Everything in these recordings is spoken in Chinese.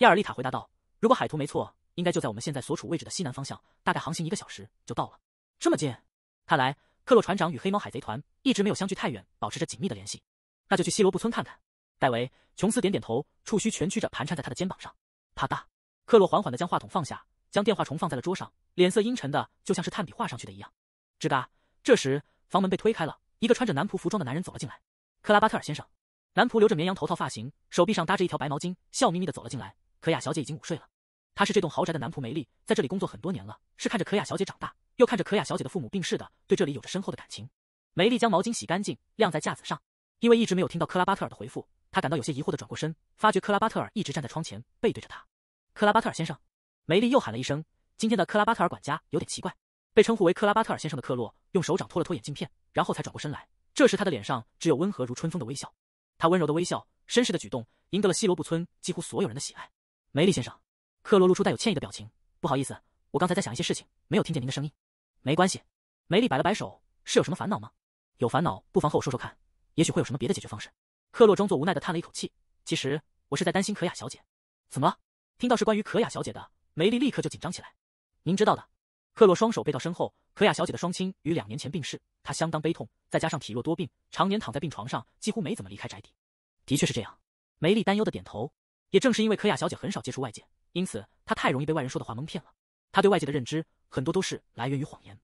亚尔丽塔回答道：“如果海图没错，应该就在我们现在所处位置的西南方向，大概航行一个小时就到了。这么近，看来克洛船长与黑猫海贼团一直没有相距太远，保持着紧密的联系。那就去西罗布村看看。”戴维·琼斯点点头，触须蜷曲着盘缠在他的肩膀上。啪嗒，克洛缓缓的将话筒放下，将电话虫放在了桌上，脸色阴沉的就像是炭笔画上去的一样。吱嘎，这时房门被推开了，一个穿着男仆服装的男人走了进来。克拉巴特尔先生，男仆留着绵羊头套发型，手臂上搭着一条白毛巾，笑眯眯的走了进来。可雅小姐已经午睡了。她是这栋豪宅的男仆梅丽，在这里工作很多年了，是看着可雅小姐长大，又看着可雅小姐的父母病逝的，对这里有着深厚的感情。梅丽将毛巾洗干净，晾在架子上。因为一直没有听到克拉巴特尔的回复，她感到有些疑惑的转过身，发觉克拉巴特尔一直站在窗前，背对着她。克拉巴特尔先生，梅丽又喊了一声：“今天的克拉巴特尔管家有点奇怪。”被称呼为克拉巴特尔先生的克洛，用手掌托了托眼镜片，然后才转过身来。这时，他的脸上只有温和如春风的微笑。他温柔的微笑，绅士的举动，赢得了西罗布村几乎所有人的喜爱。梅丽先生，克洛露出带有歉意的表情。不好意思，我刚才在想一些事情，没有听见您的声音。没关系，梅丽摆了摆手。是有什么烦恼吗？有烦恼不妨和我说说看，也许会有什么别的解决方式。克洛装作无奈的叹了一口气。其实我是在担心可雅小姐。怎么了？听到是关于可雅小姐的，梅丽立刻就紧张起来。您知道的，克洛双手背到身后。可雅小姐的双亲于两年前病逝，她相当悲痛，再加上体弱多病，常年躺在病床上，几乎没怎么离开宅邸。的确是这样。梅丽担忧的点头。也正是因为柯雅小姐很少接触外界，因此她太容易被外人说的话蒙骗了。她对外界的认知，很多都是来源于谎言。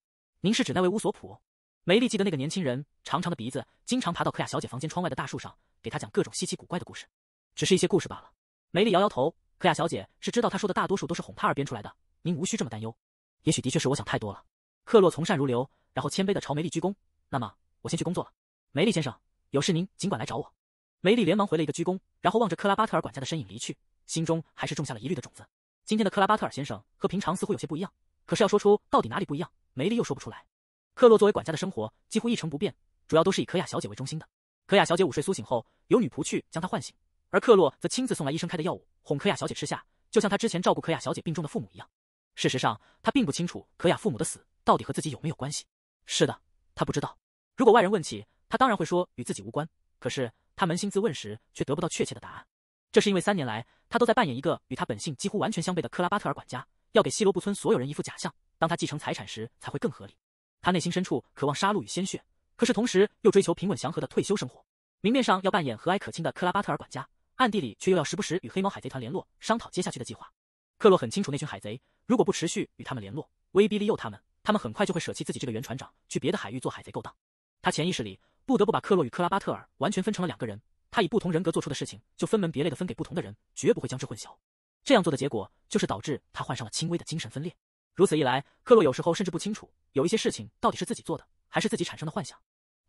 您是指那位乌索普？梅丽记得那个年轻人，长长的鼻子，经常爬到柯雅小姐房间窗外的大树上，给她讲各种稀奇古怪的故事。只是一些故事罢了。梅丽摇摇头，柯雅小姐是知道她说的大多数都是哄她而编出来的。您无需这么担忧。也许的确是我想太多了。克洛从善如流，然后谦卑的朝梅丽鞠躬。那么我先去工作了。梅丽先生，有事您尽管来找我。梅丽连忙回了一个鞠躬，然后望着克拉巴特尔管家的身影离去，心中还是种下了疑虑的种子。今天的克拉巴特尔先生和平常似乎有些不一样，可是要说出到底哪里不一样，梅丽又说不出来。克洛作为管家的生活几乎一成不变，主要都是以可雅小姐为中心的。可雅小姐午睡苏醒后，由女仆去将她唤醒，而克洛则亲自送来医生开的药物，哄可雅小姐吃下，就像他之前照顾可雅小姐病重的父母一样。事实上，他并不清楚可雅父母的死到底和自己有没有关系。是的，他不知道。如果外人问起，他当然会说与自己无关。可是。他扪心自问时，却得不到确切的答案。这是因为三年来，他都在扮演一个与他本性几乎完全相悖的克拉巴特尔管家，要给西罗布村所有人一副假象，当他继承财产时才会更合理。他内心深处渴望杀戮与鲜血，可是同时又追求平稳祥和的退休生活。明面上要扮演和蔼可亲的克拉巴特尔管家，暗地里却又要时不时与黑猫海贼团联络，商讨接下去的计划。克洛很清楚，那群海贼如果不持续与他们联络，威逼利诱他们，他们很快就会舍弃自己这个原船长，去别的海域做海贼勾当。他潜意识里。不得不把克洛与克拉巴特尔完全分成了两个人，他以不同人格做出的事情就分门别类的分给不同的人，绝不会将之混淆。这样做的结果就是导致他患上了轻微的精神分裂。如此一来，克洛有时候甚至不清楚有一些事情到底是自己做的还是自己产生的幻想。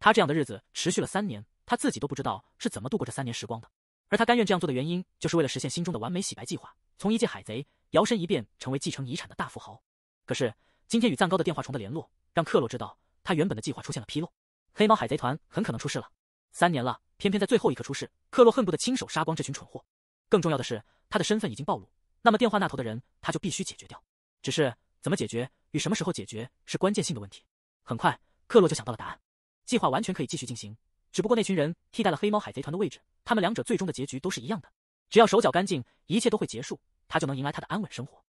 他这样的日子持续了三年，他自己都不知道是怎么度过这三年时光的。而他甘愿这样做的原因，就是为了实现心中的完美洗白计划，从一介海贼摇身一变成为继承遗产的大富豪。可是今天与赞高的电话虫的联络，让克洛知道他原本的计划出现了纰漏。黑猫海贼团很可能出事了，三年了，偏偏在最后一刻出事。克洛恨不得亲手杀光这群蠢货。更重要的是，他的身份已经暴露，那么电话那头的人，他就必须解决掉。只是怎么解决与什么时候解决，是关键性的问题。很快，克洛就想到了答案，计划完全可以继续进行，只不过那群人替代了黑猫海贼团的位置，他们两者最终的结局都是一样的。只要手脚干净，一切都会结束，他就能迎来他的安稳生活。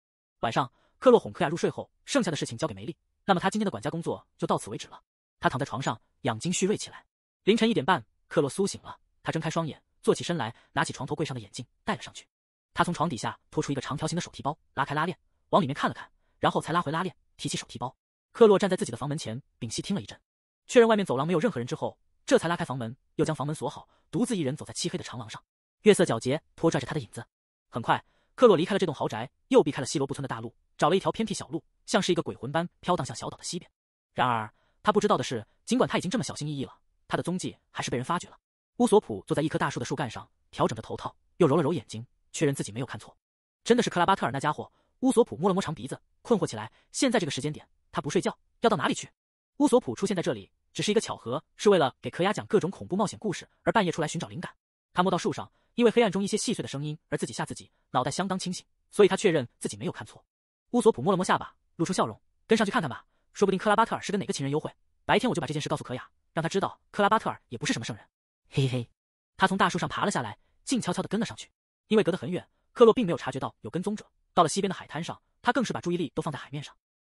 晚上，克洛哄克亚入睡后，剩下的事情交给梅丽，那么他今天的管家工作就到此为止了。他躺在床上养精蓄锐起来。凌晨一点半，克洛苏醒了。他睁开双眼，坐起身来，拿起床头柜上的眼镜戴了上去。他从床底下拖出一个长条形的手提包，拉开拉链，往里面看了看，然后才拉回拉链，提起手提包。克洛站在自己的房门前，屏息听了一阵，确认外面走廊没有任何人之后，这才拉开房门，又将房门锁好，独自一人走在漆黑的长廊上。月色皎洁，拖拽着他的影子。很快，克洛离开了这栋豪宅，又避开了西罗布村的大路，找了一条偏僻小路，像是一个鬼魂般飘荡向小岛的西边。然而。他不知道的是，尽管他已经这么小心翼翼了，他的踪迹还是被人发觉了。乌索普坐在一棵大树的树干上，调整着头套，又揉了揉眼睛，确认自己没有看错，真的是克拉巴特尔那家伙。乌索普摸了摸长鼻子，困惑起来：现在这个时间点，他不睡觉要到哪里去？乌索普出现在这里只是一个巧合，是为了给柯雅讲各种恐怖冒险故事而半夜出来寻找灵感。他摸到树上，因为黑暗中一些细碎的声音而自己吓自己，脑袋相当清醒，所以他确认自己没有看错。乌索普摸了摸下巴，露出笑容，跟上去看看吧。说不定克拉巴特尔是跟哪个情人幽会，白天我就把这件事告诉可雅，让她知道克拉巴特尔也不是什么圣人。嘿嘿，他从大树上爬了下来，静悄悄地跟了上去。因为隔得很远，克洛并没有察觉到有跟踪者。到了西边的海滩上，他更是把注意力都放在海面上。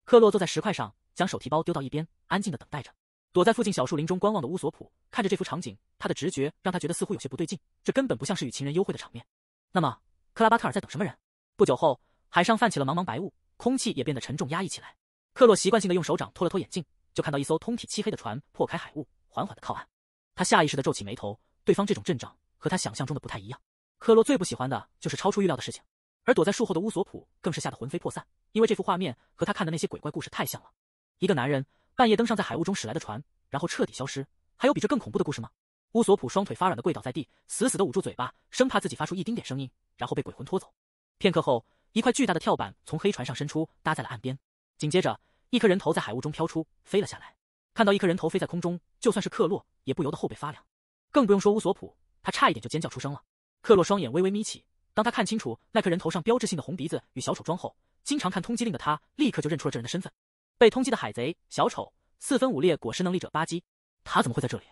克洛坐在石块上，将手提包丢到一边，安静地等待着。躲在附近小树林中观望的乌索普看着这幅场景，他的直觉让他觉得似乎有些不对劲，这根本不像是与情人幽会的场面。那么，克拉巴特尔在等什么人？不久后，海上泛起了茫茫白雾，空气也变得沉重压抑起来。克洛习惯性的用手掌托了托眼镜，就看到一艘通体漆黑的船破开海雾，缓缓的靠岸。他下意识的皱起眉头，对方这种阵仗和他想象中的不太一样。克洛最不喜欢的就是超出预料的事情，而躲在树后的乌索普更是吓得魂飞魄散，因为这幅画面和他看的那些鬼怪故事太像了。一个男人半夜登上在海雾中驶来的船，然后彻底消失，还有比这更恐怖的故事吗？乌索普双腿发软的跪倒在地，死死的捂住嘴巴，生怕自己发出一丁点声音，然后被鬼魂拖走。片刻后，一块巨大的跳板从黑船上伸出，搭在了岸边。紧接着，一颗人头在海雾中飘出，飞了下来。看到一颗人头飞在空中，就算是克洛也不由得后背发凉，更不用说乌索普，他差一点就尖叫出声了。克洛双眼微微眯起，当他看清楚那颗人头上标志性的红鼻子与小丑妆后，经常看通缉令的他立刻就认出了这人的身份——被通缉的海贼小丑四分五裂果实能力者巴基。他怎么会在这里？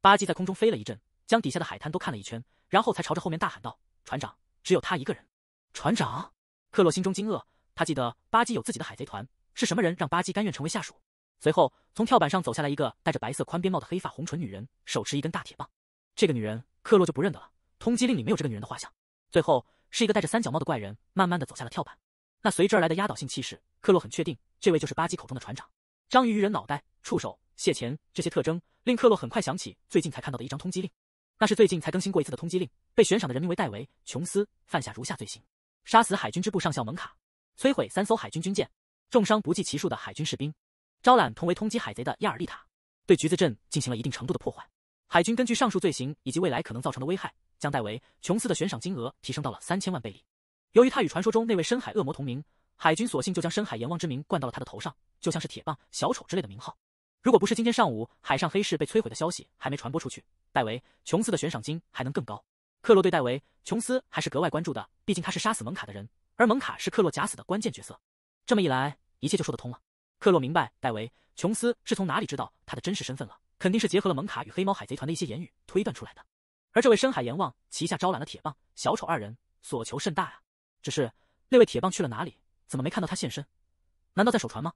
巴基在空中飞了一阵，将底下的海滩都看了一圈，然后才朝着后面大喊道：“船长，只有他一个人。”船长，克洛心中惊愕，他记得巴基有自己的海贼团。是什么人让巴基甘愿成为下属？随后从跳板上走下来一个戴着白色宽边帽的黑发红唇女人，手持一根大铁棒。这个女人克洛就不认得了，通缉令里没有这个女人的画像。最后是一个戴着三角帽的怪人，慢慢的走下了跳板。那随之而来的压倒性气势，克洛很确定这位就是巴基口中的船长。章鱼鱼人脑袋、触手、蟹钳这些特征令克洛很快想起最近才看到的一张通缉令，那是最近才更新过一次的通缉令，被悬赏的人名为戴维·琼斯，犯下如下罪行：杀死海军支部上校蒙卡，摧毁三艘海军军舰。重伤不计其数的海军士兵，招揽同为通缉海贼的亚尔利塔，对橘子镇进行了一定程度的破坏。海军根据上述罪行以及未来可能造成的危害，将戴维·琼斯的悬赏金额提升到了三千万贝利。由于他与传说中那位深海恶魔同名，海军索性就将“深海阎王”之名冠到了他的头上，就像是铁棒、小丑之类的名号。如果不是今天上午海上黑市被摧毁的消息还没传播出去，戴维·琼斯的悬赏金还能更高。克洛对戴维·琼斯还是格外关注的，毕竟他是杀死蒙卡的人，而蒙卡是克洛假死的关键角色。这么一来。一切就说得通了。克洛明白，戴维·琼斯是从哪里知道他的真实身份了？肯定是结合了蒙卡与黑猫海贼团的一些言语推断出来的。而这位深海阎王旗下招揽了铁棒、小丑二人，所求甚大啊！只是那位铁棒去了哪里？怎么没看到他现身？难道在守船吗？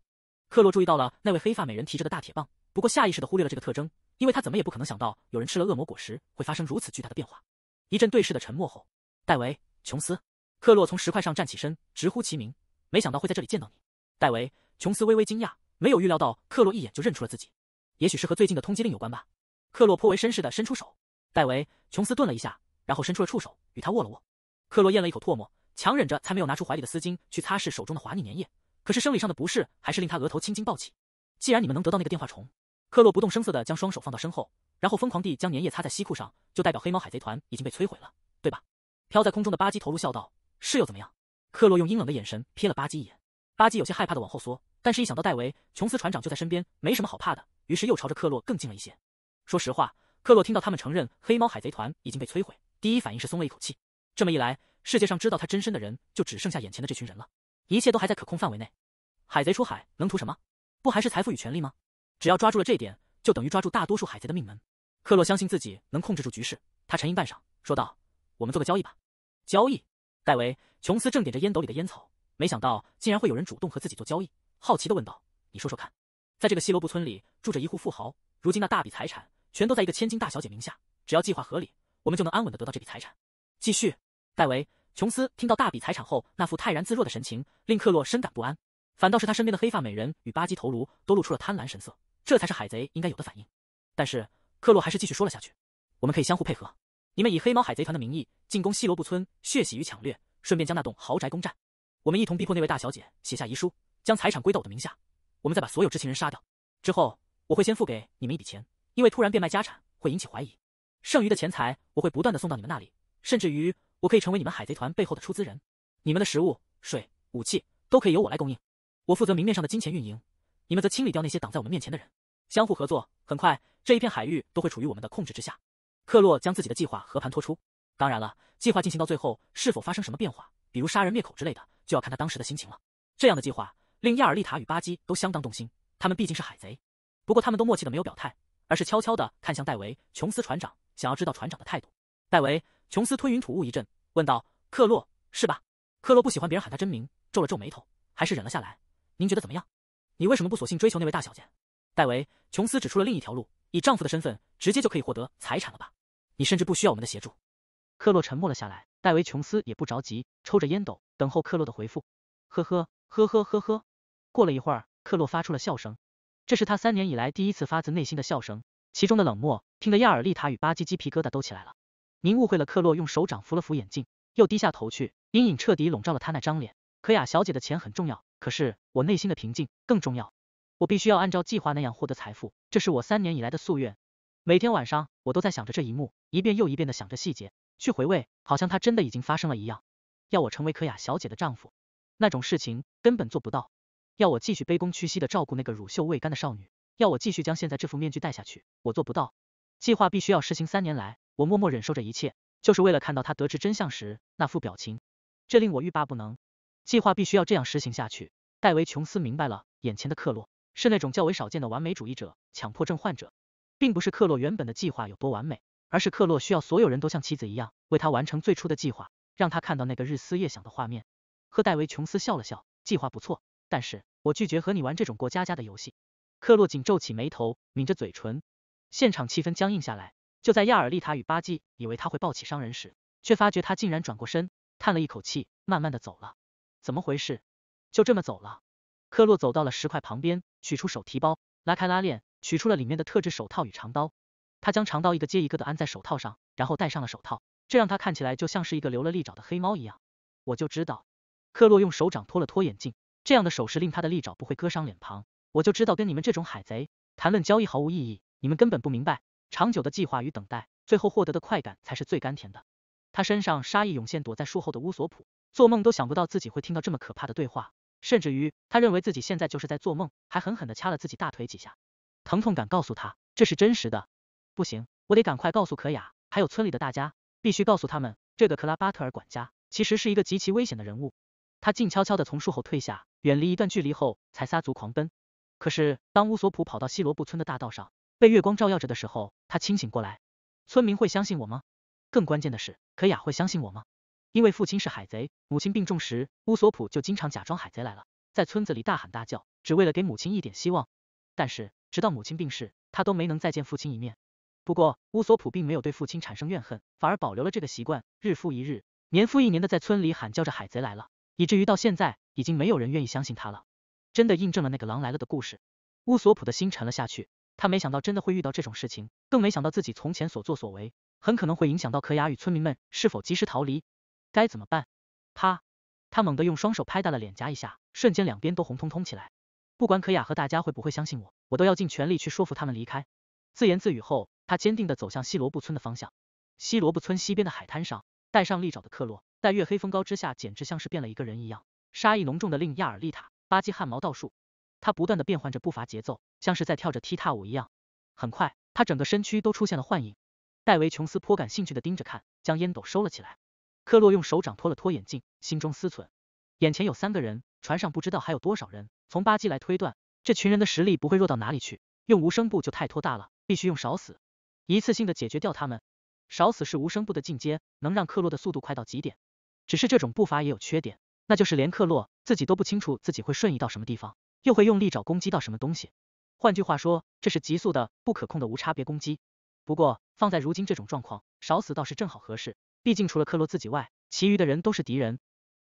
克洛注意到了那位黑发美人提着的大铁棒，不过下意识的忽略了这个特征，因为他怎么也不可能想到有人吃了恶魔果实会发生如此巨大的变化。一阵对视的沉默后，戴维·琼斯，克洛从石块上站起身，直呼其名。没想到会在这里见到你。戴维·琼斯微微惊讶，没有预料到克洛一眼就认出了自己，也许是和最近的通缉令有关吧。克洛颇为绅士的伸出手，戴维·琼斯顿了一下，然后伸出了触手与他握了握。克洛咽了一口唾沫，强忍着才没有拿出怀里的丝巾去擦拭手中的滑腻粘液，可是生理上的不适还是令他额头青筋暴起。既然你们能得到那个电话虫，克洛不动声色的将双手放到身后，然后疯狂地将粘液擦在西裤上，就代表黑猫海贼团已经被摧毁了，对吧？飘在空中的巴基头颅笑道：“是又怎么样？”克洛用阴冷的眼神瞥了巴基一眼。巴基有些害怕的往后缩，但是一想到戴维·琼斯船长就在身边，没什么好怕的，于是又朝着克洛更近了一些。说实话，克洛听到他们承认黑猫海贼团已经被摧毁，第一反应是松了一口气。这么一来，世界上知道他真身的人就只剩下眼前的这群人了，一切都还在可控范围内。海贼出海能图什么？不还是财富与权力吗？只要抓住了这点，就等于抓住大多数海贼的命门。克洛相信自己能控制住局势。他沉吟半晌，说道：“我们做个交易吧。”交易？戴维·琼斯正点着烟斗里的烟草。没想到竟然会有人主动和自己做交易，好奇的问道：“你说说看，在这个西罗布村里住着一户富豪，如今那大笔财产全都在一个千金大小姐名下，只要计划合理，我们就能安稳的得到这笔财产。”继续，戴维·琼斯听到大笔财产后那副泰然自若的神情，令克洛深感不安。反倒是他身边的黑发美人与巴基头颅都露出了贪婪神色，这才是海贼应该有的反应。但是克洛还是继续说了下去：“我们可以相互配合，你们以黑猫海贼团的名义进攻西罗布村，血洗与抢掠，顺便将那栋豪宅攻占。”我们一同逼迫那位大小姐写下遗书，将财产归到我的名下。我们再把所有知情人杀掉。之后我会先付给你们一笔钱，因为突然变卖家产会引起怀疑。剩余的钱财我会不断的送到你们那里，甚至于我可以成为你们海贼团背后的出资人。你们的食物、水、武器都可以由我来供应，我负责明面上的金钱运营，你们则清理掉那些挡在我们面前的人，相互合作，很快这一片海域都会处于我们的控制之下。克洛将自己的计划和盘托出。当然了，计划进行到最后，是否发生什么变化？比如杀人灭口之类的，就要看他当时的心情了。这样的计划令亚尔利塔与巴基都相当动心，他们毕竟是海贼。不过他们都默契的没有表态，而是悄悄的看向戴维·琼斯船长，想要知道船长的态度。戴维·琼斯吞云吐雾一阵，问道：“克洛是吧？”克洛不喜欢别人喊他真名，皱了皱眉头，还是忍了下来。“您觉得怎么样？你为什么不索性追求那位大小姐？”戴维·琼斯指出了另一条路，以丈夫的身份，直接就可以获得财产了吧？你甚至不需要我们的协助。克洛沉默了下来。戴维琼斯也不着急，抽着烟斗，等候克洛的回复。呵呵呵呵呵呵。过了一会儿，克洛发出了笑声，这是他三年以来第一次发自内心的笑声，其中的冷漠，听得亚尔丽塔与巴基鸡皮疙瘩都起来了。您误会了，克洛用手掌扶了扶眼镜，又低下头去，阴影彻底笼罩了他那张脸。可雅小姐的钱很重要，可是我内心的平静更重要。我必须要按照计划那样获得财富，这是我三年以来的夙愿。每天晚上，我都在想着这一幕，一遍又一遍的想着细节。去回味，好像它真的已经发生了一样。要我成为柯雅小姐的丈夫，那种事情根本做不到。要我继续卑躬屈膝的照顾那个乳臭未干的少女，要我继续将现在这副面具戴下去，我做不到。计划必须要实行三年来，我默默忍受着一切，就是为了看到他得知真相时那副表情，这令我欲罢不能。计划必须要这样实行下去。戴维琼斯明白了，眼前的克洛是那种较为少见的完美主义者、强迫症患者，并不是克洛原本的计划有多完美。而是克洛需要所有人都像棋子一样，为他完成最初的计划，让他看到那个日思夜想的画面。赫戴维琼斯笑了笑，计划不错，但是我拒绝和你玩这种过家家的游戏。克洛紧皱起眉头，抿着嘴唇，现场气氛僵硬下来。就在亚尔丽塔与巴基以为他会抱起商人时，却发觉他竟然转过身，叹了一口气，慢慢的走了。怎么回事？就这么走了？克洛走到了石块旁边，取出手提包，拉开拉链，取出了里面的特制手套与长刀。他将长刀一个接一个的安在手套上，然后戴上了手套，这让他看起来就像是一个留了利爪的黑猫一样。我就知道，克洛用手掌托了托眼镜，这样的手势令他的利爪不会割伤脸庞。我就知道跟你们这种海贼谈论交易毫无意义，你们根本不明白长久的计划与等待，最后获得的快感才是最甘甜的。他身上杀意涌现，躲在树后的乌索普做梦都想不到自己会听到这么可怕的对话，甚至于他认为自己现在就是在做梦，还狠狠的掐了自己大腿几下，疼痛感告诉他这是真实的。不行，我得赶快告诉可雅，还有村里的大家，必须告诉他们，这个克拉巴特尔管家其实是一个极其危险的人物。他静悄悄的从树后退下，远离一段距离后才撒足狂奔。可是当乌索普跑到西罗布村的大道上，被月光照耀着的时候，他清醒过来。村民会相信我吗？更关键的是，可雅会相信我吗？因为父亲是海贼，母亲病重时，乌索普就经常假装海贼来了，在村子里大喊大叫，只为了给母亲一点希望。但是直到母亲病逝，他都没能再见父亲一面。不过乌索普并没有对父亲产生怨恨，反而保留了这个习惯，日复一日，年复一年的在村里喊叫着海贼来了，以至于到现在已经没有人愿意相信他了。真的印证了那个狼来了的故事。乌索普的心沉了下去，他没想到真的会遇到这种事情，更没想到自己从前所作所为，很可能会影响到可雅与村民们是否及时逃离。该怎么办？他他猛地用双手拍打了脸颊一下，瞬间两边都红彤彤起来。不管可雅和大家会不会相信我，我都要尽全力去说服他们离开。自言自语后。他坚定地走向西罗布村的方向。西罗布村西边的海滩上，戴上利爪的克洛，在月黑风高之下，简直像是变了一个人一样，杀意浓重的令亚尔利塔巴基汗毛倒竖。他不断的变换着步伐节奏，像是在跳着踢踏舞一样。很快，他整个身躯都出现了幻影。戴维琼斯颇感兴趣的盯着看，将烟斗收了起来。克洛用手掌托了托眼镜，心中思忖，眼前有三个人，船上不知道还有多少人，从巴基来推断，这群人的实力不会弱到哪里去。用无声步就太拖大了，必须用少死。一次性的解决掉他们，少死是无声步的进阶，能让克洛的速度快到极点。只是这种步伐也有缺点，那就是连克洛自己都不清楚自己会瞬移到什么地方，又会用力找攻击到什么东西。换句话说，这是急速的、不可控的无差别攻击。不过放在如今这种状况，少死倒是正好合适，毕竟除了克洛自己外，其余的人都是敌人。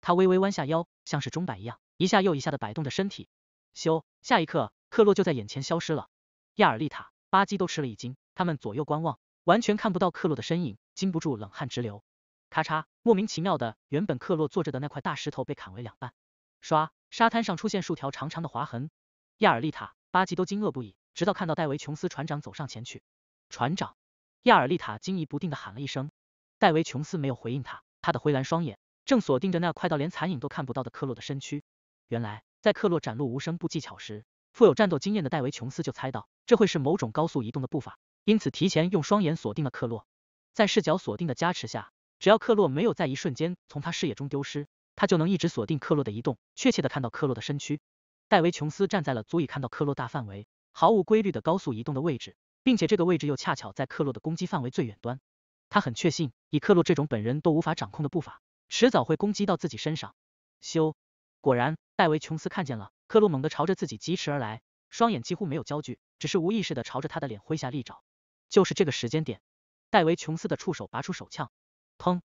他微微弯下腰，像是钟摆一样，一下又一下的摆动着身体。咻，下一刻，克洛就在眼前消失了。亚尔利塔、巴基都吃了一惊。他们左右观望，完全看不到克洛的身影，禁不住冷汗直流。咔嚓！莫名其妙的，原本克洛坐着的那块大石头被砍为两半。刷，沙滩上出现数条长长的划痕。亚尔利塔、巴吉都惊愕不已，直到看到戴维琼斯船长走上前去。船长！亚尔利塔惊疑不定的喊了一声。戴维琼斯没有回应他，他的灰蓝双眼正锁定着那快到连残影都看不到的克洛的身躯。原来，在克洛展露无声不技巧时，富有战斗经验的戴维琼斯就猜到这会是某种高速移动的步伐。因此，提前用双眼锁定了克洛。在视角锁定的加持下，只要克洛没有在一瞬间从他视野中丢失，他就能一直锁定克洛的移动，确切的看到克洛的身躯。戴维琼斯站在了足以看到克洛大范围、毫无规律的高速移动的位置，并且这个位置又恰巧在克洛的攻击范围最远端。他很确信，以克洛这种本人都无法掌控的步伐，迟早会攻击到自己身上。修，果然，戴维琼斯看见了克洛猛地朝着自己疾驰而来，双眼几乎没有焦距，只是无意识的朝着他的脸挥下利爪。就是这个时间点，戴维琼斯的触手拔出手枪，砰，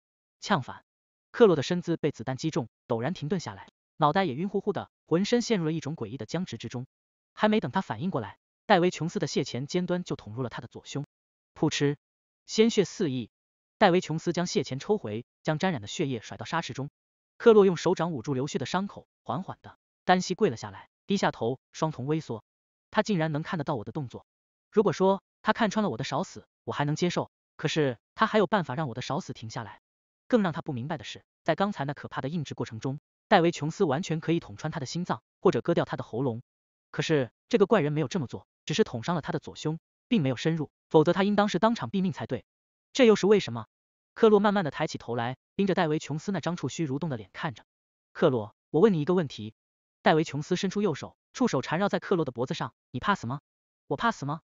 枪反，克洛的身姿被子弹击中，陡然停顿下来，脑袋也晕乎乎的，浑身陷入了一种诡异的僵直之中。还没等他反应过来，戴维琼斯的蟹钳尖端就捅入了他的左胸，噗嗤，鲜血四溢。戴维琼斯将蟹钳抽回，将沾染的血液甩到沙池中。克洛用手掌捂住流血的伤口，缓缓的单膝跪了下来，低下头，双瞳微缩，他竟然能看得到我的动作。如果说。他看穿了我的少死，我还能接受。可是他还有办法让我的少死停下来。更让他不明白的是，在刚才那可怕的硬质过程中，戴维·琼斯完全可以捅穿他的心脏，或者割掉他的喉咙。可是这个怪人没有这么做，只是捅伤了他的左胸，并没有深入，否则他应当是当场毙命才对。这又是为什么？克洛慢慢的抬起头来，盯着戴维·琼斯那张触须蠕动的脸看着。克洛，我问你一个问题。戴维·琼斯伸出右手，触手缠绕在克洛的脖子上。你怕死吗？我怕死吗？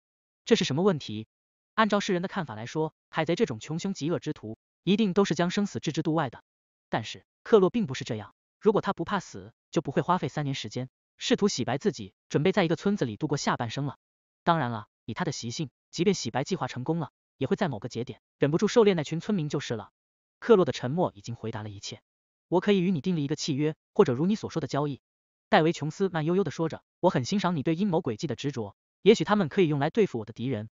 这是什么问题？按照世人的看法来说，海贼这种穷凶极恶之徒，一定都是将生死置之度外的。但是克洛并不是这样，如果他不怕死，就不会花费三年时间，试图洗白自己，准备在一个村子里度过下半生了。当然了，以他的习性，即便洗白计划成功了，也会在某个节点忍不住狩猎那群村民就是了。克洛的沉默已经回答了一切，我可以与你订立一个契约，或者如你所说的交易。戴维琼斯慢悠悠的说着，我很欣赏你对阴谋诡计的执着。也许他们可以用来对付我的敌人，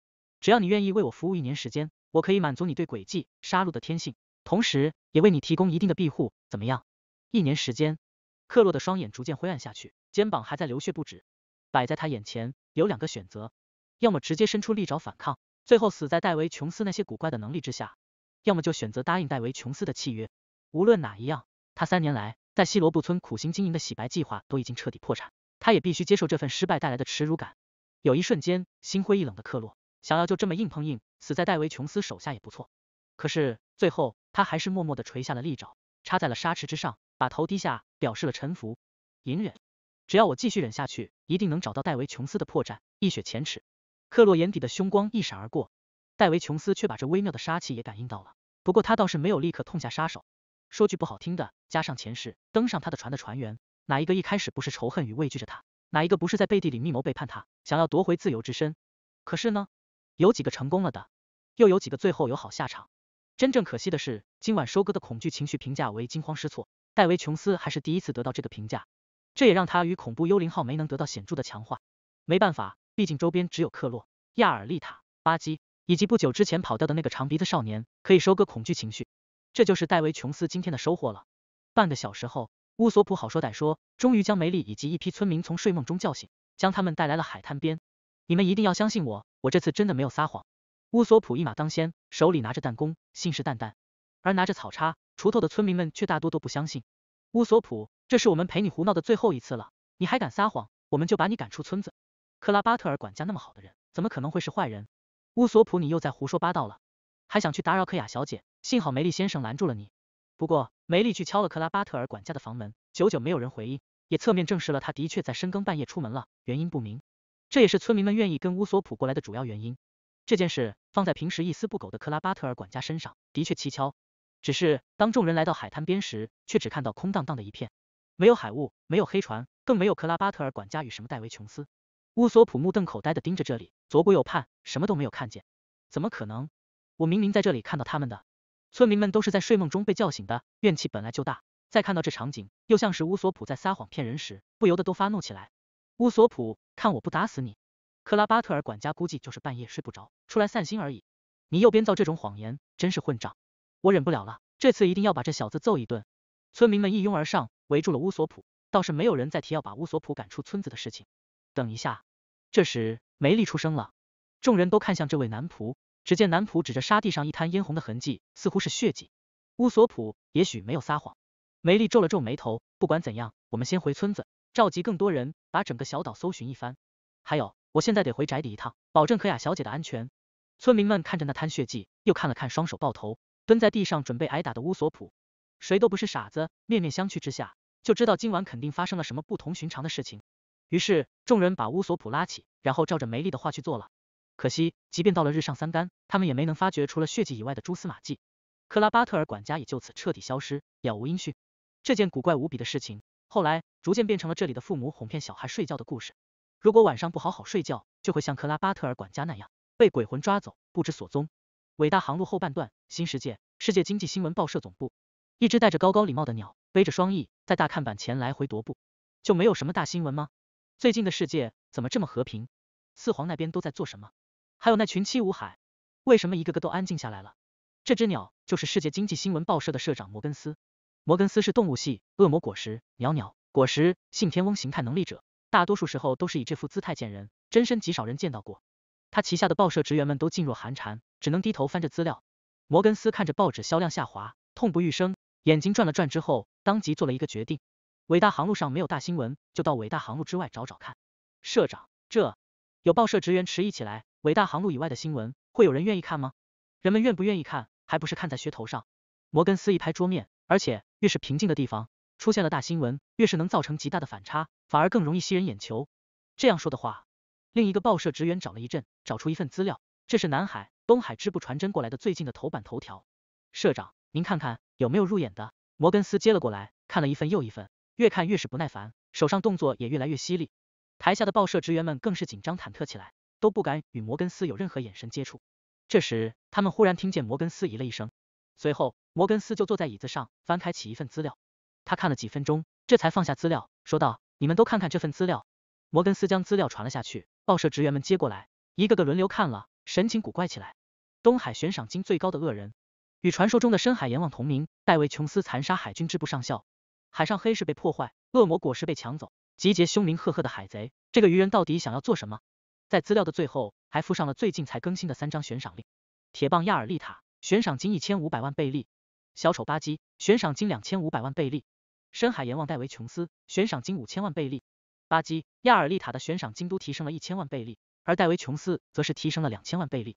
只要你愿意为我服务一年时间，我可以满足你对诡计、杀戮的天性，同时也为你提供一定的庇护。怎么样？一年时间，克洛的双眼逐渐灰暗下去，肩膀还在流血不止。摆在他眼前有两个选择，要么直接伸出利爪反抗，最后死在戴维琼斯那些古怪的能力之下；要么就选择答应戴维琼斯的契约。无论哪一样，他三年来在西罗布村苦心经营的洗白计划都已经彻底破产，他也必须接受这份失败带来的耻辱感。有一瞬间心灰意冷的克洛，想要就这么硬碰硬死在戴维琼斯手下也不错，可是最后他还是默默地垂下了利爪，插在了沙池之上，把头低下，表示了臣服、隐忍。只要我继续忍下去，一定能找到戴维琼斯的破绽，一雪前耻。克洛眼底的凶光一闪而过，戴维琼斯却把这微妙的杀气也感应到了。不过他倒是没有立刻痛下杀手。说句不好听的，加上前世登上他的船的船员，哪一个一开始不是仇恨与畏惧着他？哪一个不是在背地里密谋背叛他？想要夺回自由之身，可是呢，有几个成功了的，又有几个最后有好下场。真正可惜的是，今晚收割的恐惧情绪评价为惊慌失措，戴维琼斯还是第一次得到这个评价，这也让他与恐怖幽灵号没能得到显著的强化。没办法，毕竟周边只有克洛、亚尔丽塔、巴基以及不久之前跑掉的那个长鼻子少年可以收割恐惧情绪，这就是戴维琼斯今天的收获了。半个小时后，乌索普好说歹说，终于将梅丽以及一批村民从睡梦中叫醒。将他们带来了海滩边，你们一定要相信我，我这次真的没有撒谎。乌索普一马当先，手里拿着弹弓，信誓旦旦，而拿着草叉、锄头的村民们却大多都不相信。乌索普，这是我们陪你胡闹的最后一次了，你还敢撒谎，我们就把你赶出村子。克拉巴特尔管家那么好的人，怎么可能会是坏人？乌索普，你又在胡说八道了，还想去打扰克雅小姐，幸好梅丽先生拦住了你。不过梅丽去敲了克拉巴特尔管家的房门，久久没有人回应。也侧面证实了他的确在深更半夜出门了，原因不明。这也是村民们愿意跟乌索普过来的主要原因。这件事放在平时一丝不苟的克拉巴特尔管家身上，的确蹊跷。只是当众人来到海滩边时，却只看到空荡荡的一片，没有海雾，没有黑船，更没有克拉巴特尔管家与什么戴维琼斯。乌索普目瞪口呆的盯着这里，左顾右盼，什么都没有看见。怎么可能？我明明在这里看到他们的。村民们都是在睡梦中被叫醒的，怨气本来就大。在看到这场景，又像是乌索普在撒谎骗人时，不由得都发怒起来。乌索普，看我不打死你！克拉巴特尔管家估计就是半夜睡不着，出来散心而已。你又编造这种谎言，真是混账！我忍不了了，这次一定要把这小子揍一顿！村民们一拥而上，围住了乌索普，倒是没有人再提要把乌索普赶出村子的事情。等一下，这时梅丽出声了，众人都看向这位男仆。只见男仆指着沙地上一滩殷红的痕迹，似乎是血迹。乌索普也许没有撒谎。梅丽皱了皱眉头，不管怎样，我们先回村子，召集更多人，把整个小岛搜寻一番。还有，我现在得回宅邸一趟，保证可雅小姐的安全。村民们看着那滩血迹，又看了看双手抱头蹲在地上准备挨打的乌索普，谁都不是傻子，面面相觑之下，就知道今晚肯定发生了什么不同寻常的事情。于是众人把乌索普拉起，然后照着梅丽的话去做了。可惜，即便到了日上三竿，他们也没能发觉除了血迹以外的蛛丝马迹。克拉巴特尔管家也就此彻底消失，杳无音讯。这件古怪无比的事情，后来逐渐变成了这里的父母哄骗小孩睡觉的故事。如果晚上不好好睡觉，就会像克拉巴特尔管家那样被鬼魂抓走，不知所踪。伟大航路后半段，新世界世界经济新闻报社总部，一只戴着高高礼帽的鸟，背着双翼，在大看板前来回踱步。就没有什么大新闻吗？最近的世界怎么这么和平？四皇那边都在做什么？还有那群七武海，为什么一个个都安静下来了？这只鸟就是世界经济新闻报社的社长摩根斯。摩根斯是动物系恶魔果实袅袅果实信天翁形态能力者，大多数时候都是以这副姿态见人，真身极少人见到过。他旗下的报社职员们都噤若寒蝉，只能低头翻着资料。摩根斯看着报纸销量下滑，痛不欲生，眼睛转了转之后，当即做了一个决定：伟大航路上没有大新闻，就到伟大航路之外找找看。社长，这有报社职员迟疑起来，伟大航路以外的新闻会有人愿意看吗？人们愿不愿意看，还不是看在噱头上？摩根斯一拍桌面，而且。越是平静的地方，出现了大新闻，越是能造成极大的反差，反而更容易吸人眼球。这样说的话，另一个报社职员找了一阵，找出一份资料，这是南海、东海支部传真过来的最近的头版头条。社长，您看看有没有入眼的？摩根斯接了过来，看了一份又一份，越看越是不耐烦，手上动作也越来越犀利。台下的报社职员们更是紧张忐忑起来，都不敢与摩根斯有任何眼神接触。这时，他们忽然听见摩根斯咦了一声，随后。摩根斯就坐在椅子上，翻开起一份资料。他看了几分钟，这才放下资料，说道：“你们都看看这份资料。”摩根斯将资料传了下去，报社职员们接过来，一个个轮流看了，神情古怪起来。东海悬赏金最高的恶人，与传说中的深海阎王同名，戴维·琼斯残杀海军支部上校，海上黑市被破坏，恶魔果实被抢走，集结凶名赫赫的海贼。这个鱼人到底想要做什么？在资料的最后，还附上了最近才更新的三张悬赏令：铁棒亚尔利塔，悬赏金一千五百万贝利。小丑巴基悬赏金两千五百万贝利，深海阎王戴维琼斯悬赏金五千万贝利，巴基、亚尔利塔的悬赏金都提升了一千万贝利，而戴维琼斯则是提升了两千万贝利，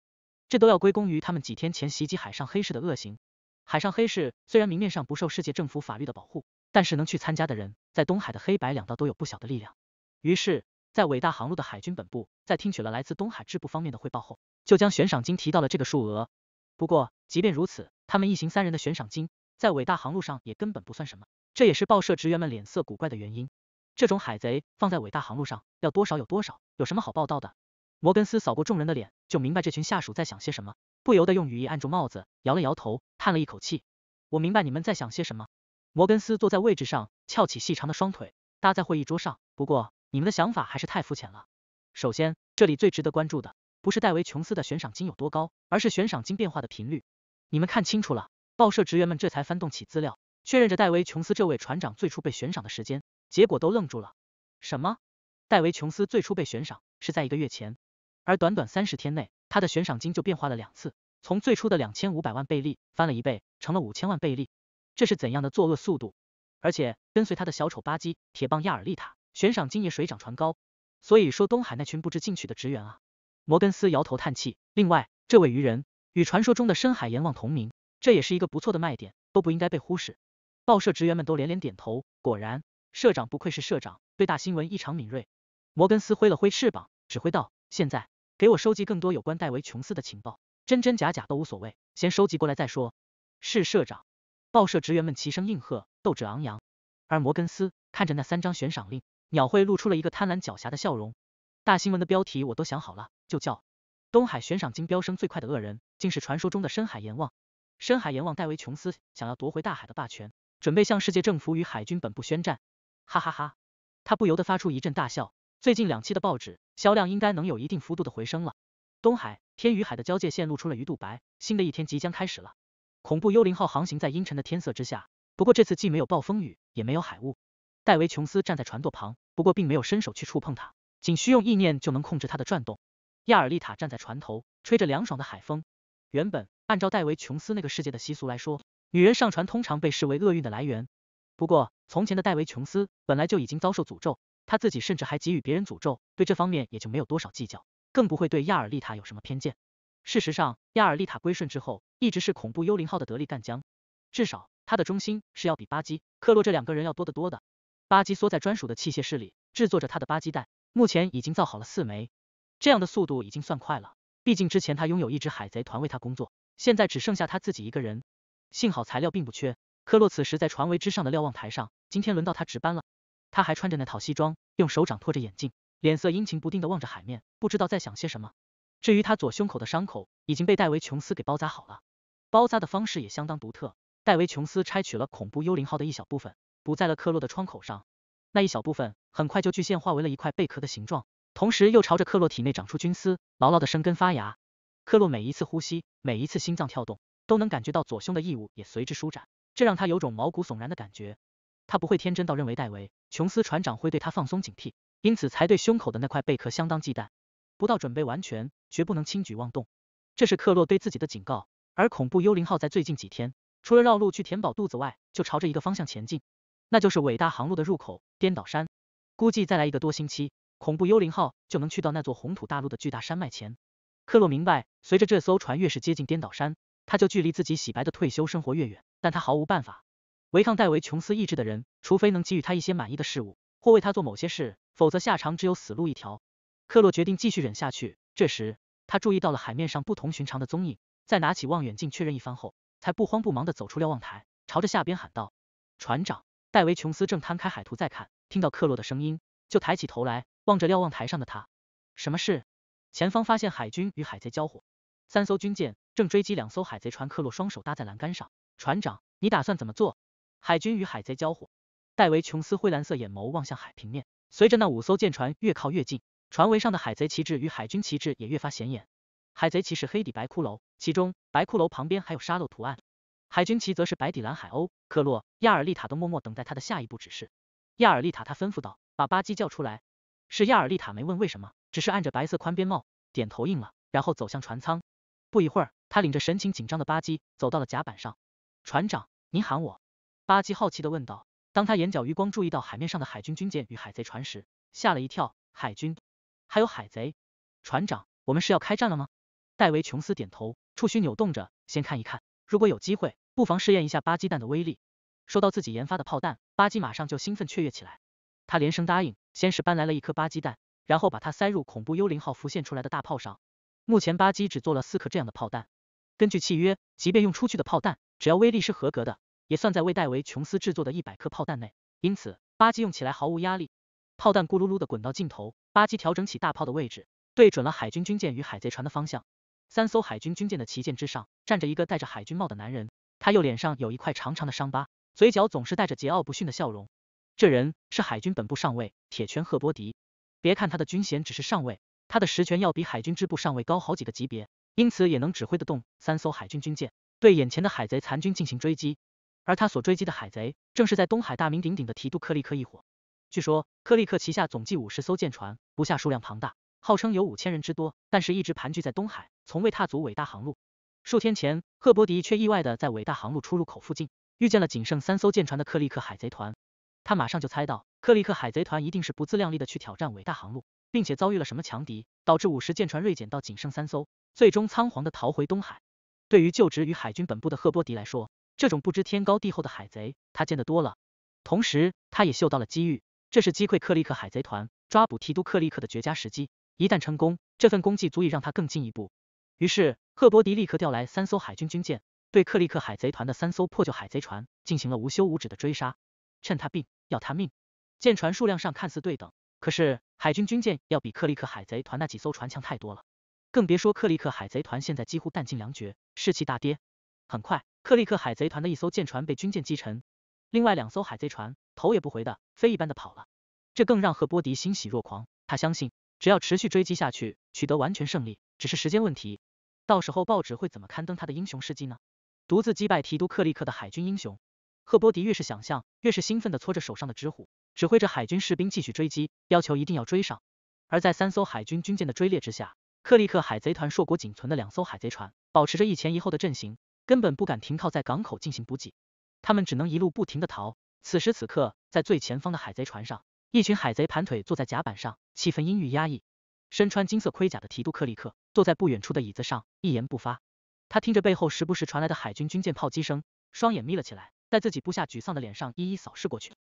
这都要归功于他们几天前袭击海上黑市的恶行。海上黑市虽然明面上不受世界政府法律的保护，但是能去参加的人，在东海的黑白两道都有不小的力量。于是，在伟大航路的海军本部在听取了来自东海支部方面的汇报后，就将悬赏金提到了这个数额。不过，即便如此，他们一行三人的悬赏金，在伟大航路上也根本不算什么，这也是报社职员们脸色古怪的原因。这种海贼放在伟大航路上要多少有多少，有什么好报道的？摩根斯扫过众人的脸，就明白这群下属在想些什么，不由得用羽翼按住帽子，摇了摇头，叹了一口气。我明白你们在想些什么。摩根斯坐在位置上，翘起细长的双腿，搭在会议桌上。不过你们的想法还是太肤浅了。首先，这里最值得关注的，不是戴维琼斯的悬赏金有多高，而是悬赏金变化的频率。你们看清楚了，报社职员们这才翻动起资料，确认着戴维琼斯这位船长最初被悬赏的时间，结果都愣住了。什么？戴维琼斯最初被悬赏是在一个月前，而短短三十天内，他的悬赏金就变化了两次，从最初的两千五百万贝利翻了一倍，成了五千万贝利。这是怎样的作恶速度？而且跟随他的小丑巴基、铁棒亚尔利塔，悬赏金也水涨船高。所以说东海那群不知进取的职员啊，摩根斯摇头叹气。另外，这位渔人。与传说中的深海阎王同名，这也是一个不错的卖点，都不应该被忽视。报社职员们都连连点头，果然，社长不愧是社长，对大新闻异常敏锐。摩根斯挥了挥翅膀，指挥道：“现在给我收集更多有关戴维琼斯的情报，真真假假都无所谓，先收集过来再说。”是社长。报社职员们齐声应和，斗志昂扬。而摩根斯看着那三张悬赏令，鸟喙露出了一个贪婪狡黠的笑容。大新闻的标题我都想好了，就叫。东海悬赏金飙升最快的恶人，竟是传说中的深海阎王，深海阎王戴维琼斯想要夺回大海的霸权，准备向世界政府与海军本部宣战。哈哈哈，他不由得发出一阵大笑。最近两期的报纸销量应该能有一定幅度的回升了。东海天与海的交界线露出了鱼肚白，新的一天即将开始了。恐怖幽灵号航行在阴沉的天色之下，不过这次既没有暴风雨，也没有海雾。戴维琼斯站在船舵旁，不过并没有伸手去触碰它，仅需用意念就能控制它的转动。亚尔利塔站在船头，吹着凉爽的海风。原本按照戴维琼斯那个世界的习俗来说，女人上船通常被视为厄运的来源。不过从前的戴维琼斯本来就已经遭受诅咒，他自己甚至还给予别人诅咒，对这方面也就没有多少计较，更不会对亚尔利塔有什么偏见。事实上，亚尔利塔归顺之后，一直是恐怖幽灵号的得力干将，至少他的忠心是要比巴基、克洛这两个人要多得多的。巴基缩在专属的器械室里，制作着他的巴基蛋，目前已经造好了四枚。这样的速度已经算快了，毕竟之前他拥有一支海贼团为他工作，现在只剩下他自己一个人。幸好材料并不缺。克洛此时在船桅之上的瞭望台上，今天轮到他值班了。他还穿着那套西装，用手掌托着眼镜，脸色阴晴不定的望着海面，不知道在想些什么。至于他左胸口的伤口已经被戴维琼斯给包扎好了，包扎的方式也相当独特。戴维琼斯拆取了恐怖幽灵号的一小部分，补在了克洛的窗口上，那一小部分很快就具线化为了一块贝壳的形状。同时又朝着克洛体内长出菌丝，牢牢的生根发芽。克洛每一次呼吸，每一次心脏跳动，都能感觉到左胸的异物也随之舒展，这让他有种毛骨悚然的感觉。他不会天真到认为戴维·琼斯船长会对他放松警惕，因此才对胸口的那块贝壳相当忌惮。不到准备完全，绝不能轻举妄动。这是克洛对自己的警告。而恐怖幽灵号在最近几天，除了绕路去填饱肚子外，就朝着一个方向前进，那就是伟大航路的入口——颠倒山。估计再来一个多星期。恐怖幽灵号就能去到那座红土大陆的巨大山脉前。克洛明白，随着这艘船越是接近颠倒山，他就距离自己洗白的退休生活越远。但他毫无办法，违抗戴维·琼斯意志的人，除非能给予他一些满意的事物，或为他做某些事，否则下场只有死路一条。克洛决定继续忍下去。这时，他注意到了海面上不同寻常的踪影，在拿起望远镜确认一番后，才不慌不忙地走出瞭望台，朝着下边喊道：“船长，戴维·琼斯正摊开海图在看。”听到克洛的声音，就抬起头来。望着瞭望台上的他，什么事？前方发现海军与海贼交火，三艘军舰正追击两艘海贼船。克洛双手搭在栏杆上，船长，你打算怎么做？海军与海贼交火。戴维琼斯灰蓝色眼眸望向海平面，随着那五艘舰船越靠越近，船桅上的海贼旗帜与海军旗帜也越发显眼。海贼旗是黑底白骷髅，其中白骷髅旁边还有沙漏图案；海军旗则是白底蓝海鸥。克洛、亚尔丽塔都默默等待他的下一步指示。亚尔丽塔，他吩咐道，把巴基叫出来。是亚尔利塔没问为什么，只是按着白色宽边帽，点头应了，然后走向船舱。不一会儿，他领着神情紧张的巴基走到了甲板上。船长，你喊我？巴基好奇的问道。当他眼角余光注意到海面上的海军军舰与海贼船时，吓了一跳。海军，还有海贼。船长，我们是要开战了吗？戴维琼斯点头，触须扭动着，先看一看。如果有机会，不妨试验一下巴基弹的威力。说到自己研发的炮弹，巴基马上就兴奋雀跃起来，他连声答应。先是搬来了一颗巴基蛋，然后把它塞入恐怖幽灵号浮现出来的大炮上。目前巴基只做了四颗这样的炮弹。根据契约，即便用出去的炮弹，只要威力是合格的，也算在为戴维·琼斯制作的一百颗炮弹内，因此巴基用起来毫无压力。炮弹咕噜噜的滚到尽头，巴基调整起大炮的位置，对准了海军军舰与海贼船的方向。三艘海军军舰的旗舰之上站着一个戴着海军帽的男人，他右脸上有一块长长的伤疤，嘴角总是带着桀骜不驯的笑容。这人是海军本部上尉铁拳赫伯迪，别看他的军衔只是上尉，他的实权要比海军支部上尉高好几个级别，因此也能指挥得动三艘海军军舰，对眼前的海贼残军进行追击。而他所追击的海贼，正是在东海大名鼎鼎的提督克利克一伙。据说克利克旗下总计五十艘舰船，不下数量庞大，号称有五千人之多，但是一直盘踞在东海，从未踏足伟大航路。数天前，赫伯迪却意外的在伟大航路出入口附近，遇见了仅剩三艘舰船的克利克海贼团。他马上就猜到，克利克海贼团一定是不自量力的去挑战伟大航路，并且遭遇了什么强敌，导致五十舰船锐减到仅剩三艘，最终仓皇的逃回东海。对于就职于海军本部的赫波迪来说，这种不知天高地厚的海贼他见得多了，同时他也嗅到了机遇，这是击溃克利克海贼团、抓捕提督克利克的绝佳时机。一旦成功，这份功绩足以让他更进一步。于是，赫伯迪立刻调来三艘海军军舰，对克利克海贼团的三艘破旧海贼船进行了无休无止的追杀，趁他病。要他命！舰船数量上看似对等，可是海军军舰要比克利克海贼团那几艘船强太多了，更别说克利克海贼团现在几乎弹尽粮绝，士气大跌。很快，克利克海贼团的一艘舰船被军舰击沉，另外两艘海贼船头也不回的飞一般的跑了，这更让赫波迪欣喜若狂。他相信，只要持续追击下去，取得完全胜利只是时间问题。到时候报纸会怎么刊登他的英雄事迹呢？独自击败提督克利克的海军英雄！赫波迪越是想象，越是兴奋地搓着手上的纸虎，指挥着海军士兵继续追击，要求一定要追上。而在三艘海军军舰的追猎之下，克利克海贼团硕果仅存的两艘海贼船，保持着一前一后的阵型，根本不敢停靠在港口进行补给，他们只能一路不停的逃。此时此刻，在最前方的海贼船上，一群海贼盘腿坐在甲板上，气氛阴郁压抑。身穿金色盔甲的提督克利克坐在不远处的椅子上，一言不发。他听着背后时不时传来的海军军舰炮击声，双眼眯了起来。在自己部下沮丧的脸上一一扫视过去，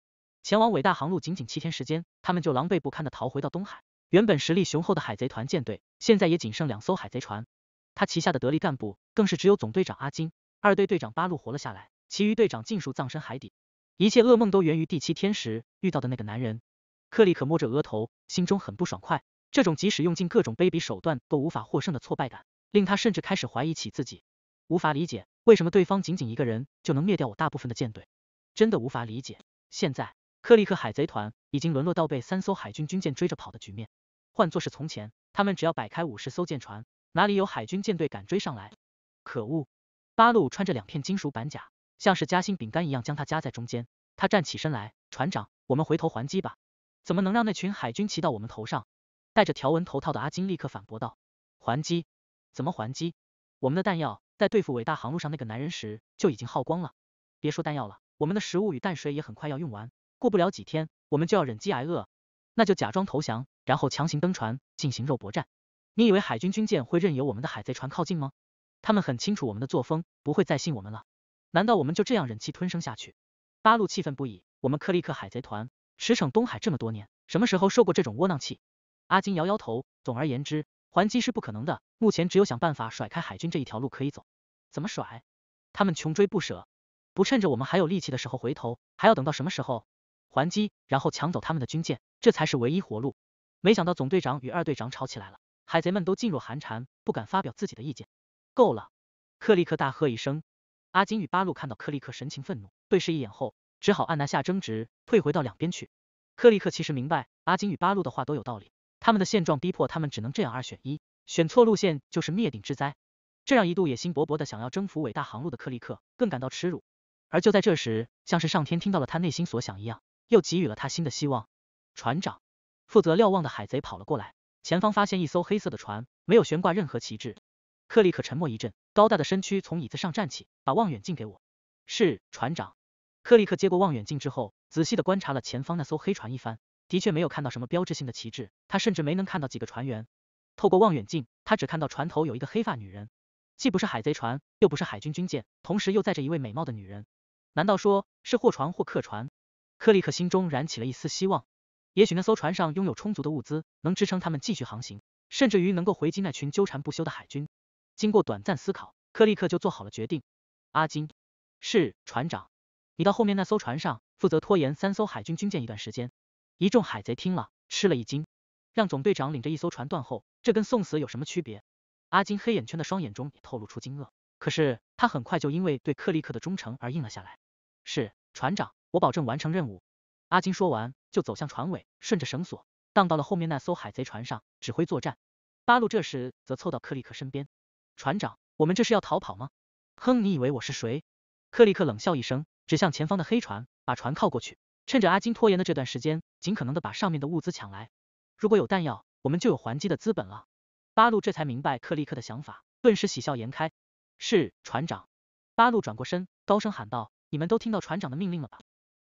前往伟大航路仅仅七天时间，他们就狼狈不堪的逃回到东海。原本实力雄厚的海贼团舰队，现在也仅剩两艘海贼船。他旗下的得力干部更是只有总队长阿金、二队队长八路活了下来，其余队长尽数葬身海底。一切噩梦都源于第七天时遇到的那个男人。克利克摸着额头，心中很不爽快。这种即使用尽各种卑鄙手段都无法获胜的挫败感，令他甚至开始怀疑起自己。无法理解为什么对方仅仅一个人就能灭掉我大部分的舰队，真的无法理解。现在克利克海贼团已经沦落到被三艘海军军舰追着跑的局面。换作是从前，他们只要摆开五十艘舰船，哪里有海军舰队敢追上来？可恶！八路穿着两片金属板甲，像是夹心饼干一样将他夹在中间。他站起身来，船长，我们回头还击吧。怎么能让那群海军骑到我们头上？戴着条纹头套的阿金立刻反驳道，还击？怎么还击？我们的弹药。在对付伟大航路上那个男人时就已经耗光了，别说弹药了，我们的食物与淡水也很快要用完，过不了几天，我们就要忍饥挨饿，那就假装投降，然后强行登船进行肉搏战。你以为海军军舰会任由我们的海贼船靠近吗？他们很清楚我们的作风，不会再信我们了。难道我们就这样忍气吞声下去？八路气愤不已，我们克利克海贼团驰骋东海这么多年，什么时候受过这种窝囊气？阿金摇摇头，总而言之。还击是不可能的，目前只有想办法甩开海军这一条路可以走。怎么甩？他们穷追不舍，不趁着我们还有力气的时候回头，还要等到什么时候？还击，然后抢走他们的军舰，这才是唯一活路。没想到总队长与二队长吵起来了，海贼们都噤若寒蝉，不敢发表自己的意见。够了！克利克大喝一声。阿金与八路看到克利克神情愤怒，对视一眼后，只好按捺下争执，退回到两边去。克利克其实明白阿金与八路的话都有道理。他们的现状逼迫他们只能这样二选一，选错路线就是灭顶之灾。这让一度野心勃勃的想要征服伟大航路的克利克更感到耻辱。而就在这时，像是上天听到了他内心所想一样，又给予了他新的希望。船长，负责瞭望的海贼跑了过来，前方发现一艘黑色的船，没有悬挂任何旗帜。克利克沉默一阵，高大的身躯从椅子上站起，把望远镜给我。是船长。克利克接过望远镜之后，仔细的观察了前方那艘黑船一番。的确没有看到什么标志性的旗帜，他甚至没能看到几个船员。透过望远镜，他只看到船头有一个黑发女人，既不是海贼船，又不是海军军舰，同时又载着一位美貌的女人。难道说是货船或客船？克利克心中燃起了一丝希望，也许那艘船上拥有充足的物资，能支撑他们继续航行，甚至于能够回击那群纠缠不休的海军。经过短暂思考，克利克就做好了决定。阿金，是船长，你到后面那艘船上，负责拖延三艘海军军舰一段时间。一众海贼听了，吃了一惊。让总队长领着一艘船断后，这跟送死有什么区别？阿金黑眼圈的双眼中也透露出惊愕，可是他很快就因为对克利克的忠诚而硬了下来。是，船长，我保证完成任务。阿金说完，就走向船尾，顺着绳索荡到了后面那艘海贼船上指挥作战。八路这时则凑到克利克身边，船长，我们这是要逃跑吗？哼，你以为我是谁？克利克冷笑一声，指向前方的黑船，把船靠过去，趁着阿金拖延的这段时间。尽可能的把上面的物资抢来，如果有弹药，我们就有还击的资本了。八路这才明白克利克的想法，顿时喜笑颜开。是船长，八路转过身，高声喊道：“你们都听到船长的命令了吧？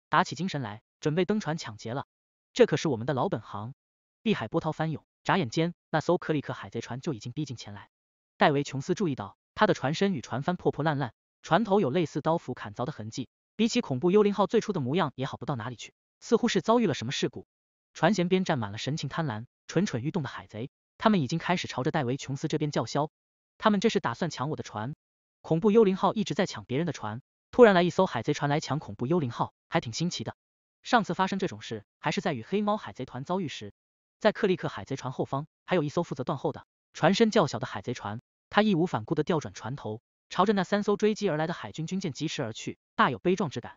打起精神来，准备登船抢劫了，这可是我们的老本行。”碧海波涛翻涌，眨眼间，那艘克利克海贼船就已经逼近前来。戴维·琼斯注意到，他的船身与船帆破破烂烂，船头有类似刀斧砍凿的痕迹，比起恐怖幽灵号最初的模样也好不到哪里去。似乎是遭遇了什么事故，船舷边站满了神情贪婪、蠢蠢欲动的海贼，他们已经开始朝着戴维琼斯这边叫嚣，他们这是打算抢我的船。恐怖幽灵号一直在抢别人的船，突然来一艘海贼船来抢恐怖幽灵号，还挺新奇的。上次发生这种事还是在与黑猫海贼团遭遇时，在克利克海贼船后方还有一艘负责断后的船身较小的海贼船，他义无反顾的调转船头，朝着那三艘追击而来的海军军舰疾驰而去，大有悲壮之感。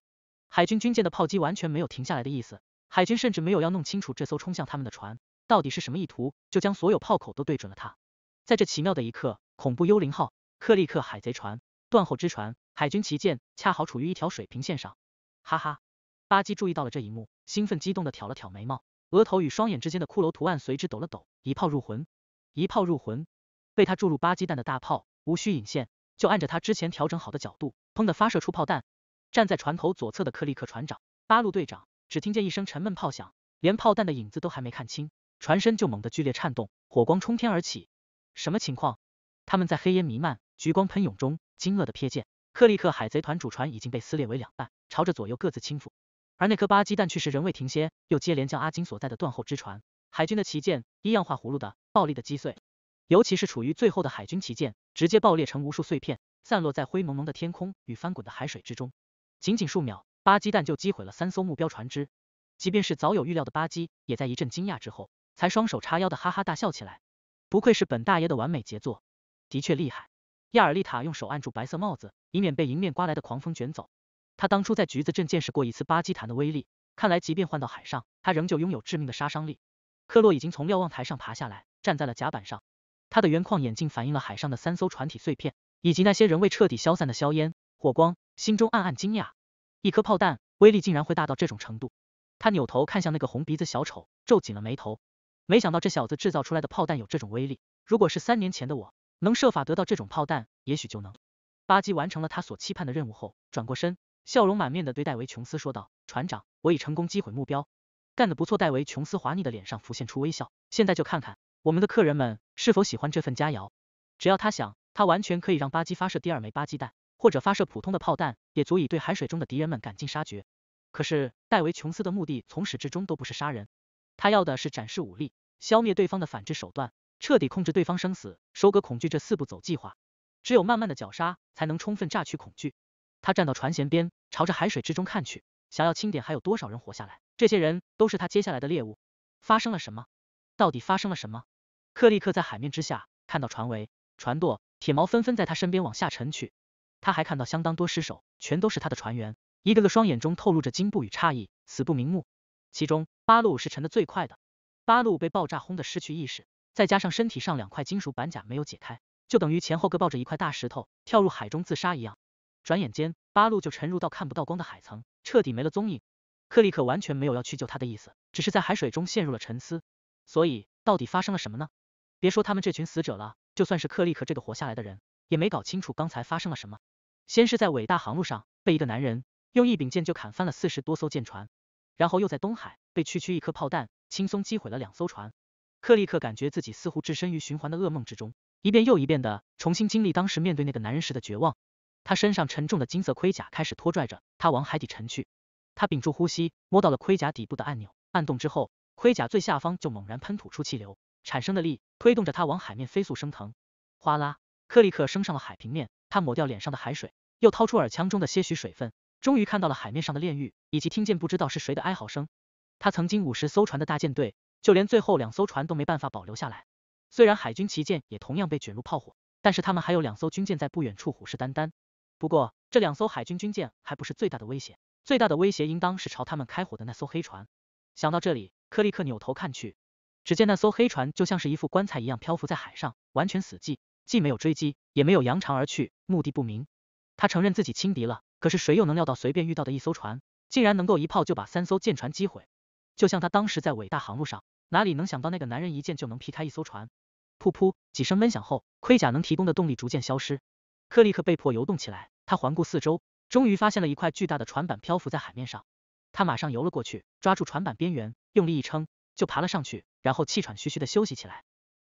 海军军舰的炮击完全没有停下来的意思，海军甚至没有要弄清楚这艘冲向他们的船到底是什么意图，就将所有炮口都对准了它。在这奇妙的一刻，恐怖幽灵号、克利克海贼船、断后之船、海军旗舰恰好处于一条水平线上。哈哈，巴基注意到了这一幕，兴奋激动的挑了挑眉毛，额头与双眼之间的骷髅图案随之抖了抖。一炮入魂，一炮入魂，被他注入巴基弹的大炮无需引线，就按着他之前调整好的角度，砰的发射出炮弹。站在船头左侧的克利克船长、八路队长，只听见一声沉闷炮响，连炮弹的影子都还没看清，船身就猛地剧烈颤动，火光冲天而起。什么情况？他们在黑烟弥漫、橘光喷涌中惊愕的瞥见，克利克海贼团主船已经被撕裂为两半，朝着左右各自倾覆。而那颗巴基弹却是仍未停歇，又接连将阿金所在的断后之船、海军的旗舰一样化葫芦的暴力的击碎。尤其是处于最后的海军旗舰，直接爆裂成无数碎片，散落在灰蒙蒙的天空与翻滚的海水之中。仅仅数秒，巴基蛋就击毁了三艘目标船只。即便是早有预料的巴基，也在一阵惊讶之后，才双手叉腰的哈哈大笑起来。不愧是本大爷的完美杰作，的确厉害。亚尔丽塔用手按住白色帽子，以免被迎面刮来的狂风卷走。他当初在橘子镇见识过一次巴基弹的威力，看来即便换到海上，他仍旧拥有致命的杀伤力。克洛已经从瞭望台上爬下来，站在了甲板上。他的圆框眼镜反映了海上的三艘船体碎片，以及那些仍未彻底消散的硝烟、火光。心中暗暗惊讶，一颗炮弹威力竟然会大到这种程度。他扭头看向那个红鼻子小丑，皱紧了眉头。没想到这小子制造出来的炮弹有这种威力。如果是三年前的我，能设法得到这种炮弹，也许就能。巴基完成了他所期盼的任务后，转过身，笑容满面的对戴维琼斯说道：“船长，我已成功击毁目标，干得不错。”戴维琼斯滑腻的脸上浮现出微笑。现在就看看我们的客人们是否喜欢这份佳肴。只要他想，他完全可以让巴基发射第二枚巴基弹。或者发射普通的炮弹，也足以对海水中的敌人们赶尽杀绝。可是戴维琼斯的目的从始至终都不是杀人，他要的是展示武力，消灭对方的反制手段，彻底控制对方生死，收割恐惧这四步走计划。只有慢慢的绞杀，才能充分榨取恐惧。他站到船舷边，朝着海水之中看去，想要清点还有多少人活下来。这些人都是他接下来的猎物。发生了什么？到底发生了什么？克利克在海面之下看到船桅、船舵、铁锚纷纷在他身边往下沉去。他还看到相当多尸首，全都是他的船员，一个个双眼中透露着惊怖与诧异，死不瞑目。其中八路是沉得最快的，八路被爆炸轰得失去意识，再加上身体上两块金属板甲没有解开，就等于前后各抱着一块大石头跳入海中自杀一样。转眼间，八路就沉入到看不到光的海层，彻底没了踪影。克利克完全没有要去救他的意思，只是在海水中陷入了沉思。所以，到底发生了什么呢？别说他们这群死者了，就算是克利克这个活下来的人，也没搞清楚刚才发生了什么。先是在伟大航路上被一个男人用一柄剑就砍翻了四十多艘舰船，然后又在东海被区区一颗炮弹轻松击毁了两艘船。克利克感觉自己似乎置身于循环的噩梦之中，一遍又一遍的重新经历当时面对那个男人时的绝望。他身上沉重的金色盔甲开始拖拽着他往海底沉去。他屏住呼吸，摸到了盔甲底部的按钮，按动之后，盔甲最下方就猛然喷吐出气流，产生的力推动着他往海面飞速升腾。哗啦，克利克升上了海平面。他抹掉脸上的海水，又掏出耳腔中的些许水分，终于看到了海面上的炼狱，以及听见不知道是谁的哀嚎声。他曾经五十艘船的大舰队，就连最后两艘船都没办法保留下来。虽然海军旗舰也同样被卷入炮火，但是他们还有两艘军舰在不远处虎视眈眈。不过这两艘海军军舰还不是最大的威胁，最大的威胁应当是朝他们开火的那艘黑船。想到这里，柯立克扭头看去，只见那艘黑船就像是一副棺材一样漂浮在海上，完全死寂。既没有追击，也没有扬长而去，目的不明。他承认自己轻敌了，可是谁又能料到随便遇到的一艘船，竟然能够一炮就把三艘舰船击毁？就像他当时在伟大航路上，哪里能想到那个男人一剑就能劈开一艘船？噗噗，几声闷响后，盔甲能提供的动力逐渐消失，克利克被迫游动起来。他环顾四周，终于发现了一块巨大的船板漂浮在海面上。他马上游了过去，抓住船板边缘，用力一撑，就爬了上去，然后气喘吁吁的休息起来。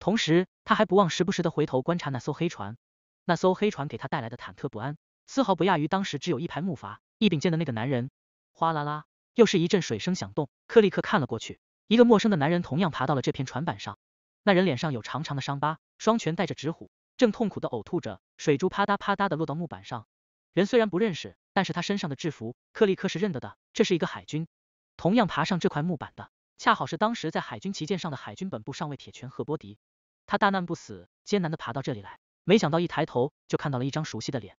同时，他还不忘时不时的回头观察那艘黑船。那艘黑船给他带来的忐忑不安，丝毫不亚于当时只有一排木筏、一柄剑的那个男人。哗啦啦，又是一阵水声响动，克利克看了过去，一个陌生的男人同样爬到了这片船板上。那人脸上有长长的伤疤，双拳带着指虎，正痛苦的呕吐着，水珠啪嗒啪嗒的落到木板上。人虽然不认识，但是他身上的制服克利克是认得的，这是一个海军。同样爬上这块木板的，恰好是当时在海军旗舰上的海军本部上尉铁拳赫波迪。他大难不死，艰难的爬到这里来，没想到一抬头就看到了一张熟悉的脸，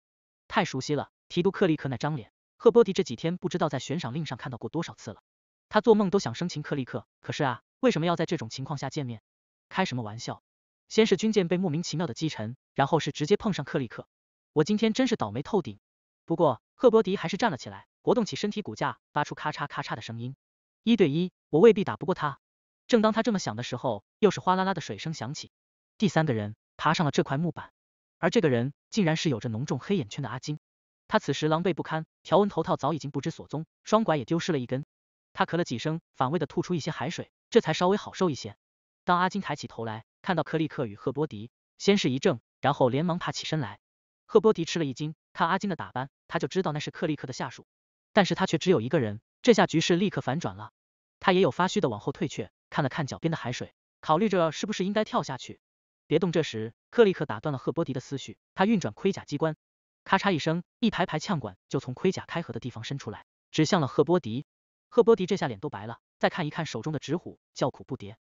太熟悉了，提督克利克那张脸，赫波迪这几天不知道在悬赏令上看到过多少次了，他做梦都想生擒克利克，可是啊，为什么要在这种情况下见面？开什么玩笑，先是军舰被莫名其妙的击沉，然后是直接碰上克利克，我今天真是倒霉透顶。不过赫波迪还是站了起来，活动起身体骨架，发出咔嚓咔嚓的声音，一对一，我未必打不过他。正当他这么想的时候，又是哗啦啦的水声响起。第三个人爬上了这块木板，而这个人竟然是有着浓重黑眼圈的阿金。他此时狼狈不堪，条纹头套早已经不知所踪，双拐也丢失了一根。他咳了几声，反胃的吐出一些海水，这才稍微好受一些。当阿金抬起头来，看到克利克与赫波迪，先是一怔，然后连忙爬起身来。赫波迪吃了一惊，看阿金的打扮，他就知道那是克利克的下属。但是他却只有一个人，这下局势立刻反转了。他也有发虚的往后退却。看了看脚边的海水，考虑着是不是应该跳下去，别动。这时，克利克打断了赫波迪的思绪，他运转盔甲机关，咔嚓一声，一排排枪管就从盔甲开合的地方伸出来，指向了赫波迪。赫波迪这下脸都白了，再看一看手中的纸虎，叫苦不迭。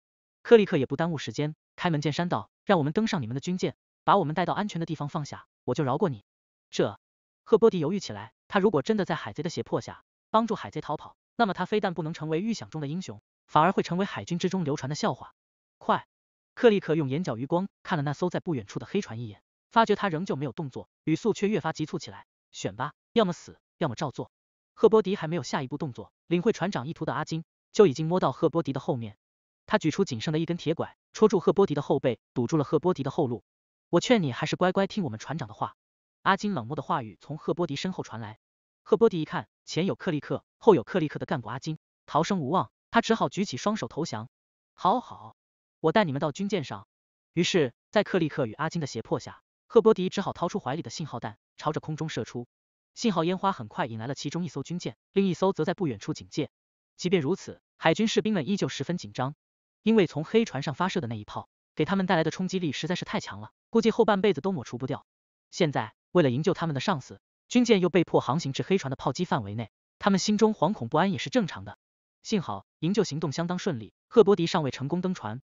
克利克也不耽误时间，开门见山道：“让我们登上你们的军舰，把我们带到安全的地方放下，我就饶过你。”这，赫波迪犹豫起来，他如果真的在海贼的胁迫下帮助海贼逃跑，那么他非但不能成为预想中的英雄。反而会成为海军之中流传的笑话。快！克利克用眼角余光看了那艘在不远处的黑船一眼，发觉他仍旧没有动作，语速却越发急促起来。选吧，要么死，要么照做。赫波迪还没有下一步动作，领会船长意图的阿金就已经摸到赫波迪的后面，他举出仅剩的一根铁拐，戳住赫波迪的后背，堵住了赫波迪的后路。我劝你还是乖乖听我们船长的话。阿金冷漠的话语从赫波迪身后传来。赫波迪一看，前有克利克，后有克利克的干部阿金，逃生无望。他只好举起双手投降。好好，我带你们到军舰上。于是，在克利克与阿金的胁迫下，赫伯迪只好掏出怀里的信号弹，朝着空中射出。信号烟花很快引来了其中一艘军舰，另一艘则在不远处警戒。即便如此，海军士兵们依旧十分紧张，因为从黑船上发射的那一炮，给他们带来的冲击力实在是太强了，估计后半辈子都抹除不掉。现在为了营救他们的上司，军舰又被迫航行至黑船的炮击范围内，他们心中惶恐不安也是正常的。幸好营救行动相当顺利，赫波迪尚未成功登船，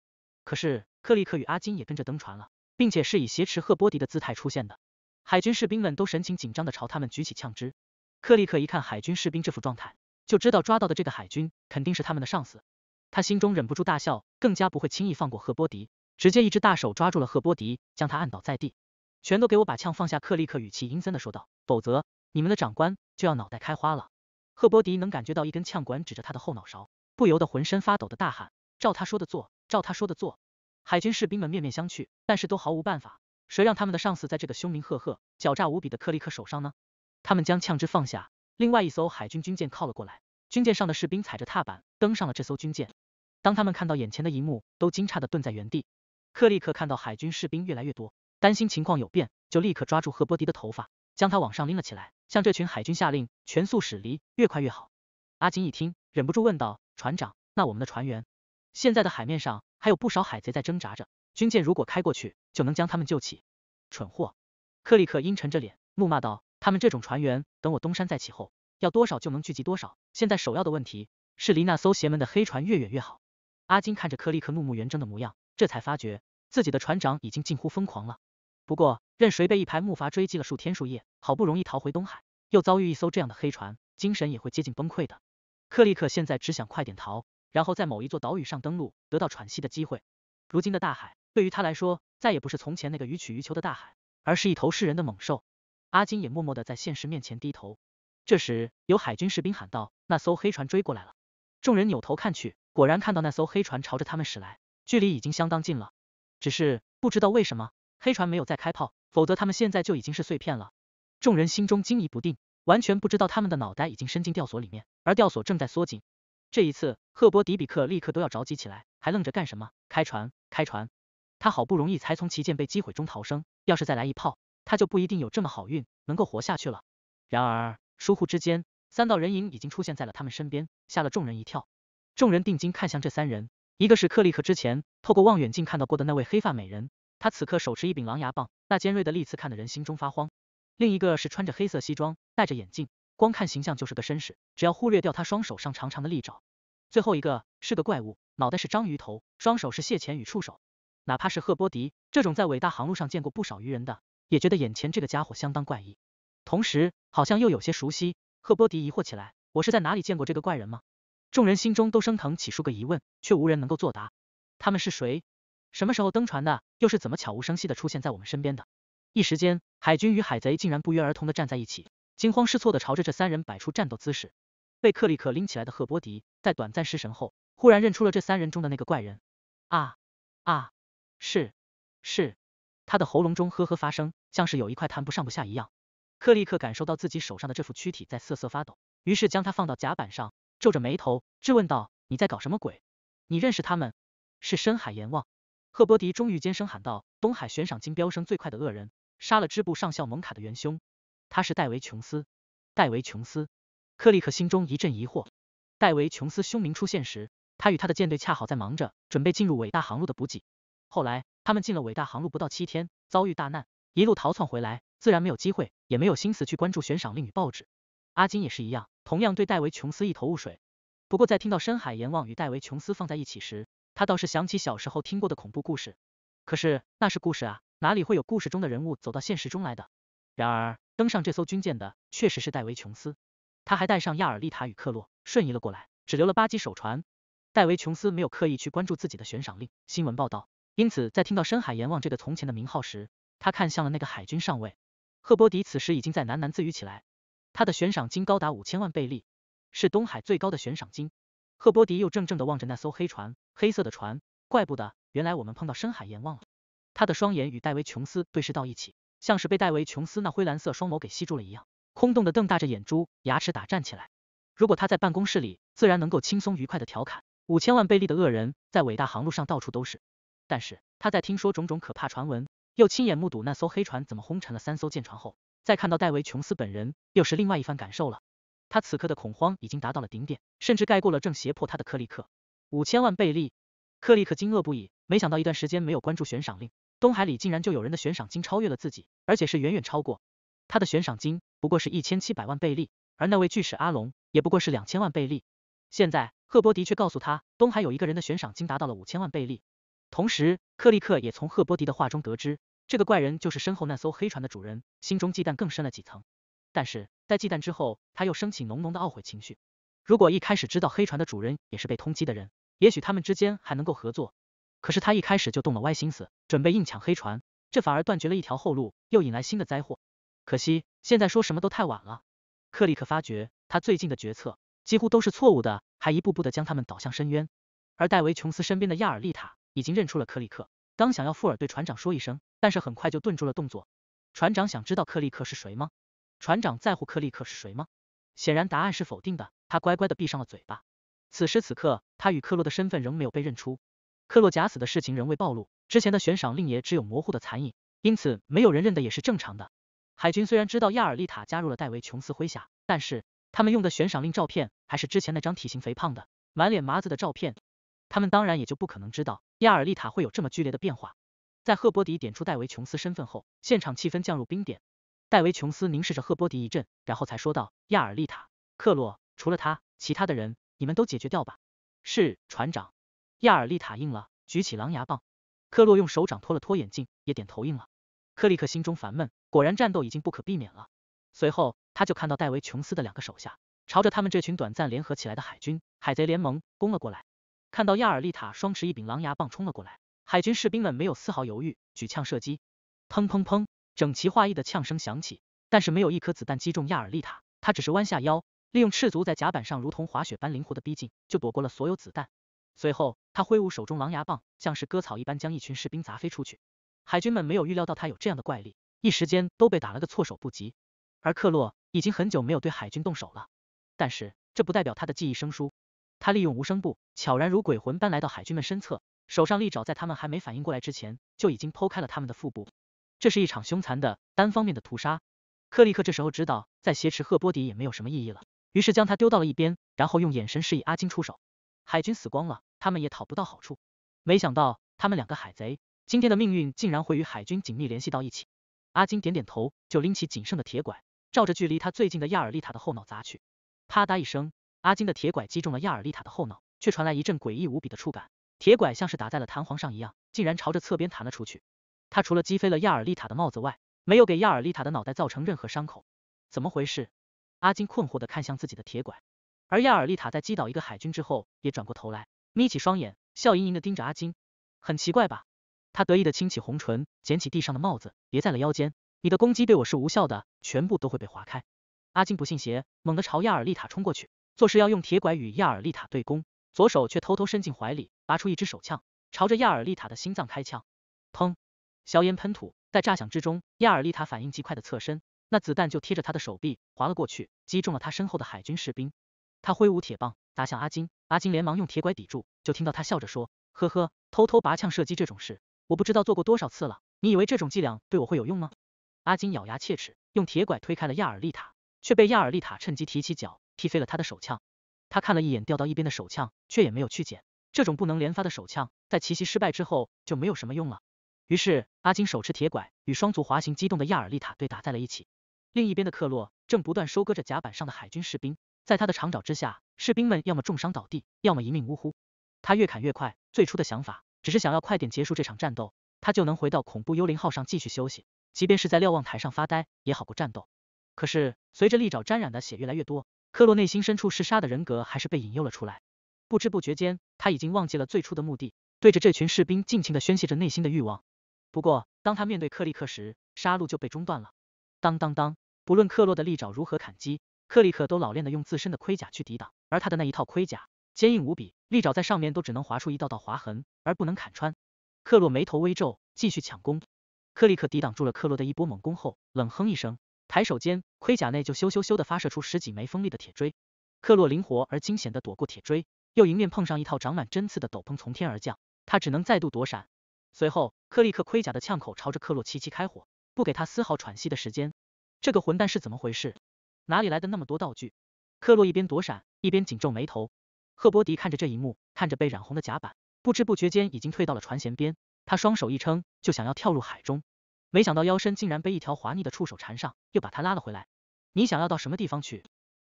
可是克利克与阿金也跟着登船了，并且是以挟持赫波迪的姿态出现的。海军士兵们都神情紧张的朝他们举起枪支，克利克一看海军士兵这副状态，就知道抓到的这个海军肯定是他们的上司，他心中忍不住大笑，更加不会轻易放过赫波迪，直接一只大手抓住了赫波迪，将他按倒在地。全都给我把枪放下，克利克语气阴森的说道，否则你们的长官就要脑袋开花了。赫伯迪能感觉到一根枪管指着他的后脑勺，不由得浑身发抖的大喊：“照他说的做，照他说的做。”海军士兵们面面相觑，但是都毫无办法，谁让他们的上司在这个凶名赫赫、狡诈无比的克利克手上呢？他们将枪支放下，另外一艘海军军舰靠了过来，军舰上的士兵踩着踏板登上了这艘军舰。当他们看到眼前的一幕，都惊诧的蹲在原地。克利克看到海军士兵越来越多，担心情况有变，就立刻抓住赫伯迪的头发。将他往上拎了起来，向这群海军下令全速驶离，越快越好。阿金一听，忍不住问道：“船长，那我们的船员？现在的海面上还有不少海贼在挣扎着，军舰如果开过去，就能将他们救起。”“蠢货！”克利克阴沉着脸怒骂道，“他们这种船员，等我东山再起后，要多少就能聚集多少。现在首要的问题是离那艘邪门的黑船越远越好。”阿金看着克利克怒目圆睁的模样，这才发觉自己的船长已经近乎疯狂了。不过，任谁被一排木筏追击了数天数夜，好不容易逃回东海，又遭遇一艘这样的黑船，精神也会接近崩溃的。克利克现在只想快点逃，然后在某一座岛屿上登陆，得到喘息的机会。如今的大海对于他来说，再也不是从前那个予取予求的大海，而是一头噬人的猛兽。阿金也默默的在现实面前低头。这时，有海军士兵喊道：“那艘黑船追过来了！”众人扭头看去，果然看到那艘黑船朝着他们驶来，距离已经相当近了。只是不知道为什么，黑船没有再开炮。否则他们现在就已经是碎片了。众人心中惊疑不定，完全不知道他们的脑袋已经伸进吊索里面，而吊索正在缩紧。这一次，赫伯迪比克立刻都要着急起来，还愣着干什么？开船，开船！他好不容易才从旗舰被击毁中逃生，要是再来一炮，他就不一定有这么好运能够活下去了。然而，疏忽之间，三道人影已经出现在了他们身边，吓了众人一跳。众人定睛看向这三人，一个是克利克之前透过望远镜看到过的那位黑发美人。他此刻手持一柄狼牙棒，那尖锐的利刺看得人心中发慌。另一个是穿着黑色西装，戴着眼镜，光看形象就是个绅士，只要忽略掉他双手上长长的利爪。最后一个是个怪物，脑袋是章鱼头，双手是蟹钳与触手。哪怕是赫波迪这种在伟大航路上见过不少鱼人的，也觉得眼前这个家伙相当怪异，同时好像又有些熟悉。赫波迪疑惑起来，我是在哪里见过这个怪人吗？众人心中都升腾起数个疑问，却无人能够作答。他们是谁？什么时候登船的？又是怎么悄无声息的出现在我们身边的？一时间，海军与海贼竟然不约而同的站在一起，惊慌失措的朝着这三人摆出战斗姿势。被克利克拎起来的赫波迪，在短暂失神后，忽然认出了这三人中的那个怪人。啊啊！是是，他的喉咙中呵呵发声，像是有一块弹不上不下一样。克利克感受到自己手上的这副躯体在瑟瑟发抖，于是将他放到甲板上，皱着眉头质问道：“你在搞什么鬼？你认识他们？是深海阎王？”赫伯迪终于尖声喊道：“东海悬赏金飙升最快的恶人，杀了支部上校蒙卡的元凶，他是戴维·琼斯。”戴维·琼斯，克利克心中一阵疑惑。戴维·琼斯凶名出现时，他与他的舰队恰好在忙着准备进入伟大航路的补给。后来他们进了伟大航路，不到七天遭遇大难，一路逃窜回来，自然没有机会，也没有心思去关注悬赏令与报纸。阿金也是一样，同样对戴维·琼斯一头雾水。不过在听到深海阎王与戴维·琼斯放在一起时，他倒是想起小时候听过的恐怖故事，可是那是故事啊，哪里会有故事中的人物走到现实中来的？然而登上这艘军舰的确实是戴维琼斯，他还带上亚尔丽塔与克洛瞬移了过来，只留了巴基守船。戴维琼斯没有刻意去关注自己的悬赏令新闻报道，因此在听到深海阎王这个从前的名号时，他看向了那个海军上尉赫伯迪。此时已经在喃喃自语起来，他的悬赏金高达五千万贝利，是东海最高的悬赏金。赫波迪又怔怔地望着那艘黑船，黑色的船，怪不得，原来我们碰到深海阎王了。他的双眼与戴维琼斯对视到一起，像是被戴维琼斯那灰蓝色双眸给吸住了一样，空洞的瞪大着眼珠，牙齿打颤起来。如果他在办公室里，自然能够轻松愉快地调侃，五千万贝利的恶人，在伟大航路上到处都是。但是他在听说种种可怕传闻，又亲眼目睹那艘黑船怎么轰沉了三艘舰船后，再看到戴维琼斯本人，又是另外一番感受了。他此刻的恐慌已经达到了顶点，甚至盖过了正胁迫他的克利克。五千万贝利，克利克惊愕不已，没想到一段时间没有关注悬赏令，东海里竟然就有人的悬赏金超越了自己，而且是远远超过。他的悬赏金不过是一千七百万贝利，而那位巨使阿龙也不过是两千万贝利。现在赫伯迪却告诉他，东海有一个人的悬赏金达到了五千万贝利。同时，克利克也从赫伯迪的话中得知，这个怪人就是身后那艘黑船的主人，心中忌惮更深了几层。但是。在忌惮之后，他又升起浓浓的懊悔情绪。如果一开始知道黑船的主人也是被通缉的人，也许他们之间还能够合作。可是他一开始就动了歪心思，准备硬抢黑船，这反而断绝了一条后路，又引来新的灾祸。可惜现在说什么都太晚了。克里克发觉他最近的决策几乎都是错误的，还一步步的将他们导向深渊。而戴维琼斯身边的亚尔丽塔已经认出了克里克，刚想要附耳对船长说一声，但是很快就顿住了动作。船长想知道克里克是谁吗？船长在乎克利克是谁吗？显然答案是否定的，他乖乖的闭上了嘴巴。此时此刻，他与克洛的身份仍没有被认出，克洛假死的事情仍未暴露，之前的悬赏令也只有模糊的残影，因此没有人认得也是正常的。海军虽然知道亚尔利塔加入了戴维琼斯麾下，但是他们用的悬赏令照片还是之前那张体型肥胖的、满脸麻子的照片，他们当然也就不可能知道亚尔利塔会有这么剧烈的变化。在赫伯迪点出戴维琼斯身份后，现场气氛降入冰点。戴维琼斯凝视着赫波迪一阵，然后才说道：“亚尔利塔，克洛，除了他，其他的人，你们都解决掉吧。”是，船长。亚尔利塔应了，举起狼牙棒。克洛用手掌托了托眼镜，也点头应了。克利克心中烦闷，果然战斗已经不可避免了。随后，他就看到戴维琼斯的两个手下，朝着他们这群短暂联合起来的海军海贼联盟攻了过来。看到亚尔利塔双持一柄狼牙棒冲了过来，海军士兵们没有丝毫犹豫，举枪射击，砰砰砰。整齐划一的枪声响起，但是没有一颗子弹击中亚尔利塔，他只是弯下腰，利用赤足在甲板上如同滑雪般灵活的逼近，就躲过了所有子弹。随后，他挥舞手中狼牙棒，像是割草一般将一群士兵砸飞出去。海军们没有预料到他有这样的怪力，一时间都被打了个措手不及。而克洛已经很久没有对海军动手了，但是这不代表他的技艺生疏。他利用无声步，悄然如鬼魂般来到海军们身侧，手上利爪在他们还没反应过来之前，就已经剖开了他们的腹部。这是一场凶残的单方面的屠杀。克利克这时候知道再挟持赫波迪也没有什么意义了，于是将他丢到了一边，然后用眼神示意阿金出手。海军死光了，他们也讨不到好处。没想到他们两个海贼今天的命运竟然会与海军紧密联系到一起。阿金点点头，就拎起仅剩的铁拐，照着距离他最近的亚尔丽塔的后脑砸去。啪嗒一声，阿金的铁拐击中了亚尔丽塔的后脑，却传来一阵诡异无比的触感，铁拐像是打在了弹簧上一样，竟然朝着侧边弹了出去。他除了击飞了亚尔丽塔的帽子外，没有给亚尔丽塔的脑袋造成任何伤口。怎么回事？阿金困惑的看向自己的铁拐，而亚尔丽塔在击倒一个海军之后，也转过头来，眯起双眼，笑盈盈的盯着阿金。很奇怪吧？他得意的轻起红唇，捡起地上的帽子，别在了腰间。你的攻击对我是无效的，全部都会被划开。阿金不信邪，猛地朝亚尔丽塔冲过去，作势要用铁拐与亚尔丽塔对攻，左手却偷偷伸进怀里，拔出一支手枪，朝着亚尔丽塔的心脏开枪。砰！硝烟喷吐，在炸响之中，亚尔丽塔反应极快的侧身，那子弹就贴着他的手臂滑了过去，击中了他身后的海军士兵。他挥舞铁棒砸向阿金，阿金连忙用铁拐抵住，就听到他笑着说：“呵呵，偷偷拔枪射击这种事，我不知道做过多少次了。你以为这种伎俩对我会有用吗？”阿金咬牙切齿，用铁拐推开了亚尔丽塔，却被亚尔丽塔趁机提起脚踢飞了他的手枪。他看了一眼掉到一边的手枪，却也没有去捡。这种不能连发的手枪，在奇袭失败之后就没有什么用了。于是，阿金手持铁拐与双足滑行、机动的亚尔利塔对打在了一起。另一边的克洛正不断收割着甲板上的海军士兵，在他的长爪之下，士兵们要么重伤倒地，要么一命呜呼。他越砍越快，最初的想法只是想要快点结束这场战斗，他就能回到恐怖幽灵号上继续休息，即便是在瞭望台上发呆也好过战斗。可是随着利爪沾染的血越来越多，克洛内心深处嗜杀的人格还是被引诱了出来。不知不觉间，他已经忘记了最初的目的，对着这群士兵尽情的宣泄着内心的欲望。不过，当他面对克利克时，杀戮就被中断了。当当当！不论克洛的利爪如何砍击，克利克都老练的用自身的盔甲去抵挡，而他的那一套盔甲坚硬无比，利爪在上面都只能划出一道道划痕，而不能砍穿。克洛眉头微皱，继续抢攻。克利克抵挡住了克洛的一波猛攻后，冷哼一声，抬手间，盔甲内就咻咻咻的发射出十几枚锋利的铁锥。克洛灵活而惊险的躲过铁锥，又迎面碰上一套长满针刺的斗篷从天而降，他只能再度躲闪。随后，克利克盔甲的枪口朝着克洛奇奇开火，不给他丝毫喘息的时间。这个混蛋是怎么回事？哪里来的那么多道具？克洛一边躲闪，一边紧皱眉头。赫伯迪看着这一幕，看着被染红的甲板，不知不觉间已经退到了船舷边。他双手一撑，就想要跳入海中，没想到腰身竟然被一条滑腻的触手缠上，又把他拉了回来。你想要到什么地方去？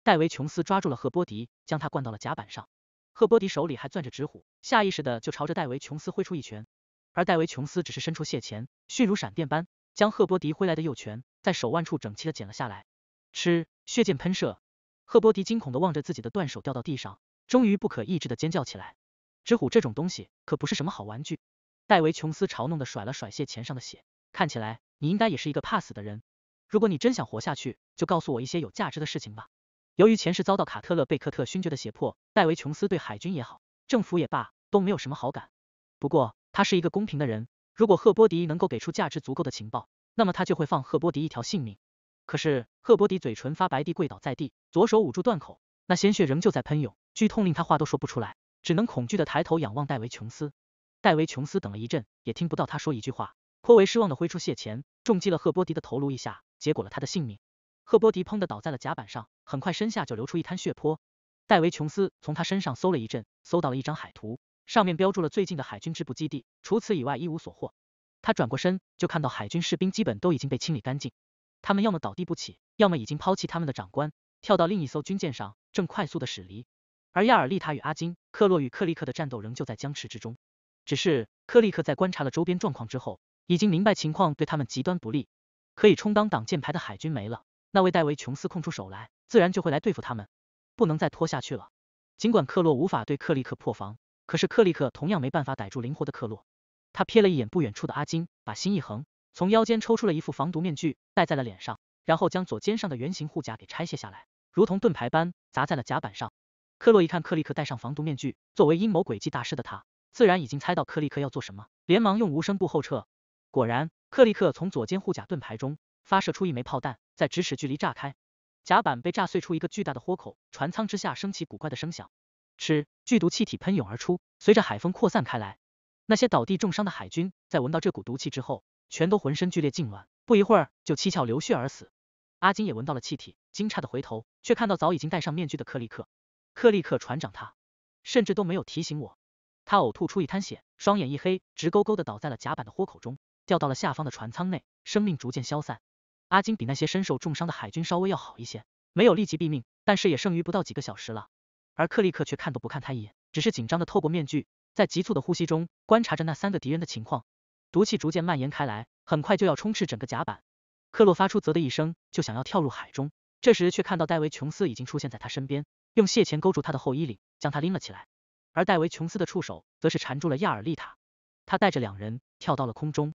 戴维琼斯抓住了赫伯迪，将他灌到了甲板上。赫伯迪手里还攥着纸虎，下意识的就朝着戴维琼斯挥出一拳。而戴维·琼斯只是伸出蟹钳，迅如闪电般将赫伯迪挥来的右拳，在手腕处整齐的剪了下来。吃，血溅喷射，赫伯迪惊恐的望着自己的断手掉到地上，终于不可抑制的尖叫起来。纸虎这种东西可不是什么好玩具。戴维·琼斯嘲弄的甩了甩蟹钳上的血，看起来你应该也是一个怕死的人。如果你真想活下去，就告诉我一些有价值的事情吧。由于前世遭到卡特勒·贝克特勋爵的胁迫，戴维·琼斯对海军也好，政府也罢都没有什么好感。不过。他是一个公平的人，如果赫波迪能够给出价值足够的情报，那么他就会放赫波迪一条性命。可是赫波迪嘴唇发白地跪倒在地，左手捂住断口，那鲜血仍旧在喷涌，剧痛令他话都说不出来，只能恐惧的抬头仰望戴维琼斯。戴维琼斯等了一阵，也听不到他说一句话，颇为失望的挥出蟹钳，重击了赫波迪的头颅一下，结果了他的性命。赫波迪砰的倒在了甲板上，很快身下就流出一滩血泊。戴维琼斯从他身上搜了一阵，搜到了一张海图。上面标注了最近的海军支部基地，除此以外一无所获。他转过身，就看到海军士兵基本都已经被清理干净，他们要么倒地不起，要么已经抛弃他们的长官，跳到另一艘军舰上，正快速的驶离。而亚尔利塔与阿金、克洛与克利克的战斗仍旧在僵持之中，只是克利克在观察了周边状况之后，已经明白情况对他们极端不利，可以充当挡箭牌的海军没了，那位戴维琼斯空出手来，自然就会来对付他们，不能再拖下去了。尽管克洛无法对克利克破防。可是克利克同样没办法逮住灵活的克洛，他瞥了一眼不远处的阿金，把心一横，从腰间抽出了一副防毒面具戴在了脸上，然后将左肩上的圆形护甲给拆卸下来，如同盾牌般砸在了甲板上。克洛一看克利克戴上防毒面具，作为阴谋诡计大师的他，自然已经猜到克利克要做什么，连忙用无声步后撤。果然，克利克从左肩护甲盾牌中发射出一枚炮弹，在咫尺距离炸开，甲板被炸碎出一个巨大的豁口，船舱之下升起古怪的声响。吃，剧毒气体喷涌而出，随着海风扩散开来。那些倒地重伤的海军，在闻到这股毒气之后，全都浑身剧烈痉挛，不一会儿就七窍流血而死。阿金也闻到了气体，惊诧的回头，却看到早已经戴上面具的克利克。克利克船长，他甚至都没有提醒我。他呕吐出一滩血，双眼一黑，直勾勾的倒在了甲板的豁口中，掉到了下方的船舱内，生命逐渐消散。阿金比那些身受重伤的海军稍微要好一些，没有立即毙命，但是也剩余不到几个小时了。而克利克却看都不看他一眼，只是紧张的透过面具，在急促的呼吸中观察着那三个敌人的情况。毒气逐渐蔓延开来，很快就要充斥整个甲板。克洛发出啧的一声，就想要跳入海中，这时却看到戴维琼斯已经出现在他身边，用蟹钳勾住他的后衣领，将他拎了起来。而戴维琼斯的触手则是缠住了亚尔利塔，他带着两人跳到了空中。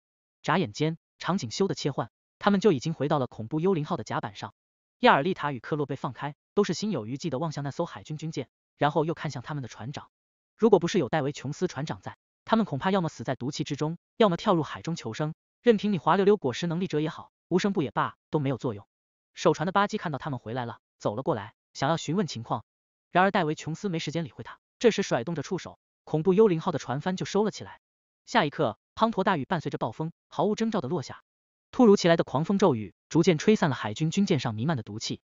眨眼间，场景修的切换，他们就已经回到了恐怖幽灵号的甲板上。亚尔利塔与克洛被放开。都是心有余悸的望向那艘海军军舰，然后又看向他们的船长。如果不是有戴维琼斯船长在，他们恐怕要么死在毒气之中，要么跳入海中求生。任凭你滑溜溜果实能力者也好，无声步也罢，都没有作用。守船的巴基看到他们回来了，走了过来，想要询问情况。然而戴维琼斯没时间理会他，这时甩动着触手，恐怖幽灵号的船帆就收了起来。下一刻，滂沱大雨伴随着暴风毫无征兆的落下，突如其来的狂风骤雨逐渐吹散了海军军舰上弥漫的毒气。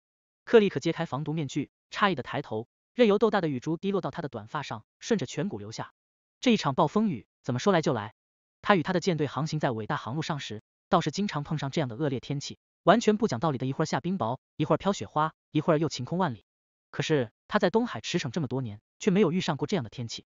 克利可揭开防毒面具，诧异的抬头，任由豆大的雨珠滴落到他的短发上，顺着颧骨流下。这一场暴风雨怎么说来就来？他与他的舰队航行在伟大航路上时，倒是经常碰上这样的恶劣天气，完全不讲道理的，一会儿下冰雹，一会儿飘雪花，一会儿又晴空万里。可是他在东海驰骋这么多年，却没有遇上过这样的天气。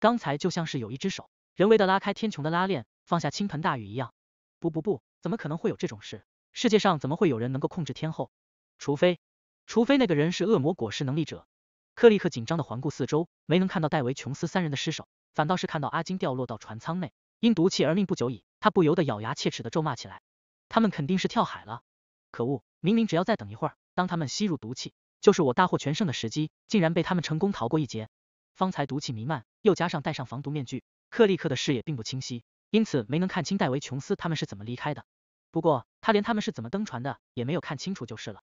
刚才就像是有一只手，人为的拉开天穹的拉链，放下倾盆大雨一样。不不不，怎么可能会有这种事？世界上怎么会有人能够控制天后？除非……除非那个人是恶魔果实能力者，克利克紧张的环顾四周，没能看到戴维琼斯三人的尸首，反倒是看到阿金掉落到船舱内，因毒气而命不久矣。他不由得咬牙切齿的咒骂起来，他们肯定是跳海了。可恶，明明只要再等一会儿，当他们吸入毒气，就是我大获全胜的时机，竟然被他们成功逃过一劫。方才毒气弥漫，又加上戴上防毒面具，克利克的视野并不清晰，因此没能看清戴维琼斯他们是怎么离开的。不过他连他们是怎么登船的也没有看清楚就是了。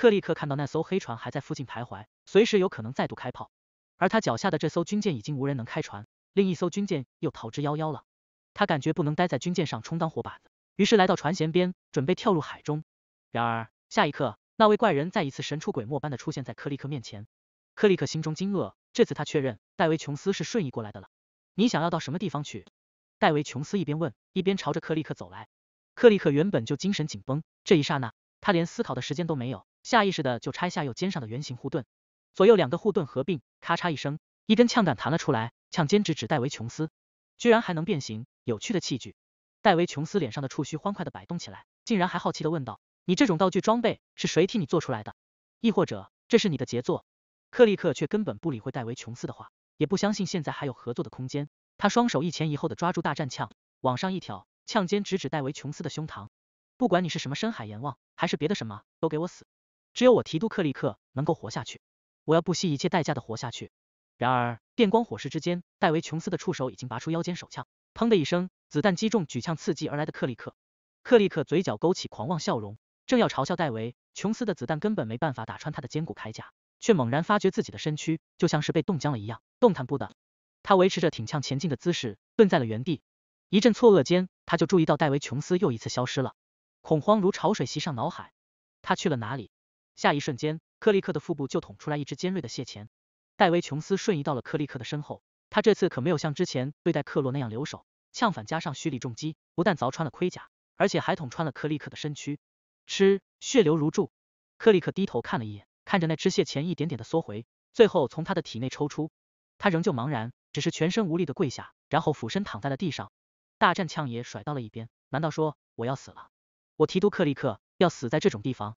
克利克看到那艘黑船还在附近徘徊，随时有可能再度开炮，而他脚下的这艘军舰已经无人能开船，另一艘军舰又逃之夭夭了。他感觉不能待在军舰上充当活靶子，于是来到船舷边，准备跳入海中。然而下一刻，那位怪人再一次神出鬼没般的出现在克利克面前。克利克心中惊愕，这次他确认戴维琼斯是瞬移过来的了。你想要到什么地方去？戴维琼斯一边问，一边朝着克利克走来。克利克原本就精神紧绷，这一刹那他连思考的时间都没有。下意识的就拆下右肩上的圆形护盾，左右两个护盾合并，咔嚓一声，一根枪杆弹了出来，枪尖直指戴维琼斯，居然还能变形，有趣的器具。戴维琼斯脸上的触须欢快的摆动起来，竟然还好奇的问道：“你这种道具装备是谁替你做出来的？亦或者这是你的杰作？”克利克却根本不理会戴维琼斯的话，也不相信现在还有合作的空间。他双手一前一后的抓住大战枪，往上一挑，枪尖直指戴维琼斯的胸膛。不管你是什么深海阎王，还是别的什么，都给我死！只有我提督克利克能够活下去，我要不惜一切代价的活下去。然而电光火石之间，戴维琼斯的触手已经拔出腰间手枪，砰的一声，子弹击中举枪刺激而来的克利克。克利克嘴角勾起狂妄笑容，正要嘲笑戴维琼斯的子弹根本没办法打穿他的坚固铠甲，却猛然发觉自己的身躯就像是被冻僵了一样，动弹不得。他维持着挺枪前进的姿势，蹲在了原地。一阵错愕间，他就注意到戴维琼斯又一次消失了。恐慌如潮水袭上脑海，他去了哪里？下一瞬间，克利克的腹部就捅出来一只尖锐的蟹钳。戴维·琼斯瞬移到了克利克的身后，他这次可没有像之前对待克洛那样留手，呛反加上蓄力重击，不但凿穿了盔甲，而且还捅穿了克利克的身躯，吃血流如注。克利克低头看了一眼，看着那只蟹钳一点点的缩回，最后从他的体内抽出，他仍旧茫然，只是全身无力的跪下，然后俯身躺在了地上，大战呛也甩到了一边。难道说我要死了？我提督克利克要死在这种地方？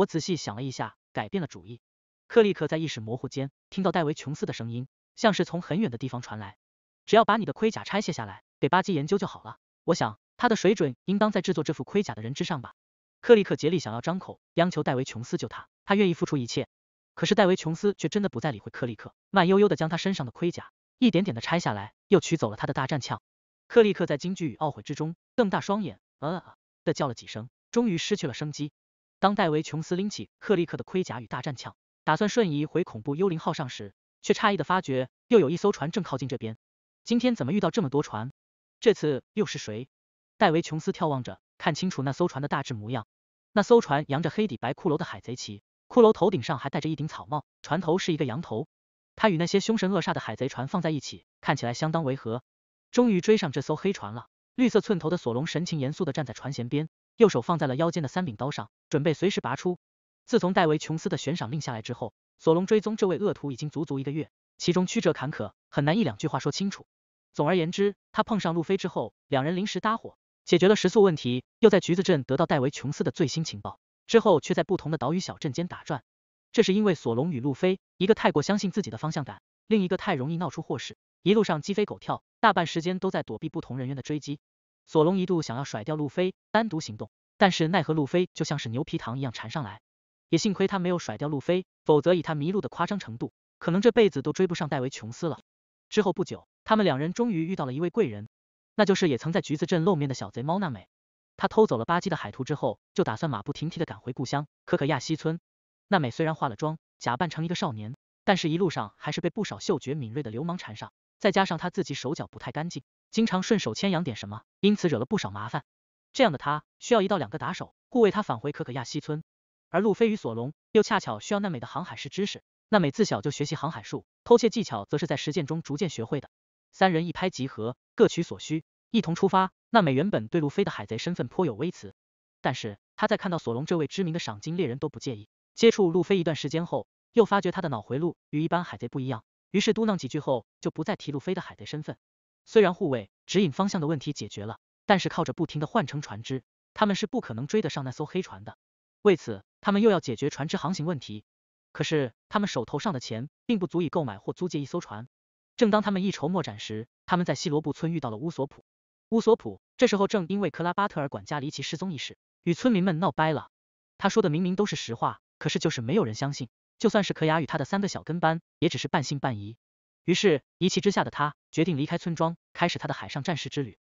我仔细想了一下，改变了主意。克利克在意识模糊间听到戴维琼斯的声音，像是从很远的地方传来。只要把你的盔甲拆卸下来，给巴基研究就好了。我想他的水准应当在制作这副盔甲的人之上吧。克利克竭力想要张口央求戴维琼斯救他，他愿意付出一切。可是戴维琼斯却真的不再理会克利克，慢悠悠的将他身上的盔甲一点点的拆下来，又取走了他的大战枪。克利克在惊惧与懊悔之中瞪大双眼，呃的叫了几声，终于失去了生机。当戴维琼斯拎起克利克的盔甲与大战枪，打算瞬移回恐怖幽灵号上时，却诧异的发觉又有一艘船正靠近这边。今天怎么遇到这么多船？这次又是谁？戴维琼斯眺望着，看清楚那艘船的大致模样。那艘船扬着黑底白骷髅的海贼旗，骷髅头顶上还戴着一顶草帽，船头是一个羊头。他与那些凶神恶煞的海贼船放在一起，看起来相当违和。终于追上这艘黑船了。绿色寸头的索隆神情严肃的站在船舷边，右手放在了腰间的三柄刀上。准备随时拔出。自从戴维琼斯的悬赏令下来之后，索隆追踪这位恶徒已经足足一个月，其中曲折坎坷，很难一两句话说清楚。总而言之，他碰上路飞之后，两人临时搭伙，解决了食宿问题，又在橘子镇得到戴维琼斯的最新情报，之后却在不同的岛屿小镇间打转。这是因为索隆与路飞，一个太过相信自己的方向感，另一个太容易闹出祸事，一路上鸡飞狗跳，大半时间都在躲避不同人员的追击。索隆一度想要甩掉路飞，单独行动。但是奈何路飞就像是牛皮糖一样缠上来，也幸亏他没有甩掉路飞，否则以他迷路的夸张程度，可能这辈子都追不上戴维琼斯了。之后不久，他们两人终于遇到了一位贵人，那就是也曾在橘子镇露面的小贼猫娜美。他偷走了巴基的海图之后，就打算马不停蹄的赶回故乡可可亚西村。娜美虽然化了妆，假扮成一个少年，但是一路上还是被不少嗅觉敏锐的流氓缠上，再加上他自己手脚不太干净，经常顺手牵羊点什么，因此惹了不少麻烦。这样的他需要一到两个打手护卫他返回可可亚西村，而路飞与索隆又恰巧需要娜美的航海式知识，娜美自小就学习航海术，偷窃技巧则是在实践中逐渐学会的。三人一拍即合，各取所需，一同出发。娜美原本对路飞的海贼身份颇有微词，但是她在看到索隆这位知名的赏金猎人都不介意，接触路飞一段时间后，又发觉他的脑回路与一般海贼不一样，于是嘟囔几句后就不再提路飞的海贼身份。虽然护卫指引方向的问题解决了。但是靠着不停的换乘船只，他们是不可能追得上那艘黑船的。为此，他们又要解决船只航行问题。可是他们手头上的钱并不足以购买或租借一艘船。正当他们一筹莫展时，他们在西罗布村遇到了乌索普。乌索普这时候正因为克拉巴特尔管家离奇失踪一事，与村民们闹掰了。他说的明明都是实话，可是就是没有人相信。就算是可雅与他的三个小跟班，也只是半信半疑。于是，一气之下的他决定离开村庄，开始他的海上战士之旅。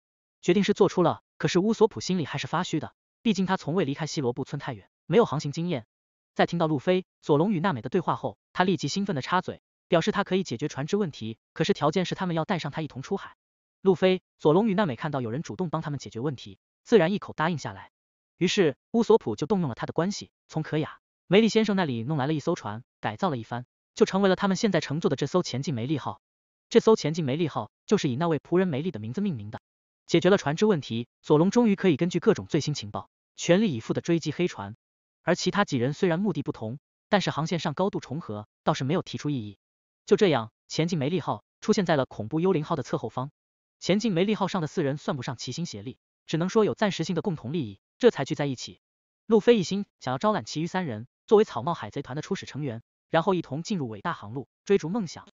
决定是做出了，可是乌索普心里还是发虚的，毕竟他从未离开西罗布村太远，没有航行经验。在听到路飞、索龙与娜美的对话后，他立即兴奋的插嘴，表示他可以解决船只问题，可是条件是他们要带上他一同出海。路飞、索龙与娜美看到有人主动帮他们解决问题，自然一口答应下来。于是乌索普就动用了他的关系，从可雅梅利先生那里弄来了一艘船，改造了一番，就成为了他们现在乘坐的这艘前进梅利号。这艘前进梅利号就是以那位仆人梅利的名字命名的。解决了船只问题，索隆终于可以根据各种最新情报，全力以赴的追击黑船。而其他几人虽然目的不同，但是航线上高度重合，倒是没有提出异议。就这样，前进梅利号出现在了恐怖幽灵号的侧后方。前进梅利号上的四人算不上齐心协力，只能说有暂时性的共同利益，这才聚在一起。路飞一心想要招揽其余三人作为草帽海贼团的初始成员，然后一同进入伟大航路追逐梦想。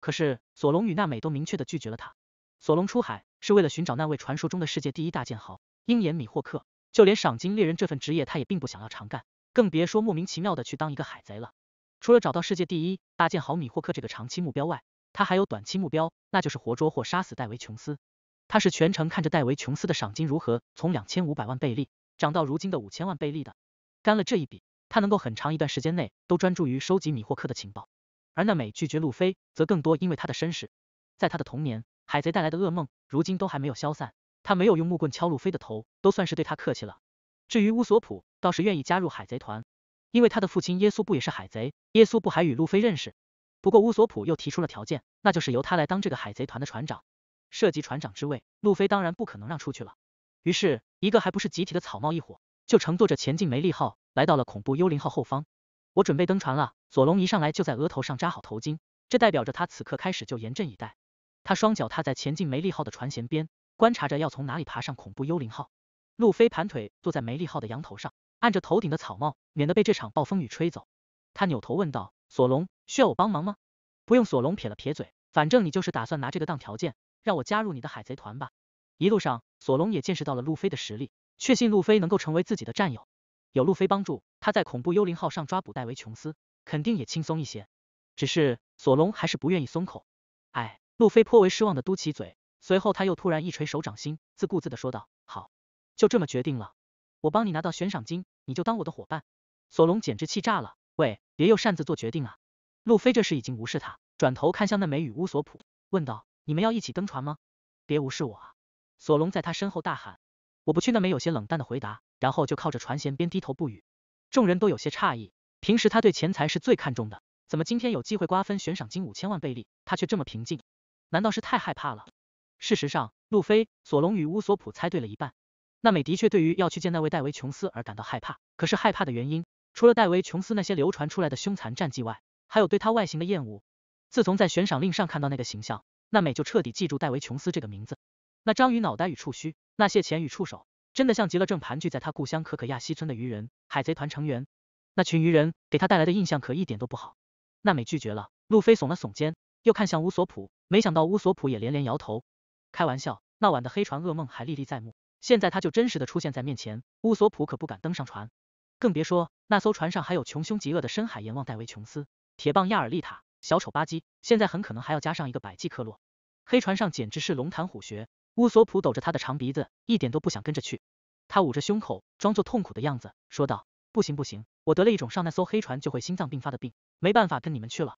可是索隆与娜美都明确的拒绝了他。索隆出海。是为了寻找那位传说中的世界第一大剑豪鹰眼米霍克，就连赏金猎人这份职业他也并不想要常干，更别说莫名其妙的去当一个海贼了。除了找到世界第一大剑豪米霍克这个长期目标外，他还有短期目标，那就是活捉或杀死戴维琼斯。他是全程看着戴维琼斯的赏金如何从两千五百万贝利涨到如今的五千万贝利的。干了这一笔，他能够很长一段时间内都专注于收集米霍克的情报。而那美拒绝路飞，则更多因为他的身世，在他的童年，海贼带来的噩梦。如今都还没有消散，他没有用木棍敲路飞的头，都算是对他客气了。至于乌索普，倒是愿意加入海贼团，因为他的父亲耶稣布也是海贼，耶稣布还与路飞认识。不过乌索普又提出了条件，那就是由他来当这个海贼团的船长。涉及船长之位，路飞当然不可能让出去了。于是，一个还不是集体的草帽一伙，就乘坐着前进梅利号来到了恐怖幽灵号后方。我准备登船了，索龙一上来就在额头上扎好头巾，这代表着他此刻开始就严阵以待。他双脚踏在前进梅利号的船舷边，观察着要从哪里爬上恐怖幽灵号。路飞盘腿坐在梅利号的羊头上，按着头顶的草帽，免得被这场暴风雨吹走。他扭头问道：“索隆，需要我帮忙吗？”“不用。”索隆撇了撇嘴，反正你就是打算拿这个当条件，让我加入你的海贼团吧。一路上，索隆也见识到了路飞的实力，确信路飞能够成为自己的战友。有路飞帮助他在恐怖幽灵号上抓捕戴维琼斯，肯定也轻松一些。只是索隆还是不愿意松口。哎。路飞颇为失望的嘟起嘴，随后他又突然一锤手掌心，自顾自的说道：“好，就这么决定了，我帮你拿到悬赏金，你就当我的伙伴。”索隆简直气炸了，喂，别又擅自做决定啊！路飞这时已经无视他，转头看向那美与乌索普，问道：“你们要一起登船吗？别无视我啊！”索隆在他身后大喊。我不去，那美有些冷淡的回答，然后就靠着船舷边低头不语。众人都有些诧异，平时他对钱财是最看重的，怎么今天有机会瓜分悬赏金五千万贝利，他却这么平静。难道是太害怕了？事实上，路飞、索隆与乌索普猜对了一半。娜美的确对于要去见那位戴维琼斯而感到害怕，可是害怕的原因，除了戴维琼斯那些流传出来的凶残战绩外，还有对他外形的厌恶。自从在悬赏令上看到那个形象，娜美就彻底记住戴维琼斯这个名字。那章鱼脑袋与触须，那蟹钳与触手，真的像极了正盘踞在他故乡可可亚西村的鱼人海贼团成员。那群鱼人给他带来的印象可一点都不好。娜美拒绝了，路飞耸了耸肩。又看向乌索普，没想到乌索普也连连摇头。开玩笑，那晚的黑船噩梦还历历在目，现在他就真实的出现在面前。乌索普可不敢登上船，更别说那艘船上还有穷凶极恶的深海阎王戴维琼斯、铁棒亚尔利塔、小丑巴基，现在很可能还要加上一个百济克洛。黑船上简直是龙潭虎穴，乌索普抖着他的长鼻子，一点都不想跟着去。他捂着胸口，装作痛苦的样子，说道：“不行不行，我得了一种上那艘黑船就会心脏病发的病，没办法跟你们去了。”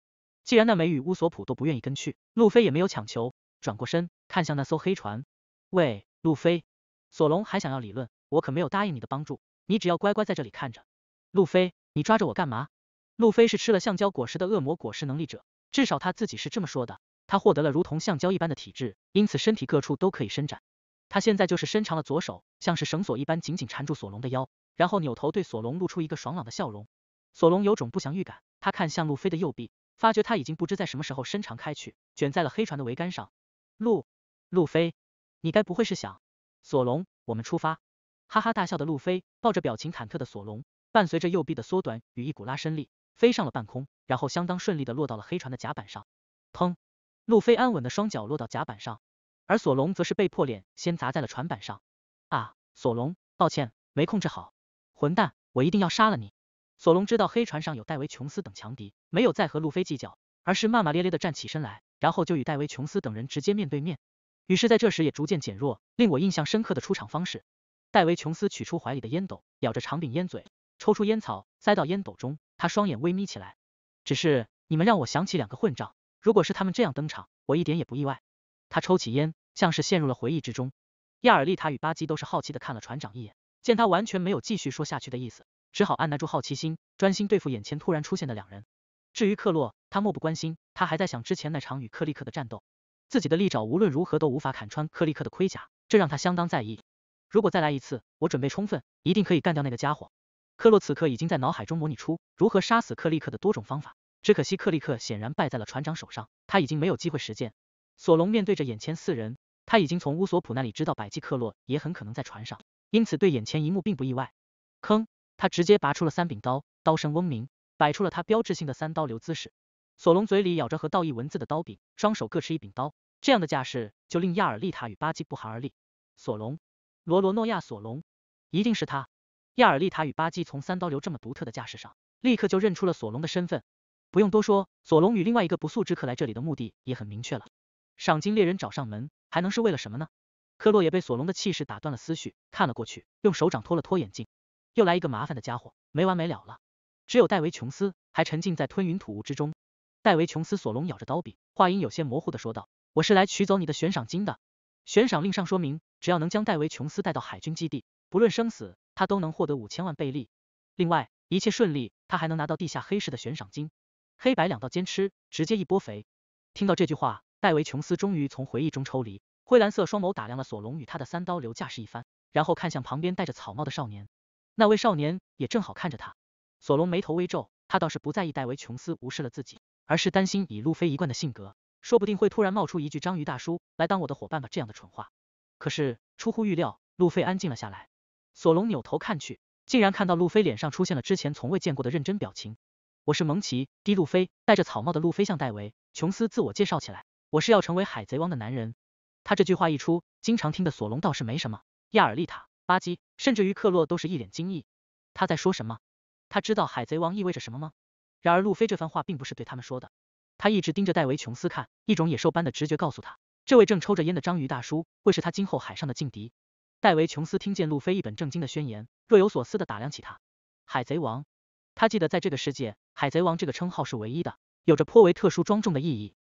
既然那美与乌索普都不愿意跟去，路飞也没有强求，转过身看向那艘黑船。喂，路飞，索隆还想要理论，我可没有答应你的帮助，你只要乖乖在这里看着。路飞，你抓着我干嘛？路飞是吃了橡胶果实的恶魔果实能力者，至少他自己是这么说的。他获得了如同橡胶一般的体质，因此身体各处都可以伸展。他现在就是伸长了左手，像是绳索一般紧紧缠住索隆的腰，然后扭头对索隆露出一个爽朗的笑容。索隆有种不祥预感，他看向路飞的右臂。发觉他已经不知在什么时候伸长开去，卷在了黑船的桅杆上。路，路飞，你该不会是想？索隆，我们出发。哈哈大笑的路飞抱着表情忐忑的索隆，伴随着右臂的缩短与一股拉伸力，飞上了半空，然后相当顺利的落到了黑船的甲板上。砰！路飞安稳的双脚落到甲板上，而索隆则是被迫脸先砸在了船板上。啊，索隆，抱歉，没控制好。混蛋，我一定要杀了你！索隆知道黑船上有戴维琼斯等强敌，没有再和路飞计较，而是骂骂咧咧的站起身来，然后就与戴维琼斯等人直接面对面。于是在这时也逐渐减弱。令我印象深刻的出场方式，戴维琼斯取出怀里的烟斗，咬着长柄烟嘴，抽出烟草塞到烟斗中，他双眼微眯起来。只是你们让我想起两个混账，如果是他们这样登场，我一点也不意外。他抽起烟，像是陷入了回忆之中。亚尔丽塔与巴基都是好奇的看了船长一眼，见他完全没有继续说下去的意思。只好按捺住好奇心，专心对付眼前突然出现的两人。至于克洛，他漠不关心，他还在想之前那场与克利克的战斗，自己的利爪无论如何都无法砍穿克利克的盔甲，这让他相当在意。如果再来一次，我准备充分，一定可以干掉那个家伙。克洛此刻已经在脑海中模拟出如何杀死克利克的多种方法，只可惜克利克显然败在了船长手上，他已经没有机会实践。索隆面对着眼前四人，他已经从乌索普那里知道百济克洛也很可能在船上，因此对眼前一幕并不意外。坑，他直接拔出了三柄刀，刀身嗡鸣，摆出了他标志性的三刀流姿势。索隆嘴里咬着和道义文字的刀柄，双手各持一柄刀，这样的架势就令亚尔利塔与巴基不寒而栗。索隆，罗罗诺亚索隆，一定是他！亚尔利塔与巴基从三刀流这么独特的架势上，立刻就认出了索隆的身份。不用多说，索隆与另外一个不速之客来这里的目的也很明确了。赏金猎人找上门，还能是为了什么呢？克洛也被索隆的气势打断了思绪，看了过去，用手掌托了托眼镜。又来一个麻烦的家伙，没完没了了。只有戴维琼斯还沉浸在吞云吐雾之中。戴维琼斯索隆咬着刀柄，话音有些模糊的说道：“我是来取走你的悬赏金的。悬赏令上说明，只要能将戴维琼斯带到海军基地，不论生死，他都能获得五千万贝利。另外，一切顺利，他还能拿到地下黑市的悬赏金，黑白两道坚吃，直接一波肥。”听到这句话，戴维琼斯终于从回忆中抽离，灰蓝色双眸打量了索隆与他的三刀流架势一番，然后看向旁边戴着草帽的少年。那位少年也正好看着他，索隆眉头微皱，他倒是不在意戴维琼斯无视了自己，而是担心以路飞一贯的性格，说不定会突然冒出一句“章鱼大叔来当我的伙伴吧”这样的蠢话。可是出乎预料，路飞安静了下来。索隆扭头看去，竟然看到路飞脸上出现了之前从未见过的认真表情。我是蒙奇 ·D· 路飞，戴着草帽的路飞向戴维·琼斯自我介绍起来。我是要成为海贼王的男人。他这句话一出，经常听的索隆倒是没什么。亚尔利塔。巴基，甚至于克洛都是一脸惊异。他在说什么？他知道海贼王意味着什么吗？然而路飞这番话并不是对他们说的，他一直盯着戴维琼斯看，一种野兽般的直觉告诉他，这位正抽着烟的章鱼大叔会是他今后海上的劲敌。戴维琼斯听见路飞一本正经的宣言，若有所思的打量起他。海贼王，他记得在这个世界，海贼王这个称号是唯一的，有着颇为特殊庄重的意义。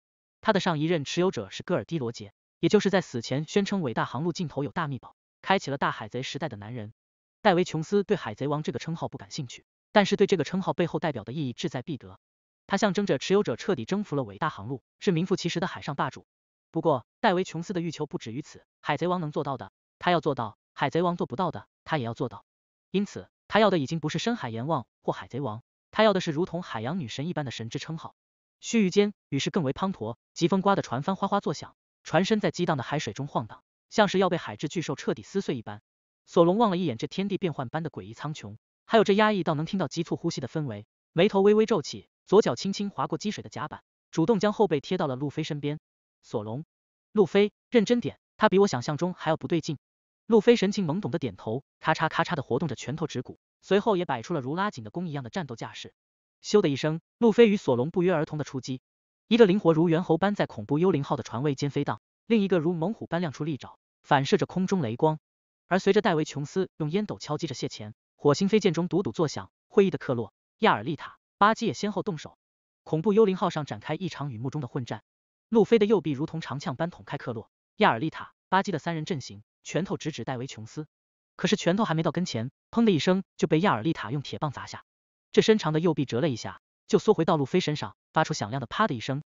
他的上一任持有者是戈尔迪罗杰，也就是在死前宣称伟大航路尽头有大秘宝。开启了大海贼时代的男人，戴维琼斯对海贼王这个称号不感兴趣，但是对这个称号背后代表的意义志在必得。他象征着持有者彻底征服了伟大航路，是名副其实的海上霸主。不过，戴维琼斯的欲求不止于此，海贼王能做到的，他要做到；海贼王做不到的，他也要做到。因此，他要的已经不是深海阎王或海贼王，他要的是如同海洋女神一般的神之称号。须臾间，雨势更为滂沱，疾风刮得船帆哗哗作响，船身在激荡的海水中晃荡。像是要被海之巨兽彻底撕碎一般，索隆望了一眼这天地变幻般的诡异苍穹，还有这压抑到能听到急促呼吸的氛围，眉头微微皱起，左脚轻轻划过积水的甲板，主动将后背贴到了路飞身边。索隆，路飞，认真点，他比我想象中还要不对劲。路飞神情懵懂的点头，咔嚓咔嚓的活动着拳头指骨，随后也摆出了如拉紧的弓一样的战斗架势。咻的一声，路飞与索隆不约而同的出击，一个灵活如猿猴般在恐怖幽灵号的船位间飞荡，另一个如猛虎般亮出利爪。反射着空中雷光，而随着戴维·琼斯用烟斗敲击着蟹钳，火星飞溅中嘟嘟作响。会议的克洛、亚尔利塔、巴基也先后动手，恐怖幽灵号上展开一场雨幕中的混战。路飞的右臂如同长枪般捅开克洛、亚尔利塔、巴基的三人阵型，拳头直指戴维·琼斯。可是拳头还没到跟前，砰的一声就被亚尔利塔用铁棒砸下，这伸长的右臂折了一下，就缩回到路飞身上，发出响亮的啪的一声。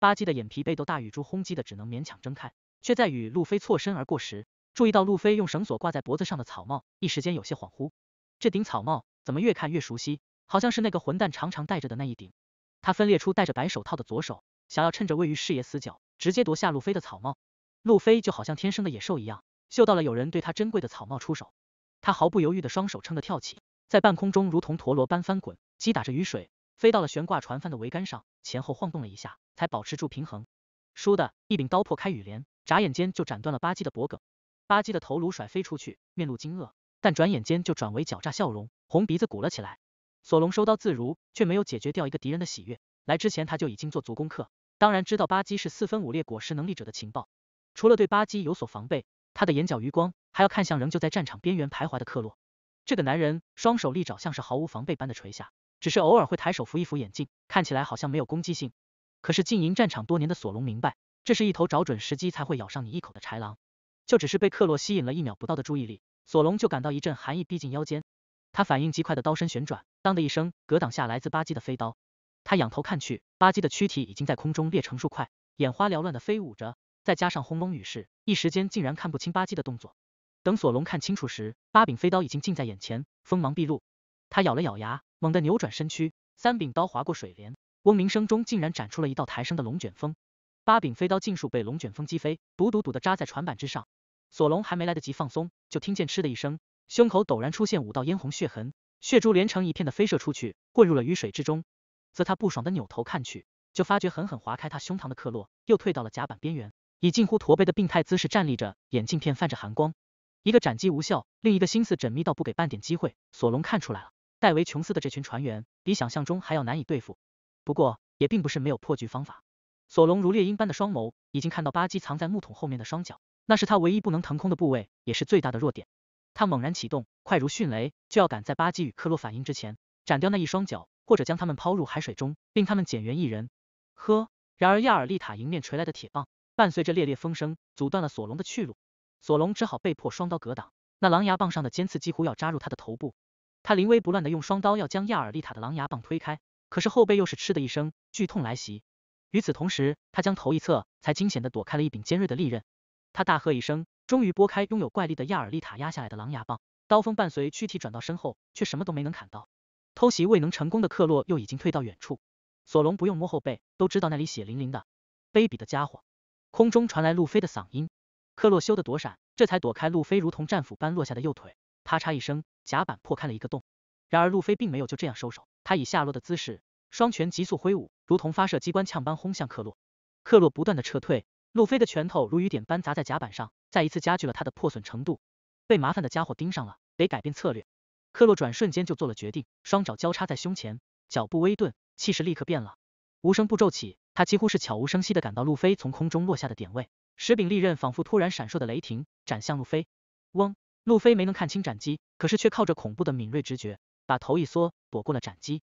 巴基的眼皮被豆大雨珠轰击的只能勉强睁开。却在与路飞错身而过时，注意到路飞用绳索挂在脖子上的草帽，一时间有些恍惚。这顶草帽怎么越看越熟悉，好像是那个混蛋常常戴着的那一顶。他分裂出戴着白手套的左手，想要趁着位于视野死角，直接夺下路飞的草帽。路飞就好像天生的野兽一样，嗅到了有人对他珍贵的草帽出手，他毫不犹豫的双手撑得跳起，在半空中如同陀螺般翻滚，击打着雨水，飞到了悬挂船帆的桅杆上，前后晃动了一下，才保持住平衡。倏的一柄刀破开雨帘。眨眼间就斩断了巴基的脖颈，巴基的头颅甩飞出去，面露惊愕，但转眼间就转为狡诈笑容，红鼻子鼓了起来。索隆收刀自如，却没有解决掉一个敌人的喜悦。来之前他就已经做足功课，当然知道巴基是四分五裂果实能力者的情报。除了对巴基有所防备，他的眼角余光还要看向仍旧在战场边缘徘徊的克洛。这个男人双手利爪像是毫无防备般的垂下，只是偶尔会抬手扶一扶眼镜，看起来好像没有攻击性。可是经营战场多年的索隆明白。这是一头找准时机才会咬上你一口的豺狼，就只是被克洛吸引了一秒不到的注意力，索隆就感到一阵寒意逼近腰间。他反应极快的刀身旋转，当的一声格挡下来自巴基的飞刀。他仰头看去，巴基的躯体已经在空中裂成数块，眼花缭乱的飞舞着。再加上轰隆雨势，一时间竟然看不清巴基的动作。等索隆看清楚时，八柄飞刀已经近在眼前，锋芒毕露。他咬了咬牙，猛地扭转身躯，三柄刀划过水帘，嗡鸣声中竟然展出了一道抬升的龙卷风。八柄飞刀尽数被龙卷风击飞，毒毒堵的扎在船板之上。索隆还没来得及放松，就听见嗤的一声，胸口陡然出现五道嫣红血痕，血珠连成一片的飞射出去，混入了雨水之中。则他不爽的扭头看去，就发觉狠狠划开他胸膛的克洛，又退到了甲板边缘，以近乎驼背的病态姿势站立着，眼镜片泛着寒光。一个斩击无效，另一个心思缜密到不给半点机会。索隆看出来了，戴维琼斯的这群船员比想象中还要难以对付。不过，也并不是没有破局方法。索隆如猎鹰般的双眸，已经看到巴基藏在木桶后面的双脚，那是他唯一不能腾空的部位，也是最大的弱点。他猛然启动，快如迅雷，就要赶在巴基与克洛反应之前，斩掉那一双脚，或者将他们抛入海水中，令他们减员一人。呵，然而亚尔利塔迎面垂来的铁棒，伴随着烈烈风声，阻断了索隆的去路。索隆只好被迫双刀格挡，那狼牙棒上的尖刺几乎要扎入他的头部。他临危不乱的用双刀要将亚尔利塔的狼牙棒推开，可是后背又是嗤的一声，剧痛来袭。与此同时，他将头一侧，才惊险地躲开了一柄尖锐的利刃。他大喝一声，终于拨开拥有怪力的亚尔丽塔压下来的狼牙棒，刀锋伴随躯体转到身后，却什么都没能砍到。偷袭未能成功的克洛，又已经退到远处。索隆不用摸后背，都知道那里血淋淋的。卑鄙的家伙！空中传来路飞的嗓音。克洛羞得躲闪，这才躲开路飞如同战斧般落下的右腿。咔嚓一声，甲板破开了一个洞。然而路飞并没有就这样收手，他以下落的姿势。双拳急速挥舞，如同发射机关枪般轰向克洛。克洛不断的撤退，路飞的拳头如雨点般砸在甲板上，再一次加剧了他的破损程度。被麻烦的家伙盯上了，得改变策略。克洛转瞬间就做了决定，双爪交叉在胸前，脚步微顿，气势立刻变了。无声步骤起，他几乎是悄无声息的赶到路飞从空中落下的点位，十柄利刃仿佛突然闪烁的雷霆，斩向路飞。嗡，路飞没能看清斩击，可是却靠着恐怖的敏锐直觉，把头一缩，躲过了斩击。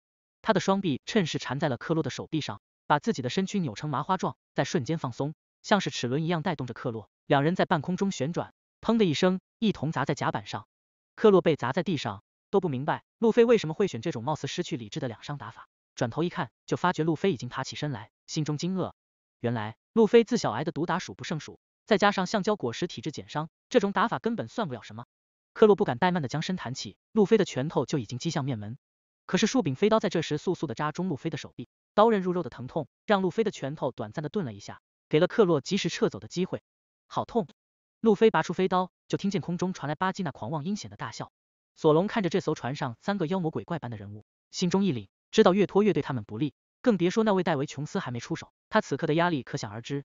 他的双臂趁势缠在了克洛的手臂上，把自己的身躯扭成麻花状，在瞬间放松，像是齿轮一样带动着克洛。两人在半空中旋转，砰的一声，一同砸在甲板上。克洛被砸在地上，都不明白路飞为什么会选这种貌似失去理智的两伤打法。转头一看，就发觉路飞已经爬起身来，心中惊愕。原来路飞自小挨的毒打数不胜数，再加上橡胶果实体质减伤，这种打法根本算不了什么。克洛不敢怠慢的将身弹起，路飞的拳头就已经击向面门。可是数柄飞刀在这时速速的扎中路飞的手臂，刀刃入肉的疼痛让路飞的拳头短暂的顿了一下，给了克洛及时撤走的机会。好痛！路飞拔出飞刀，就听见空中传来巴基那狂妄阴险的大笑。索隆看着这艘船上三个妖魔鬼怪般的人物，心中一凛，知道越拖越对他们不利，更别说那位戴维琼斯还没出手，他此刻的压力可想而知。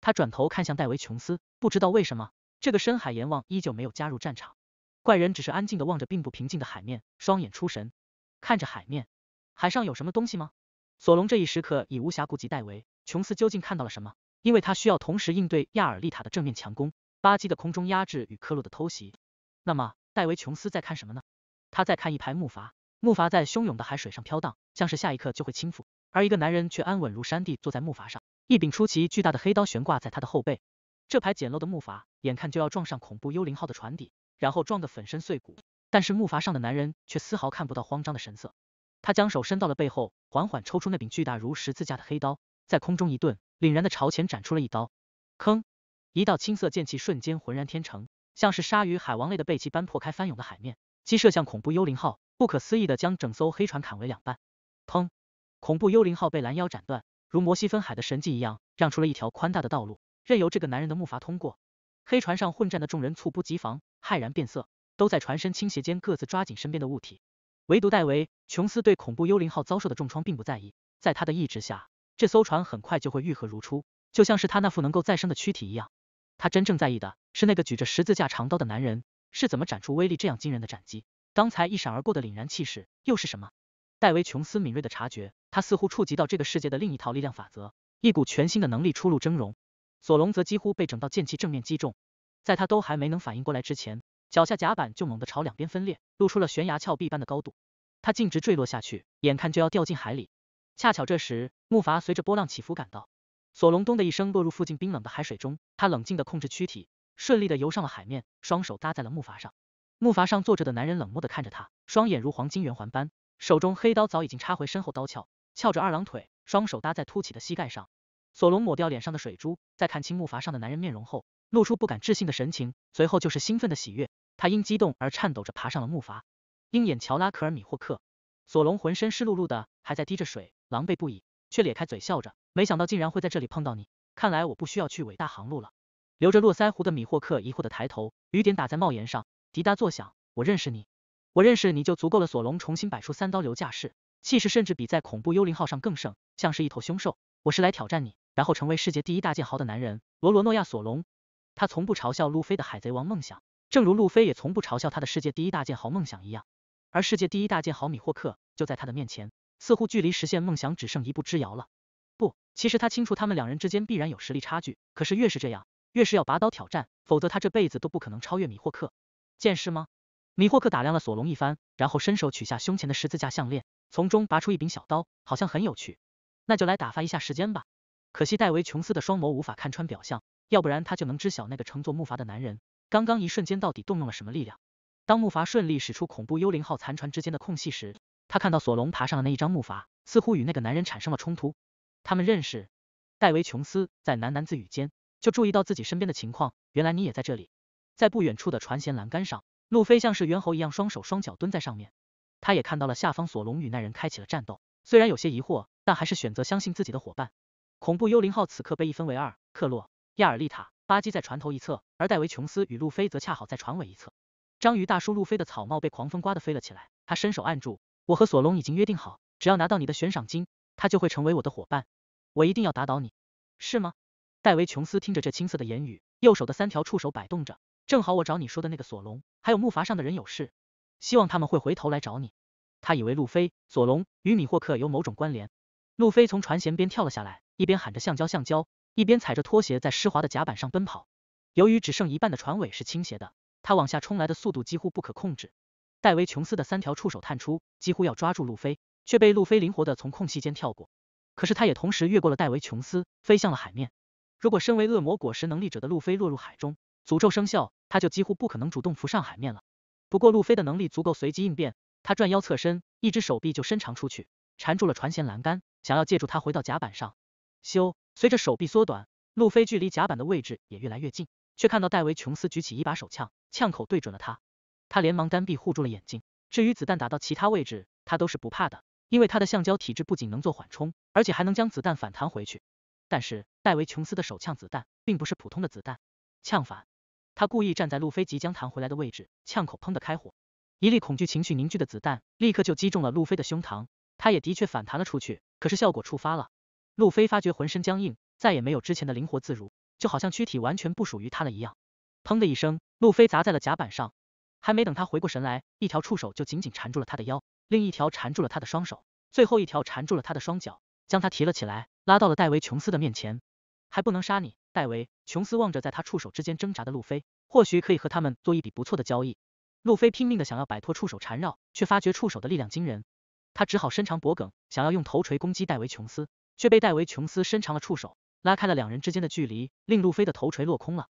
他转头看向戴维琼斯，不知道为什么这个深海阎王依旧没有加入战场，怪人只是安静的望着并不平静的海面，双眼出神。看着海面，海上有什么东西吗？索隆这一时刻已无暇顾及戴维·琼斯究竟看到了什么，因为他需要同时应对亚尔丽塔的正面强攻、巴基的空中压制与科洛的偷袭。那么戴维·琼斯在看什么呢？他在看一排木筏，木筏在汹涌的海水上飘荡，像是下一刻就会倾覆，而一个男人却安稳如山地坐在木筏上，一柄出奇巨大的黑刀悬挂在他的后背。这排简陋的木筏眼看就要撞上恐怖幽灵号的船底，然后撞得粉身碎骨。但是木筏上的男人却丝毫看不到慌张的神色，他将手伸到了背后，缓缓抽出那柄巨大如十字架的黑刀，在空中一顿，凛然的朝前斩出了一刀，砰，一道青色剑气瞬间浑然天成，像是鲨鱼、海王类的背鳍般破开翻涌的海面，激射向恐怖幽灵号，不可思议的将整艘黑船砍为两半，砰，恐怖幽灵号被拦腰斩断，如摩西分海的神迹一样，让出了一条宽大的道路，任由这个男人的木筏通过。黑船上混战的众人猝不及防，骇然变色。都在船身倾斜间各自抓紧身边的物体，唯独戴维·琼斯对恐怖幽灵号遭受的重创并不在意。在他的意志下，这艘船很快就会愈合如初，就像是他那副能够再生的躯体一样。他真正在意的是那个举着十字架长刀的男人是怎么展出威力这样惊人的斩击，刚才一闪而过的凛然气势又是什么？戴维·琼斯敏锐的察觉，他似乎触及到这个世界的另一套力量法则，一股全新的能力初露峥嵘。索隆则几乎被整道剑气正面击中，在他都还没能反应过来之前。脚下甲板就猛地朝两边分裂，露出了悬崖峭壁般的高度。他径直坠落下去，眼看就要掉进海里。恰巧这时，木筏随着波浪起伏赶到。索隆咚的一声落入附近冰冷的海水中，他冷静的控制躯体，顺利的游上了海面，双手搭在了木筏上。木筏上坐着的男人冷漠的看着他，双眼如黄金圆环般，手中黑刀早已经插回身后刀鞘，翘着二郎腿，双手搭在凸起的膝盖上。索隆抹掉脸上的水珠，在看清木筏上的男人面容后，露出不敢置信的神情，随后就是兴奋的喜悦。他因激动而颤抖着爬上了木筏。鹰眼乔拉克尔米霍克，索隆浑身湿漉漉的，还在滴着水，狼狈不已，却咧开嘴笑着。没想到竟然会在这里碰到你，看来我不需要去伟大航路了。留着络腮胡的米霍克疑惑的抬头，雨点打在帽檐上，滴答作响。我认识你，我认识你就足够了。索隆重新摆出三刀流架势，气势甚至比在恐怖幽灵号上更盛，像是一头凶兽。我是来挑战你，然后成为世界第一大剑豪的男人，罗罗诺亚索隆。他从不嘲笑路飞的海贼王梦想。正如路飞也从不嘲笑他的世界第一大剑豪梦想一样，而世界第一大剑豪米霍克就在他的面前，似乎距离实现梦想只剩一步之遥了。不，其实他清楚他们两人之间必然有实力差距，可是越是这样，越是要拔刀挑战，否则他这辈子都不可能超越米霍克。见识吗？米霍克打量了索隆一番，然后伸手取下胸前的十字架项链，从中拔出一柄小刀，好像很有趣。那就来打发一下时间吧。可惜戴维琼斯的双眸无法看穿表象，要不然他就能知晓那个乘坐木筏的男人。刚刚一瞬间，到底动用了什么力量？当木筏顺利驶出恐怖幽灵号残船之间的空隙时，他看到索隆爬上了那一张木筏，似乎与那个男人产生了冲突。他们认识。戴维·琼斯在喃喃自语间，就注意到自己身边的情况。原来你也在这里。在不远处的船舷栏杆上，路飞像是猿猴一样，双手双脚蹲在上面。他也看到了下方索隆与那人开启了战斗。虽然有些疑惑，但还是选择相信自己的伙伴。恐怖幽灵号此刻被一分为二，克洛、亚尔利塔。巴基在船头一侧，而戴维·琼斯与路飞则恰好在船尾一侧。章鱼大叔路飞的草帽被狂风刮得飞了起来，他伸手按住。我和索隆已经约定好，只要拿到你的悬赏金，他就会成为我的伙伴。我一定要打倒你，是吗？戴维·琼斯听着这青涩的言语，右手的三条触手摆动着。正好我找你说的那个索隆，还有木筏上的人有事，希望他们会回头来找你。他以为路飞、索隆与米霍克有某种关联。路飞从船舷边跳了下来，一边喊着橡胶橡胶。一边踩着拖鞋在湿滑的甲板上奔跑，由于只剩一半的船尾是倾斜的，他往下冲来的速度几乎不可控制。戴维琼斯的三条触手探出，几乎要抓住路飞，却被路飞灵活的从空隙间跳过。可是他也同时越过了戴维琼斯，飞向了海面。如果身为恶魔果实能力者的路飞落入海中，诅咒生效，他就几乎不可能主动浮上海面了。不过路飞的能力足够随机应变，他转腰侧身，一只手臂就伸长出去，缠住了船舷栏杆，想要借助它回到甲板上。修。随着手臂缩短，路飞距离甲板的位置也越来越近，却看到戴维琼斯举起一把手枪，枪口对准了他。他连忙单臂护住了眼睛。至于子弹打到其他位置，他都是不怕的，因为他的橡胶体质不仅能做缓冲，而且还能将子弹反弹回去。但是戴维琼斯的手枪子弹并不是普通的子弹，枪反，他故意站在路飞即将弹回来的位置，枪口砰的开火，一粒恐惧情绪凝聚的子弹立刻就击中了路飞的胸膛。他也的确反弹了出去，可是效果触发了。路飞发觉浑身僵硬，再也没有之前的灵活自如，就好像躯体完全不属于他了一样。砰的一声，路飞砸在了甲板上。还没等他回过神来，一条触手就紧紧缠住了他的腰，另一条缠住了他的双手，最后一条缠住了他的双脚，将他提了起来，拉到了戴维琼斯的面前。还不能杀你，戴维琼斯望着在他触手之间挣扎的路飞，或许可以和他们做一笔不错的交易。路飞拼命的想要摆脱触手缠绕，却发觉触手的力量惊人，他只好伸长脖颈，想要用头锤攻击戴维琼斯。却被戴维琼斯伸长了触手，拉开了两人之间的距离，令路飞的头锤落空了。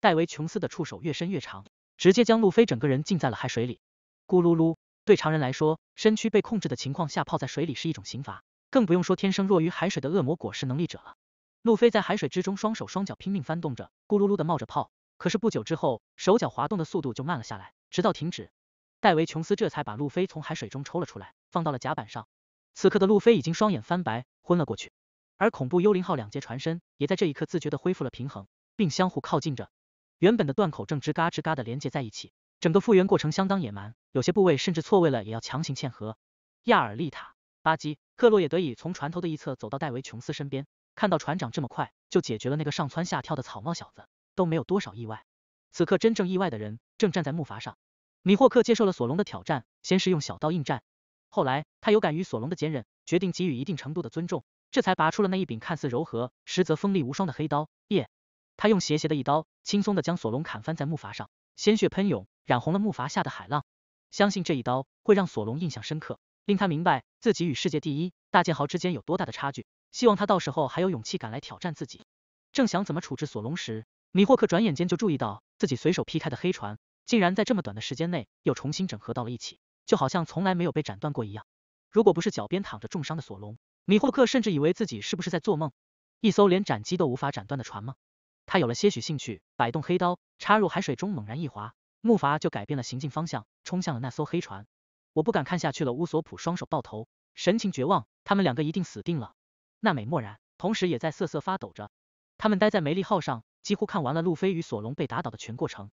戴维琼斯的触手越伸越长，直接将路飞整个人浸在了海水里。咕噜噜，对常人来说，身躯被控制的情况下泡在水里是一种刑罚，更不用说天生弱于海水的恶魔果实能力者了。路飞在海水之中，双手双脚拼命翻动着，咕噜噜的冒着泡。可是不久之后，手脚滑动的速度就慢了下来，直到停止。戴维琼斯这才把路飞从海水中抽了出来，放到了甲板上。此刻的路飞已经双眼翻白，昏了过去，而恐怖幽灵号两节船身也在这一刻自觉的恢复了平衡，并相互靠近着，原本的断口正吱嘎吱嘎的连接在一起，整个复原过程相当野蛮，有些部位甚至错位了也要强行嵌合。亚尔丽塔、巴基、克洛也得以从船头的一侧走到戴维琼斯身边，看到船长这么快就解决了那个上蹿下跳的草帽小子，都没有多少意外。此刻真正意外的人正站在木筏上，米霍克接受了索隆的挑战，先是用小刀应战。后来，他有感于索隆的坚韧，决定给予一定程度的尊重，这才拔出了那一柄看似柔和，实则锋利无双的黑刀。耶！他用斜斜的一刀，轻松的将索隆砍翻在木筏上，鲜血喷涌，染红了木筏下的海浪。相信这一刀会让索隆印象深刻，令他明白自己与世界第一大剑豪之间有多大的差距。希望他到时候还有勇气敢来挑战自己。正想怎么处置索隆时，米霍克转眼间就注意到，自己随手劈开的黑船，竟然在这么短的时间内又重新整合到了一起。就好像从来没有被斩断过一样。如果不是脚边躺着重伤的索隆，米霍克甚至以为自己是不是在做梦。一艘连斩击都无法斩断的船吗？他有了些许兴趣，摆动黑刀插入海水中，猛然一划，木筏就改变了行进方向，冲向了那艘黑船。我不敢看下去了，乌索普双手抱头，神情绝望。他们两个一定死定了。娜美默然，同时也在瑟瑟发抖着。他们待在梅利号上，几乎看完了路飞与索隆被打倒的全过程，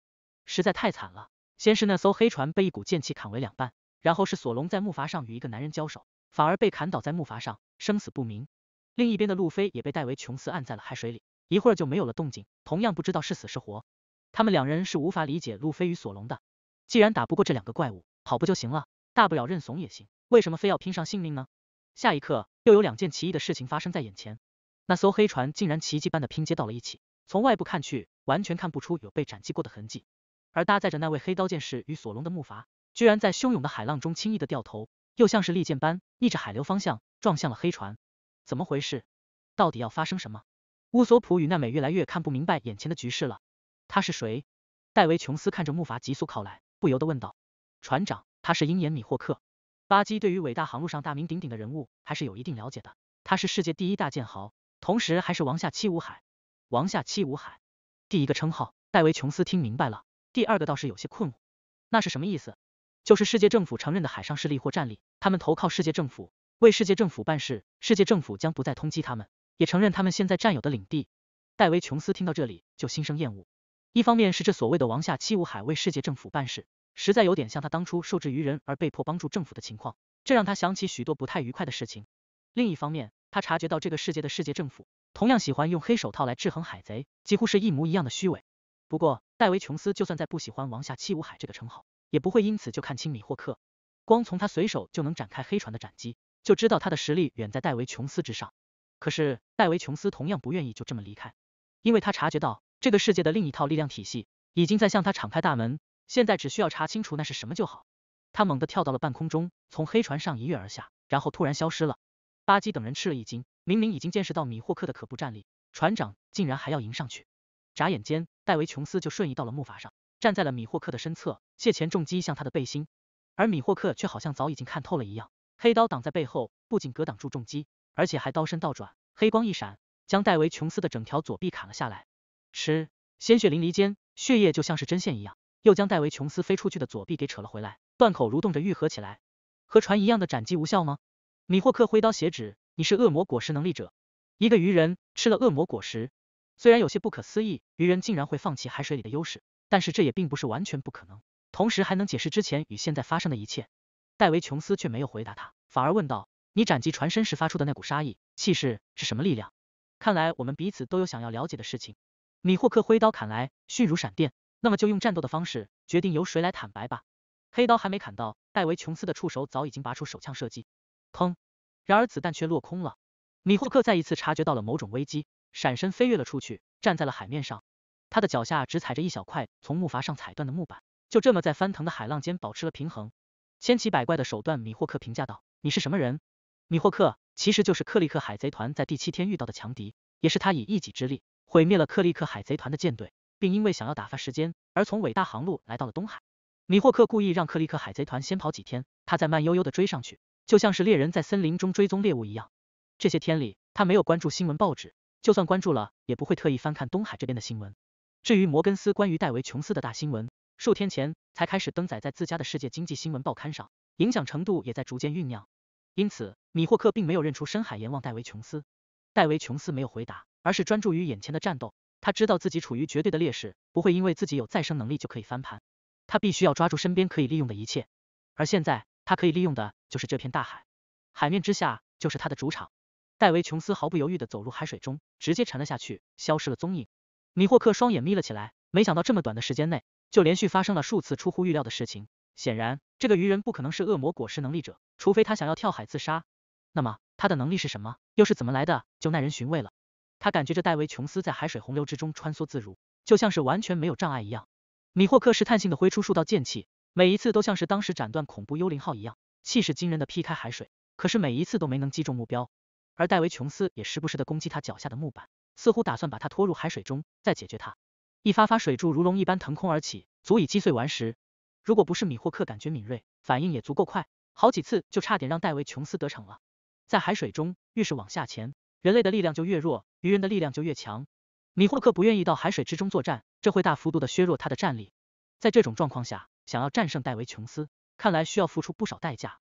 实在太惨了。先是那艘黑船被一股剑气砍为两半。然后是索隆在木筏上与一个男人交手，反而被砍倒在木筏上，生死不明。另一边的路飞也被戴维琼斯按在了海水里，一会儿就没有了动静，同样不知道是死是活。他们两人是无法理解路飞与索隆的，既然打不过这两个怪物，跑不就行了，大不了认怂也行，为什么非要拼上性命呢？下一刻，又有两件奇异的事情发生在眼前，那艘黑船竟然奇迹般的拼接到了一起，从外部看去，完全看不出有被斩击过的痕迹，而搭载着那位黑刀剑士与索隆的木筏。居然在汹涌的海浪中轻易的掉头，又像是利剑般逆着海流方向撞向了黑船。怎么回事？到底要发生什么？乌索普与娜美越来越看不明白眼前的局势了。他是谁？戴维琼斯看着木筏急速靠来，不由得问道。船长，他是鹰眼米霍克。巴基对于伟大航路上大名鼎鼎的人物还是有一定了解的。他是世界第一大剑豪，同时还是王下七武海。王下七武海，第一个称号。戴维琼斯听明白了，第二个倒是有些困惑。那是什么意思？就是世界政府承认的海上势力或战力，他们投靠世界政府，为世界政府办事，世界政府将不再通缉他们，也承认他们现在占有的领地。戴维琼斯听到这里就心生厌恶，一方面是这所谓的王下七武海为世界政府办事，实在有点像他当初受制于人而被迫帮助政府的情况，这让他想起许多不太愉快的事情。另一方面，他察觉到这个世界的世界政府同样喜欢用黑手套来制衡海贼，几乎是一模一样的虚伪。不过，戴维琼斯就算再不喜欢王下七武海这个称号。也不会因此就看清米霍克，光从他随手就能展开黑船的斩击，就知道他的实力远在戴维琼斯之上。可是戴维琼斯同样不愿意就这么离开，因为他察觉到这个世界的另一套力量体系已经在向他敞开大门，现在只需要查清楚那是什么就好。他猛地跳到了半空中，从黑船上一跃而下，然后突然消失了。巴基等人吃了一惊，明明已经见识到米霍克的可怖战力，船长竟然还要迎上去。眨眼间，戴维琼斯就瞬移到了木筏上。站在了米霍克的身侧，借前重击向他的背心，而米霍克却好像早已经看透了一样，黑刀挡在背后，不仅格挡住重击，而且还刀身倒转，黑光一闪，将戴维琼斯的整条左臂砍了下来。吃，鲜血淋漓间，血液就像是针线一样，又将戴维琼斯飞出去的左臂给扯了回来，断口蠕动着愈合起来。和船一样的斩击无效吗？米霍克挥刀斜指，你是恶魔果实能力者，一个鱼人吃了恶魔果实，虽然有些不可思议，鱼人竟然会放弃海水里的优势。但是这也并不是完全不可能，同时还能解释之前与现在发生的一切。戴维琼斯却没有回答他，反而问道：“你斩击船身时发出的那股杀意，气势是什么力量？”看来我们彼此都有想要了解的事情。米霍克挥刀砍来，迅如闪电，那么就用战斗的方式决定由谁来坦白吧。黑刀还没砍到，戴维琼斯的触手早已经拔出手枪射击，砰！然而子弹却落空了。米霍克再一次察觉到了某种危机，闪身飞跃了出去，站在了海面上。他的脚下只踩着一小块从木筏上踩断的木板，就这么在翻腾的海浪间保持了平衡。千奇百怪的手段，米霍克评价道：“你是什么人？”米霍克其实就是克利克海贼团在第七天遇到的强敌，也是他以一己之力毁灭了克利克海贼团的舰队，并因为想要打发时间而从伟大航路来到了东海。米霍克故意让克利克海贼团先跑几天，他再慢悠悠的追上去，就像是猎人在森林中追踪猎物一样。这些天里，他没有关注新闻报纸，就算关注了，也不会特意翻看东海这边的新闻。至于摩根斯关于戴维琼斯的大新闻，数天前才开始登载在自家的世界经济新闻报刊上，影响程度也在逐渐酝酿。因此，米霍克并没有认出深海阎王戴维琼斯。戴维琼斯没有回答，而是专注于眼前的战斗。他知道自己处于绝对的劣势，不会因为自己有再生能力就可以翻盘。他必须要抓住身边可以利用的一切，而现在他可以利用的就是这片大海。海面之下就是他的主场。戴维琼斯毫不犹豫地走入海水中，直接沉了下去，消失了踪影。米霍克双眼眯了起来，没想到这么短的时间内，就连续发生了数次出乎预料的事情。显然，这个鱼人不可能是恶魔果实能力者，除非他想要跳海自杀。那么，他的能力是什么，又是怎么来的，就耐人寻味了。他感觉着戴维琼斯在海水洪流之中穿梭自如，就像是完全没有障碍一样。米霍克试探性的挥出数道剑气，每一次都像是当时斩断恐怖幽灵号一样，气势惊人的劈开海水，可是每一次都没能击中目标。而戴维琼斯也时不时的攻击他脚下的木板。似乎打算把他拖入海水中，再解决他。一发发水柱如龙一般腾空而起，足以击碎顽石。如果不是米霍克感觉敏锐，反应也足够快，好几次就差点让戴维琼斯得逞了。在海水中，越是往下潜，人类的力量就越弱，鱼人的力量就越强。米霍克不愿意到海水之中作战，这会大幅度的削弱他的战力。在这种状况下，想要战胜戴维琼斯，看来需要付出不少代价。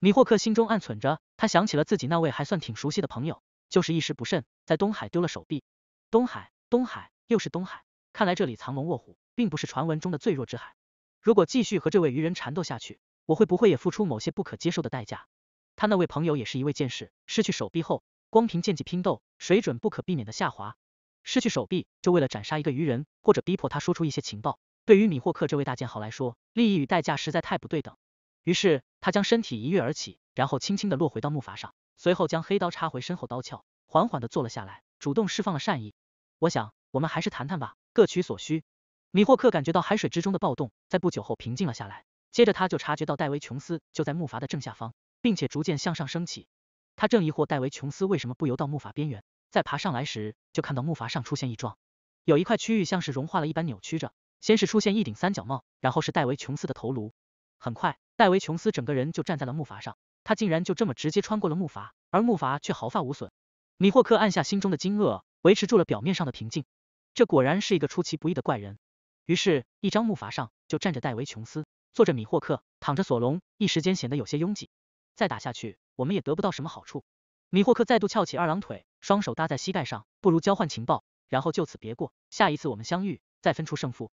米霍克心中暗忖着，他想起了自己那位还算挺熟悉的朋友。就是一时不慎，在东海丢了手臂。东海，东海，又是东海，看来这里藏龙卧虎，并不是传闻中的最弱之海。如果继续和这位渔人缠斗下去，我会不会也付出某些不可接受的代价？他那位朋友也是一位剑士，失去手臂后，光凭剑技拼斗，水准不可避免的下滑。失去手臂就为了斩杀一个鱼人，或者逼迫他说出一些情报，对于米霍克这位大剑豪来说，利益与代价实在太不对等。于是他将身体一跃而起。然后轻轻的落回到木筏上，随后将黑刀插回身后刀鞘，缓缓的坐了下来，主动释放了善意。我想，我们还是谈谈吧，各取所需。米霍克感觉到海水之中的暴动在不久后平静了下来，接着他就察觉到戴维琼斯就在木筏的正下方，并且逐渐向上升起。他正疑惑戴维琼斯为什么不游到木筏边缘，再爬上来时就看到木筏上出现异状，有一块区域像是融化了一般扭曲着，先是出现一顶三角帽，然后是戴维琼斯的头颅。很快，戴维琼斯整个人就站在了木筏上。他竟然就这么直接穿过了木筏，而木筏却毫发无损。米霍克按下心中的惊愕，维持住了表面上的平静。这果然是一个出其不意的怪人。于是，一张木筏上就站着戴维·琼斯，坐着米霍克，躺着索隆，一时间显得有些拥挤。再打下去，我们也得不到什么好处。米霍克再度翘起二郎腿，双手搭在膝盖上，不如交换情报，然后就此别过，下一次我们相遇再分出胜负。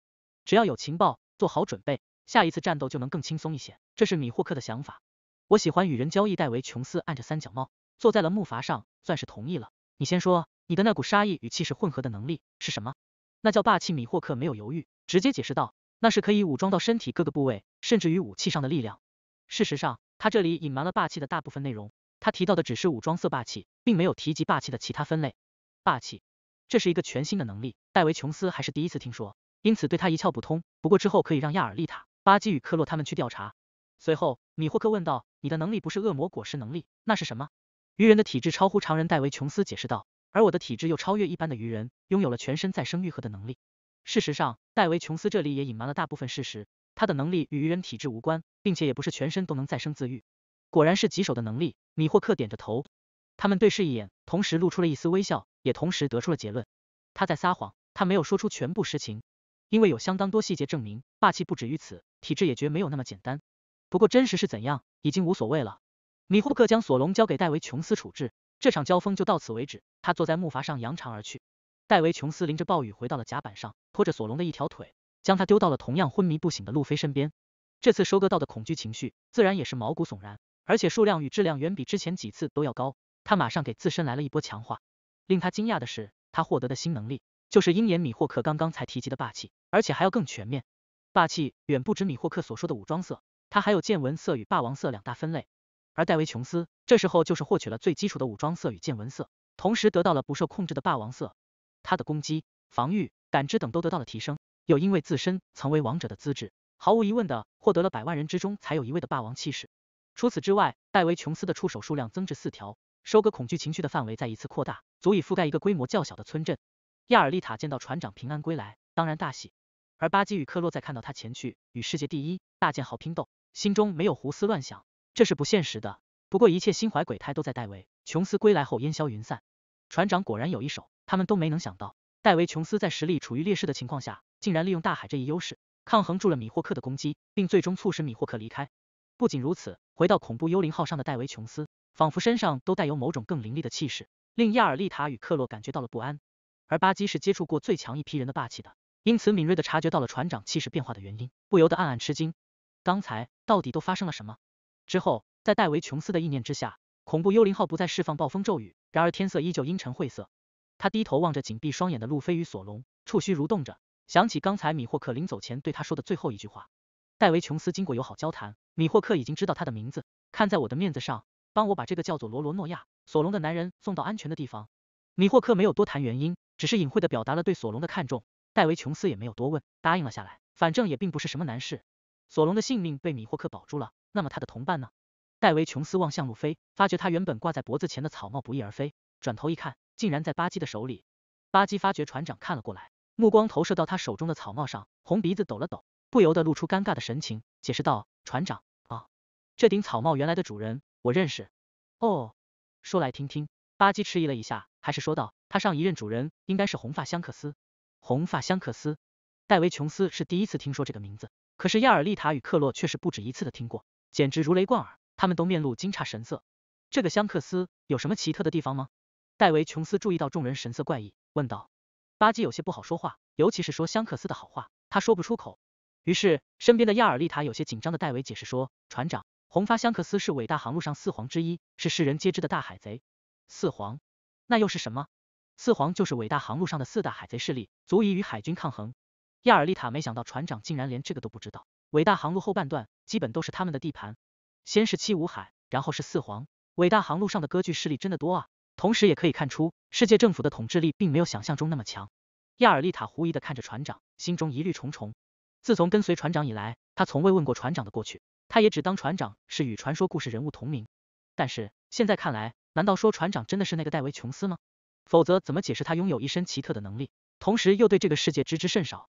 只要有情报，做好准备，下一次战斗就能更轻松一些。这是米霍克的想法。我喜欢与人交易。戴维·琼斯按着三角帽，坐在了木筏上，算是同意了。你先说，你的那股杀意与气势混合的能力是什么？那叫霸气。米霍克没有犹豫，直接解释道：“那是可以武装到身体各个部位，甚至于武器上的力量。”事实上，他这里隐瞒了霸气的大部分内容。他提到的只是武装色霸气，并没有提及霸气的其他分类。霸气，这是一个全新的能力，戴维·琼斯还是第一次听说，因此对他一窍不通。不过之后可以让亚尔利塔、巴基与克洛他们去调查。随后，米霍克问道。你的能力不是恶魔果实能力，那是什么？鱼人的体质超乎常人，戴维·琼斯解释道。而我的体质又超越一般的鱼人，拥有了全身再生愈合的能力。事实上，戴维·琼斯这里也隐瞒了大部分事实，他的能力与鱼人体质无关，并且也不是全身都能再生自愈。果然是棘手的能力，米霍克点着头。他们对视一眼，同时露出了一丝微笑，也同时得出了结论。他在撒谎，他没有说出全部实情，因为有相当多细节证明霸气不止于此，体质也绝没有那么简单。不过真实是怎样？已经无所谓了，米霍克将索隆交给戴维琼斯处置，这场交锋就到此为止。他坐在木筏上扬长而去。戴维琼斯淋着暴雨回到了甲板上，拖着索隆的一条腿，将他丢到了同样昏迷不醒的路飞身边。这次收割到的恐惧情绪自然也是毛骨悚然，而且数量与质量远比之前几次都要高。他马上给自身来了一波强化。令他惊讶的是，他获得的新能力就是鹰眼米霍克刚刚才提及的霸气，而且还要更全面。霸气远不止米霍克所说的武装色。它还有见闻色与霸王色两大分类，而戴维琼斯这时候就是获取了最基础的武装色与见闻色，同时得到了不受控制的霸王色。他的攻击、防御、感知等都得到了提升，又因为自身曾为王者的资质，毫无疑问的获得了百万人之中才有一位的霸王气势。除此之外，戴维琼斯的触手数量增至四条，收割恐惧情绪的范围再一次扩大，足以覆盖一个规模较小的村镇。亚尔丽塔见到船长平安归来，当然大喜，而巴基与克洛在看到他前去与世界第一大剑豪拼斗。心中没有胡思乱想，这是不现实的。不过一切心怀鬼胎都在戴维·琼斯归来后烟消云散。船长果然有一手，他们都没能想到，戴维·琼斯在实力处于劣势的情况下，竟然利用大海这一优势，抗衡住了米霍克的攻击，并最终促使米霍克离开。不仅如此，回到恐怖幽灵号上的戴维·琼斯，仿佛身上都带有某种更凌厉的气势，令亚尔利塔与克洛感觉到了不安。而巴基是接触过最强一批人的霸气的，因此敏锐的察觉到了船长气势变化的原因，不由得暗暗吃惊。刚才到底都发生了什么？之后，在戴维琼斯的意念之下，恐怖幽灵号不再释放暴风骤雨，然而天色依旧阴沉晦涩。他低头望着紧闭双眼的路飞与索隆，触须蠕动着，想起刚才米霍克临走前对他说的最后一句话。戴维琼斯经过友好交谈，米霍克已经知道他的名字。看在我的面子上，帮我把这个叫做罗罗诺亚索隆的男人送到安全的地方。米霍克没有多谈原因，只是隐晦的表达了对索隆的看重。戴维琼斯也没有多问，答应了下来，反正也并不是什么难事。索隆的性命被米霍克保住了，那么他的同伴呢？戴维·琼斯望向路飞，发觉他原本挂在脖子前的草帽不翼而飞，转头一看，竟然在巴基的手里。巴基发觉船长看了过来，目光投射到他手中的草帽上，红鼻子抖了抖，不由得露出尴尬的神情，解释道：“船长，啊，这顶草帽原来的主人我认识。哦，说来听听。”巴基迟疑了一下，还是说道：“他上一任主人应该是红发香克斯。”红发香克斯，戴维·琼斯是第一次听说这个名字。可是亚尔丽塔与克洛却是不止一次的听过，简直如雷贯耳，他们都面露惊诧神色。这个香克斯有什么奇特的地方吗？戴维琼斯注意到众人神色怪异，问道。巴基有些不好说话，尤其是说香克斯的好话，他说不出口。于是身边的亚尔丽塔有些紧张的戴维解释说，船长，红发香克斯是伟大航路上四皇之一，是世人皆知的大海贼。四皇？那又是什么？四皇就是伟大航路上的四大海贼势力，足以与海军抗衡。亚尔利塔没想到船长竟然连这个都不知道。伟大航路后半段基本都是他们的地盘，先是七武海，然后是四皇。伟大航路上的割据势力真的多啊！同时也可以看出，世界政府的统治力并没有想象中那么强。亚尔利塔狐疑的看着船长，心中疑虑重重。自从跟随船长以来，他从未问过船长的过去，他也只当船长是与传说故事人物同名。但是现在看来，难道说船长真的是那个戴维琼斯吗？否则怎么解释他拥有一身奇特的能力，同时又对这个世界知之甚少？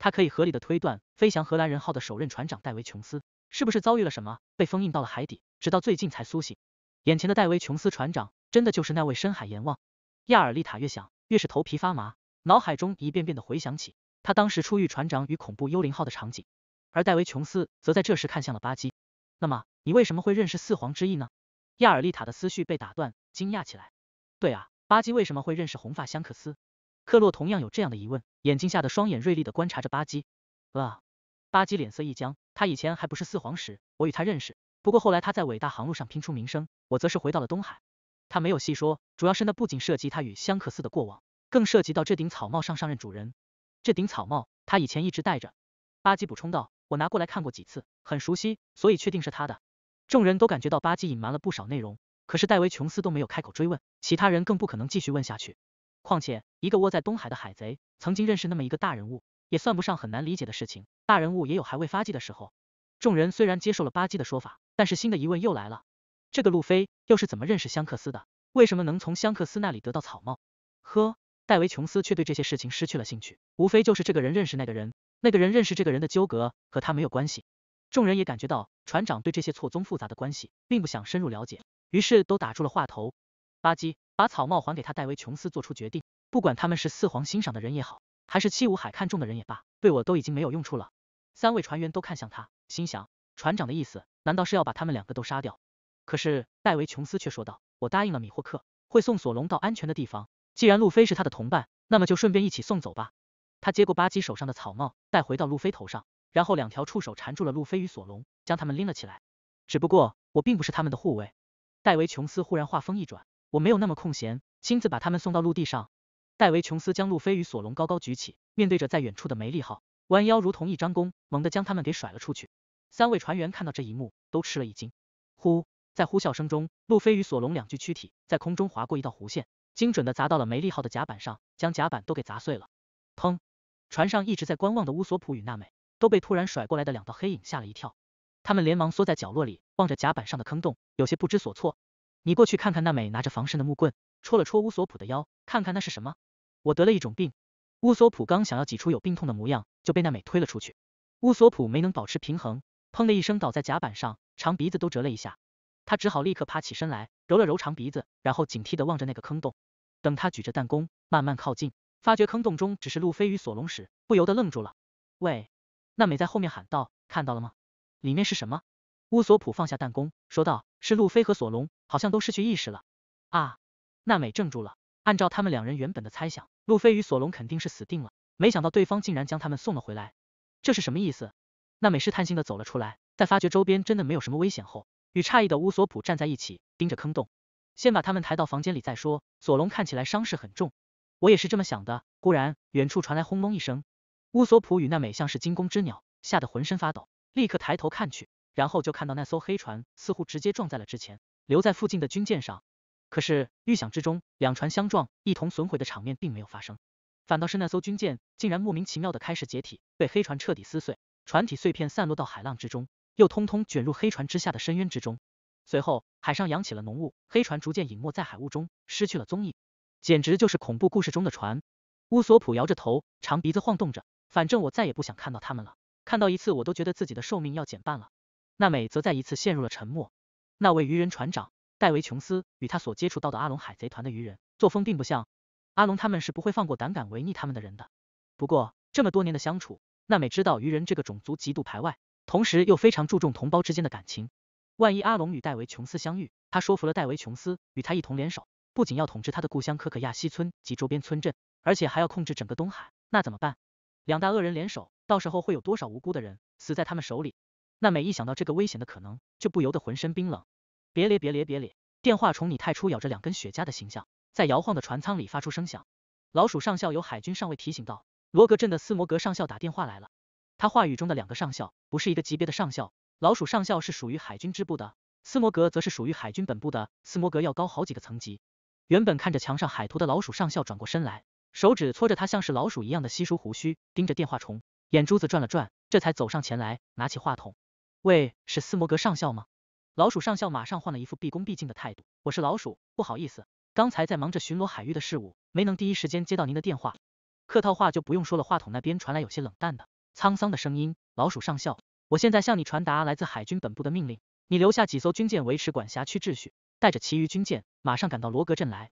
他可以合理的推断，飞翔荷兰人号的首任船长戴维琼斯是不是遭遇了什么，被封印到了海底，直到最近才苏醒。眼前的戴维琼斯船长，真的就是那位深海阎王？亚尔丽塔越想越是头皮发麻，脑海中一遍遍的回想起他当时初遇船长与恐怖幽灵号的场景。而戴维琼斯则在这时看向了巴基。那么你为什么会认识四皇之一呢？亚尔丽塔的思绪被打断，惊讶起来。对啊，巴基为什么会认识红发香克斯？克洛同样有这样的疑问，眼睛下的双眼锐利的观察着巴基。呃，巴基脸色一僵，他以前还不是四皇时，我与他认识，不过后来他在伟大航路上拼出名声，我则是回到了东海。他没有细说，主要是那不仅涉及他与香克斯的过往，更涉及到这顶草帽上上任主人。这顶草帽他以前一直戴着。巴基补充道，我拿过来看过几次，很熟悉，所以确定是他的。众人都感觉到巴基隐瞒了不少内容，可是戴维琼斯都没有开口追问，其他人更不可能继续问下去。况且，一个窝在东海的海贼，曾经认识那么一个大人物，也算不上很难理解的事情。大人物也有还未发迹的时候。众人虽然接受了巴基的说法，但是新的疑问又来了：这个路飞又是怎么认识香克斯的？为什么能从香克斯那里得到草帽？呵，戴维琼斯却对这些事情失去了兴趣，无非就是这个人认识那个人，那个人认识这个人的纠葛，和他没有关系。众人也感觉到船长对这些错综复杂的关系，并不想深入了解，于是都打住了话头。巴基。把草帽还给他，戴维琼斯做出决定。不管他们是四皇欣赏的人也好，还是七武海看中的人也罢，对我都已经没有用处了。三位船员都看向他，心想船长的意思难道是要把他们两个都杀掉？可是戴维琼斯却说道：“我答应了米霍克，会送索隆到安全的地方。既然路飞是他的同伴，那么就顺便一起送走吧。”他接过巴基手上的草帽，戴回到路飞头上，然后两条触手缠住了路飞与索隆，将他们拎了起来。只不过我并不是他们的护卫。戴维琼斯忽然话锋一转。我没有那么空闲，亲自把他们送到陆地上。戴维·琼斯将路飞与索隆高高举起，面对着在远处的梅利号，弯腰如同一张弓，猛地将他们给甩了出去。三位船员看到这一幕，都吃了一惊。呼，在呼啸声中，路飞与索隆两具躯体在空中划过一道弧线，精准的砸到了梅利号的甲板上，将甲板都给砸碎了。砰！船上一直在观望的乌索普与娜美都被突然甩过来的两道黑影吓了一跳，他们连忙缩在角落里，望着甲板上的坑洞，有些不知所措。你过去看看，那美拿着防身的木棍戳了戳乌索普的腰，看看那是什么。我得了一种病。乌索普刚想要挤出有病痛的模样，就被那美推了出去。乌索普没能保持平衡，砰的一声倒在甲板上，长鼻子都折了一下。他只好立刻爬起身来，揉了揉长鼻子，然后警惕的望着那个坑洞。等他举着弹弓慢慢靠近，发觉坑洞中只是路飞与索隆时，不由得愣住了。喂，那美在后面喊道，看到了吗？里面是什么？乌索普放下弹弓，说道，是路飞和索隆。好像都失去意识了啊！娜美怔住了。按照他们两人原本的猜想，路飞与索隆肯定是死定了。没想到对方竟然将他们送了回来，这是什么意思？娜美试探性的走了出来，在发觉周边真的没有什么危险后，与诧异的乌索普站在一起，盯着坑洞。先把他们抬到房间里再说。索隆看起来伤势很重，我也是这么想的。忽然，远处传来轰隆一声，乌索普与娜美像是惊弓之鸟，吓得浑身发抖，立刻抬头看去，然后就看到那艘黑船似乎直接撞在了之前。留在附近的军舰上，可是预想之中，两船相撞，一同损毁的场面并没有发生，反倒是那艘军舰竟然莫名其妙的开始解体，被黑船彻底撕碎，船体碎片散落到海浪之中，又通通卷入黑船之下的深渊之中。随后，海上扬起了浓雾，黑船逐渐隐没在海雾中，失去了踪影，简直就是恐怖故事中的船。乌索普摇着头，长鼻子晃动着，反正我再也不想看到他们了，看到一次我都觉得自己的寿命要减半了。娜美则再一次陷入了沉默。那位鱼人船长戴维琼斯与他所接触到的阿龙海贼团的鱼人作风并不像阿龙，他们是不会放过胆敢违逆他们的人的。不过这么多年的相处，娜美知道鱼人这个种族极度排外，同时又非常注重同胞之间的感情。万一阿龙与戴维琼斯相遇，他说服了戴维琼斯与他一同联手，不仅要统治他的故乡可可亚西村及周边村镇，而且还要控制整个东海，那怎么办？两大恶人联手，到时候会有多少无辜的人死在他们手里？娜美一想到这个危险的可能，就不由得浑身冰冷。别咧，别咧，别咧！电话虫，你太初咬着两根雪茄的形象，在摇晃的船舱里发出声响。老鼠上校有海军上尉提醒道：“罗格镇的斯摩格上校打电话来了。”他话语中的两个上校不是一个级别的上校。老鼠上校是属于海军支部的，斯摩格则是属于海军本部的。斯摩格要高好几个层级。原本看着墙上海图的老鼠上校转过身来，手指搓着他像是老鼠一样的稀疏胡须，盯着电话虫，眼珠子转了转，这才走上前来，拿起话筒。喂，是斯摩格上校吗？老鼠上校马上换了一副毕恭毕敬的态度。我是老鼠，不好意思，刚才在忙着巡逻海域的事务，没能第一时间接到您的电话。客套话就不用说了，话筒那边传来有些冷淡的沧桑的声音。老鼠上校，我现在向你传达来自海军本部的命令，你留下几艘军舰维持管辖区秩序，带着其余军舰马上赶到罗格镇来。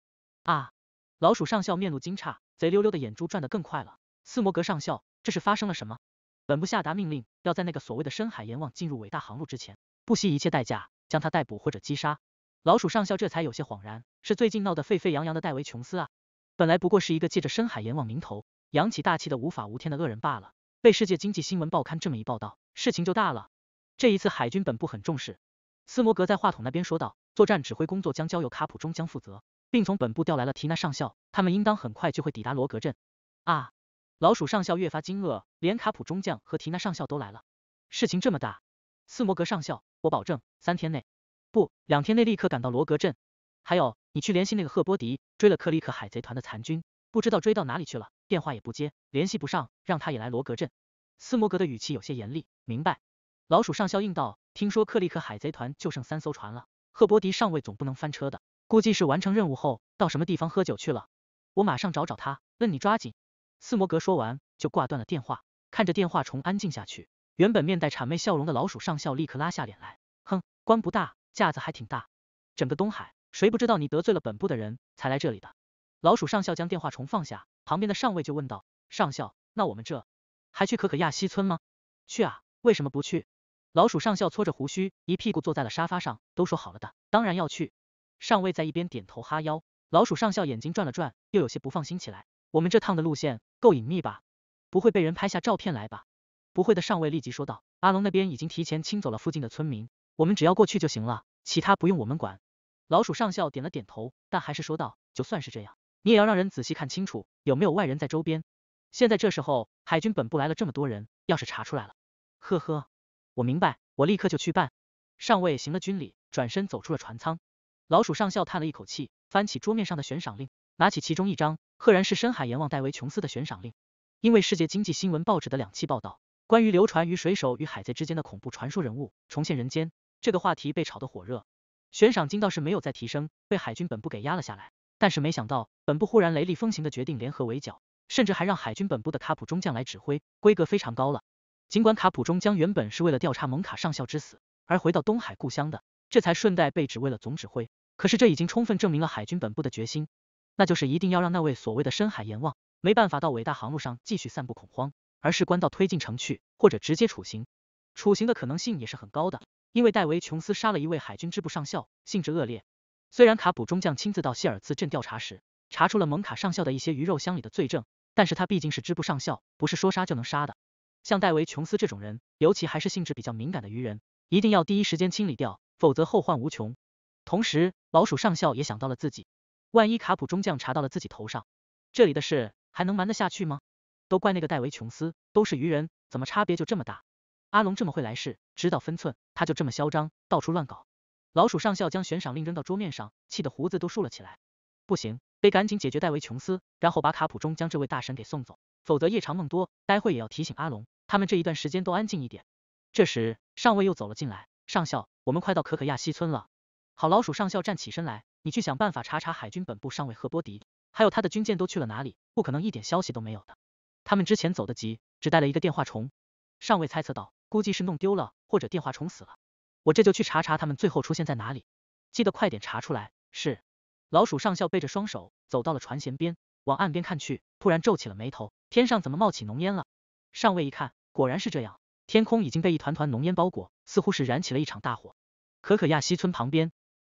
啊！老鼠上校面露惊诧，贼溜溜的眼珠转得更快了。斯摩格上校，这是发生了什么？本部下达命令，要在那个所谓的深海阎王进入伟大航路之前，不惜一切代价将他逮捕或者击杀。老鼠上校这才有些恍然，是最近闹得沸沸扬扬的戴维琼斯啊，本来不过是一个借着深海阎王名头扬起大气的无法无天的恶人罢了，被世界经济新闻报刊这么一报道，事情就大了。这一次海军本部很重视，斯摩格在话筒那边说道，作战指挥工作将交由卡普中将负责，并从本部调来了提娜上校，他们应当很快就会抵达罗格镇。啊，老鼠上校越发惊愕，连卡普中将和提纳上校都来了，事情这么大，斯摩格上校，我保证三天内，不，两天内立刻赶到罗格镇。还有，你去联系那个赫波迪，追了克利克海贼团的残军，不知道追到哪里去了，电话也不接，联系不上，让他也来罗格镇。斯摩格的语气有些严厉。明白。老鼠上校应道。听说克利克海贼团就剩三艘船了，赫伯迪上尉总不能翻车的，估计是完成任务后到什么地方喝酒去了，我马上找找他。问你抓紧。斯摩格说完，就挂断了电话，看着电话虫安静下去。原本面带谄媚笑容的老鼠上校立刻拉下脸来，哼，官不大，架子还挺大。整个东海，谁不知道你得罪了本部的人才来这里的？老鼠上校将电话虫放下，旁边的上尉就问道：“上校，那我们这还去可可亚西村吗？”“去啊，为什么不去？”老鼠上校搓着胡须，一屁股坐在了沙发上。都说好了的，当然要去。上尉在一边点头哈腰。老鼠上校眼睛转了转，又有些不放心起来。我们这趟的路线够隐秘吧？不会被人拍下照片来吧？不会的，上尉立即说道。阿龙那边已经提前清走了附近的村民，我们只要过去就行了，其他不用我们管。老鼠上校点了点头，但还是说道，就算是这样，你也要让人仔细看清楚有没有外人在周边。现在这时候，海军本部来了这么多人，要是查出来了，呵呵，我明白，我立刻就去办。上尉行了军礼，转身走出了船舱。老鼠上校叹了一口气，翻起桌面上的悬赏令，拿起其中一张。赫然是深海阎王戴维琼斯的悬赏令，因为世界经济新闻报纸的两期报道，关于流传于水手与海贼之间的恐怖传说人物重现人间这个话题被炒得火热，悬赏金倒是没有再提升，被海军本部给压了下来。但是没想到本部忽然雷厉风行的决定联合围剿，甚至还让海军本部的卡普中将来指挥，规格非常高了。尽管卡普中将原本是为了调查蒙卡上校之死而回到东海故乡的，这才顺带被指为了总指挥，可是这已经充分证明了海军本部的决心。那就是一定要让那位所谓的深海阎王没办法到伟大航路上继续散布恐慌，而是关到推进城去，或者直接处刑。处刑的可能性也是很高的，因为戴维·琼斯杀了一位海军支部上校，性质恶劣。虽然卡普中将亲自到谢尔兹镇调查时，查出了蒙卡上校的一些鱼肉箱里的罪证，但是他毕竟是支部上校，不是说杀就能杀的。像戴维·琼斯这种人，尤其还是性质比较敏感的鱼人，一定要第一时间清理掉，否则后患无穷。同时，老鼠上校也想到了自己。万一卡普中将查到了自己头上，这里的事还能瞒得下去吗？都怪那个戴维琼斯，都是鱼人，怎么差别就这么大？阿龙这么会来事，知道分寸，他就这么嚣张，到处乱搞。老鼠上校将悬赏令扔到桌面上，气得胡子都竖了起来。不行，得赶紧解决戴维琼斯，然后把卡普中将这位大神给送走，否则夜长梦多，待会也要提醒阿龙，他们这一段时间都安静一点。这时，上尉又走了进来，上校，我们快到可可亚西村了。好，老鼠上校站起身来。你去想办法查查海军本部上尉赫波迪，还有他的军舰都去了哪里？不可能一点消息都没有的。他们之前走得急，只带了一个电话虫。上尉猜测道，估计是弄丢了，或者电话虫死了。我这就去查查他们最后出现在哪里，记得快点查出来。是。老鼠上校背着双手走到了船舷边，往岸边看去，突然皱起了眉头，天上怎么冒起浓烟了？上尉一看，果然是这样，天空已经被一团团浓烟包裹，似乎是燃起了一场大火。可可亚西村旁边，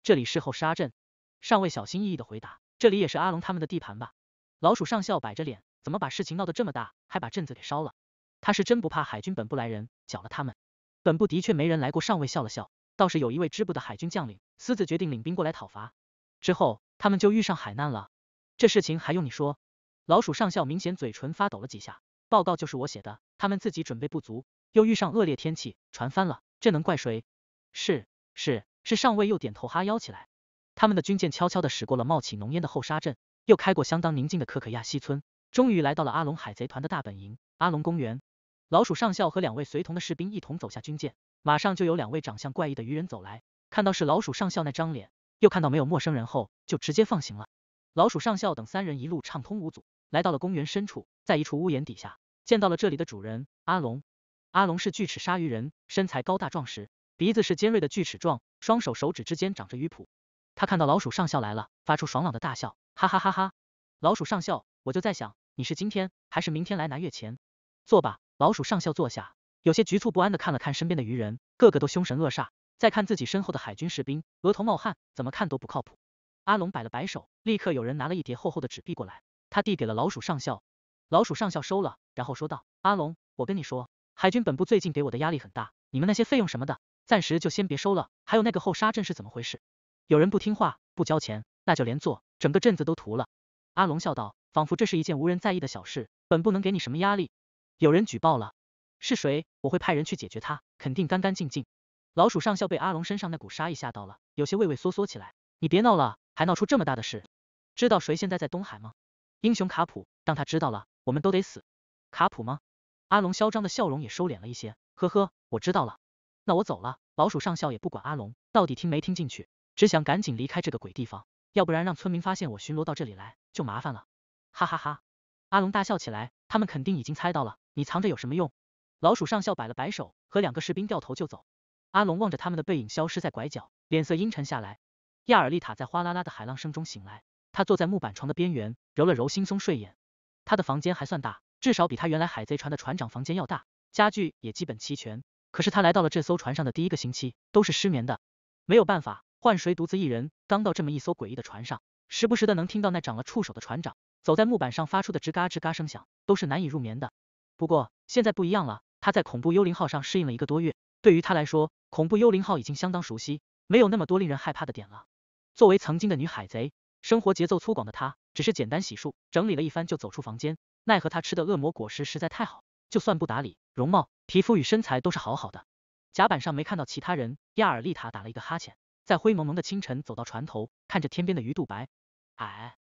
这里事后沙镇。上尉小心翼翼的回答：“这里也是阿龙他们的地盘吧？”老鼠上校摆着脸：“怎么把事情闹得这么大，还把镇子给烧了？他是真不怕海军本部来人搅了他们。本部的确没人来过。”上尉笑了笑，倒是有一位支部的海军将领私自决定领兵过来讨伐，之后他们就遇上海难了。这事情还用你说？老鼠上校明显嘴唇发抖了几下：“报告就是我写的，他们自己准备不足，又遇上恶劣天气，船翻了，这能怪谁？是是是，上尉又点头哈腰起来。”他们的军舰悄悄地驶过了冒起浓烟的后沙镇，又开过相当宁静的可可亚西村，终于来到了阿龙海贼团的大本营——阿龙公园。老鼠上校和两位随同的士兵一同走下军舰，马上就有两位长相怪异的鱼人走来，看到是老鼠上校那张脸，又看到没有陌生人后，就直接放行了。老鼠上校等三人一路畅通无阻，来到了公园深处，在一处屋檐底下见到了这里的主人阿龙。阿龙是锯齿鲨鱼人，身材高大壮实，鼻子是尖锐的锯齿状，双手手指之间长着鱼蹼。他看到老鼠上校来了，发出爽朗的大笑，哈哈哈哈。老鼠上校，我就在想，你是今天还是明天来拿月钱？坐吧，老鼠上校坐下，有些局促不安的看了看身边的鱼人，个个都凶神恶煞。再看自己身后的海军士兵，额头冒汗，怎么看都不靠谱。阿龙摆了摆手，立刻有人拿了一叠厚厚的纸币过来，他递给了老鼠上校，老鼠上校收了，然后说道，阿龙，我跟你说，海军本部最近给我的压力很大，你们那些费用什么的，暂时就先别收了。还有那个后沙镇是怎么回事？有人不听话，不交钱，那就连坐，整个镇子都屠了。阿龙笑道，仿佛这是一件无人在意的小事，本不能给你什么压力。有人举报了，是谁？我会派人去解决他，肯定干干净净。老鼠上校被阿龙身上那股杀意吓到了，有些畏畏缩缩起来。你别闹了，还闹出这么大的事。知道谁现在在东海吗？英雄卡普，让他知道了，我们都得死。卡普吗？阿龙嚣张的笑容也收敛了一些。呵呵，我知道了，那我走了。老鼠上校也不管阿龙到底听没听进去。只想赶紧离开这个鬼地方，要不然让村民发现我巡逻到这里来就麻烦了。哈哈哈，阿龙大笑起来，他们肯定已经猜到了你藏着有什么用。老鼠上校摆了摆手，和两个士兵掉头就走。阿龙望着他们的背影消失在拐角，脸色阴沉下来。亚尔丽塔在哗啦啦的海浪声中醒来，他坐在木板床的边缘，揉了揉惺忪睡眼。他的房间还算大，至少比他原来海贼船的船长房间要大，家具也基本齐全。可是他来到了这艘船上的第一个星期都是失眠的，没有办法。换谁独自一人，刚到这么一艘诡异的船上，时不时的能听到那长了触手的船长走在木板上发出的吱嘎吱嘎声响，都是难以入眠的。不过现在不一样了，他在恐怖幽灵号上适应了一个多月，对于他来说，恐怖幽灵号已经相当熟悉，没有那么多令人害怕的点了。作为曾经的女海贼，生活节奏粗犷的她，只是简单洗漱整理了一番就走出房间。奈何她吃的恶魔果实实在太好，就算不打理，容貌、皮肤与身材都是好好的。甲板上没看到其他人，亚尔丽塔打了一个哈欠。在灰蒙蒙的清晨，走到船头，看着天边的鱼肚白。哎，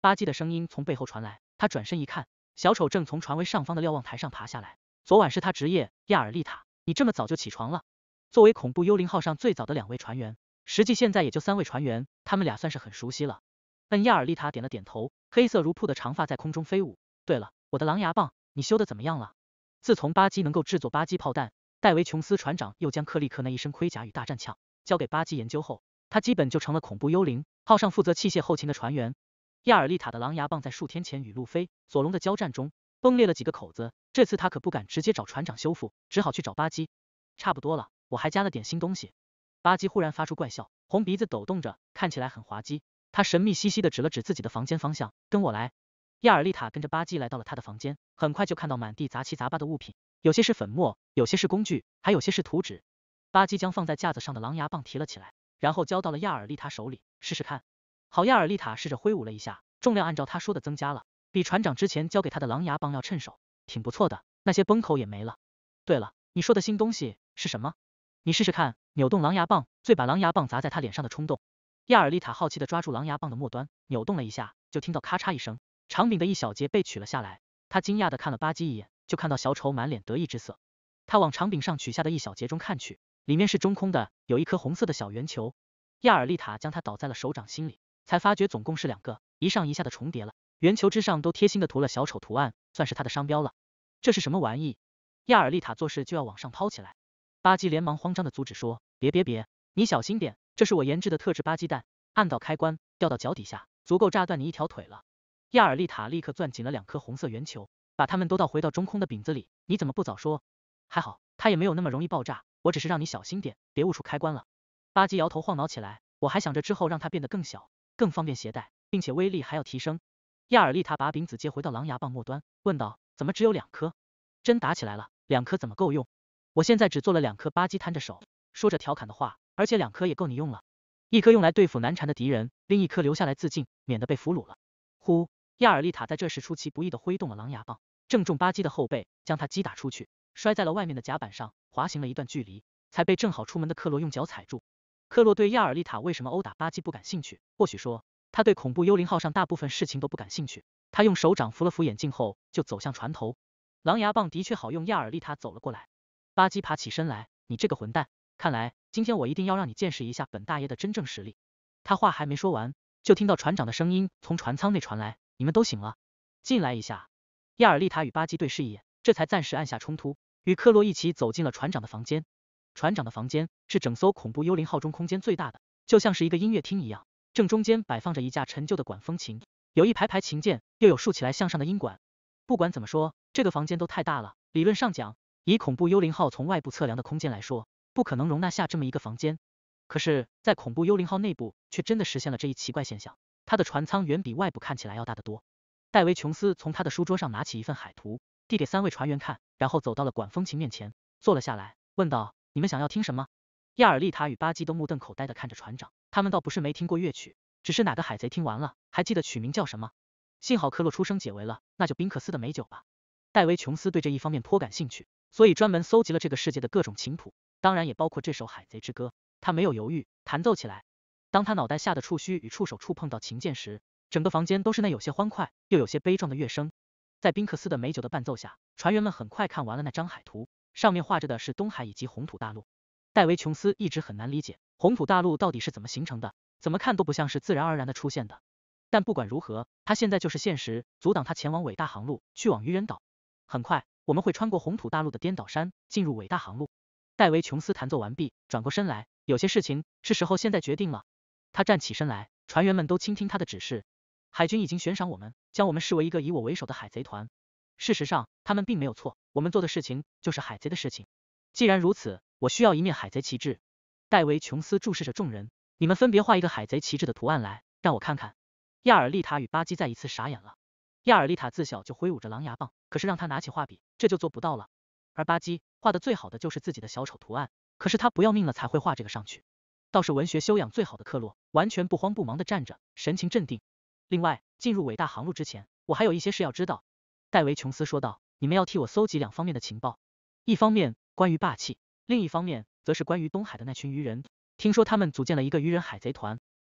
巴基的声音从背后传来，他转身一看，小丑正从船尾上方的瞭望台上爬下来。昨晚是他值夜，亚尔利塔，你这么早就起床了？作为恐怖幽灵号上最早的两位船员，实际现在也就三位船员，他们俩算是很熟悉了。嗯，亚尔利塔点了点头，黑色如瀑的长发在空中飞舞。对了，我的狼牙棒，你修的怎么样了？自从巴基能够制作巴基炮弹，戴维琼斯船长又将克利克那一身盔甲与大战枪。交给巴基研究后，他基本就成了恐怖幽灵号上负责器械后勤的船员。亚尔丽塔的狼牙棒在数天前与路飞、索隆的交战中崩裂了几个口子，这次他可不敢直接找船长修复，只好去找巴基。差不多了，我还加了点新东西。巴基忽然发出怪笑，红鼻子抖动着，看起来很滑稽。他神秘兮兮的指了指自己的房间方向，跟我来。亚尔丽塔跟着巴基来到了他的房间，很快就看到满地杂七杂八的物品，有些是粉末，有些是工具，还有些是图纸。巴基将放在架子上的狼牙棒提了起来，然后交到了亚尔利塔手里，试试看。好，亚尔利塔试着挥舞了一下，重量按照他说的增加了，比船长之前交给他的狼牙棒要趁手，挺不错的。那些崩口也没了。对了，你说的新东西是什么？你试试看。扭动狼牙棒，最把狼牙棒砸在他脸上的冲动。亚尔利塔好奇的抓住狼牙棒的末端，扭动了一下，就听到咔嚓一声，长柄的一小节被取了下来。他惊讶的看了巴基一眼，就看到小丑满脸得意之色。他往长柄上取下的一小节中看去。里面是中空的，有一颗红色的小圆球。亚尔丽塔将它倒在了手掌心里，才发觉总共是两个，一上一下的重叠了。圆球之上都贴心的涂了小丑图案，算是它的商标了。这是什么玩意？亚尔丽塔做事就要往上抛起来，巴基连忙慌张的阻止说，别别别，你小心点，这是我研制的特制巴基蛋，按到开关掉到脚底下，足够炸断你一条腿了。亚尔丽塔立刻攥紧了两颗红色圆球，把它们都倒回到中空的饼子里。你怎么不早说？还好，它也没有那么容易爆炸。我只是让你小心点，别误触开关了。巴基摇头晃脑起来，我还想着之后让它变得更小，更方便携带，并且威力还要提升。亚尔利塔把饼子接回到狼牙棒末端，问道：怎么只有两颗？真打起来了，两颗怎么够用？我现在只做了两颗。巴基摊着手，说着调侃的话，而且两颗也够你用了，一颗用来对付难缠的敌人，另一颗留下来自尽，免得被俘虏了。呼！亚尔利塔在这时出其不意的挥动了狼牙棒，正中巴基的后背，将他击打出去。摔在了外面的甲板上，滑行了一段距离，才被正好出门的克洛用脚踩住。克洛对亚尔丽塔为什么殴打巴基不感兴趣，或许说，他对恐怖幽灵号上大部分事情都不感兴趣。他用手掌扶了扶眼镜后，就走向船头。狼牙棒的确好用。亚尔丽塔走了过来，巴基爬起身来，你这个混蛋，看来今天我一定要让你见识一下本大爷的真正实力。他话还没说完，就听到船长的声音从船舱内传来，你们都醒了，进来一下。亚尔丽塔与巴基对视一眼。这才暂时按下冲突，与克洛一起走进了船长的房间。船长的房间是整艘恐怖幽灵号中空间最大的，就像是一个音乐厅一样。正中间摆放着一架陈旧的管风琴，有一排排琴键，又有竖起来向上的音管。不管怎么说，这个房间都太大了。理论上讲，以恐怖幽灵号从外部测量的空间来说，不可能容纳下这么一个房间。可是，在恐怖幽灵号内部却真的实现了这一奇怪现象。它的船舱远比外部看起来要大得多。戴维·琼斯从他的书桌上拿起一份海图。递给三位船员看，然后走到了管风琴面前，坐了下来，问道：“你们想要听什么？”亚尔利塔与巴基都目瞪口呆地看着船长，他们倒不是没听过乐曲，只是哪个海贼听完了还记得曲名叫什么？幸好克洛出声解围了，那就宾克斯的美酒吧。戴维琼斯对这一方面颇感兴趣，所以专门搜集了这个世界的各种琴谱，当然也包括这首海贼之歌。他没有犹豫，弹奏起来。当他脑袋下的触须与触手触碰到琴键时，整个房间都是那有些欢快又有些悲壮的乐声。在宾克斯的美酒的伴奏下，船员们很快看完了那张海图，上面画着的是东海以及红土大陆。戴维·琼斯一直很难理解红土大陆到底是怎么形成的，怎么看都不像是自然而然的出现的。但不管如何，他现在就是现实，阻挡他前往伟大航路，去往愚人岛。很快，我们会穿过红土大陆的颠倒山，进入伟大航路。戴维·琼斯弹奏完毕，转过身来，有些事情是时候现在决定了。他站起身来，船员们都倾听他的指示。海军已经悬赏我们。将我们视为一个以我为首的海贼团，事实上他们并没有错，我们做的事情就是海贼的事情。既然如此，我需要一面海贼旗帜。戴维·琼斯注视着众人，你们分别画一个海贼旗帜的图案来，让我看看。亚尔丽塔与巴基再一次傻眼了。亚尔丽塔自小就挥舞着狼牙棒，可是让他拿起画笔，这就做不到了。而巴基画的最好的就是自己的小丑图案，可是他不要命了才会画这个上去。倒是文学修养最好的克洛，完全不慌不忙的站着，神情镇定。另外，进入伟大航路之前，我还有一些事要知道。戴维琼斯说道：“你们要替我搜集两方面的情报，一方面关于霸气，另一方面则是关于东海的那群鱼人。听说他们组建了一个鱼人海贼团。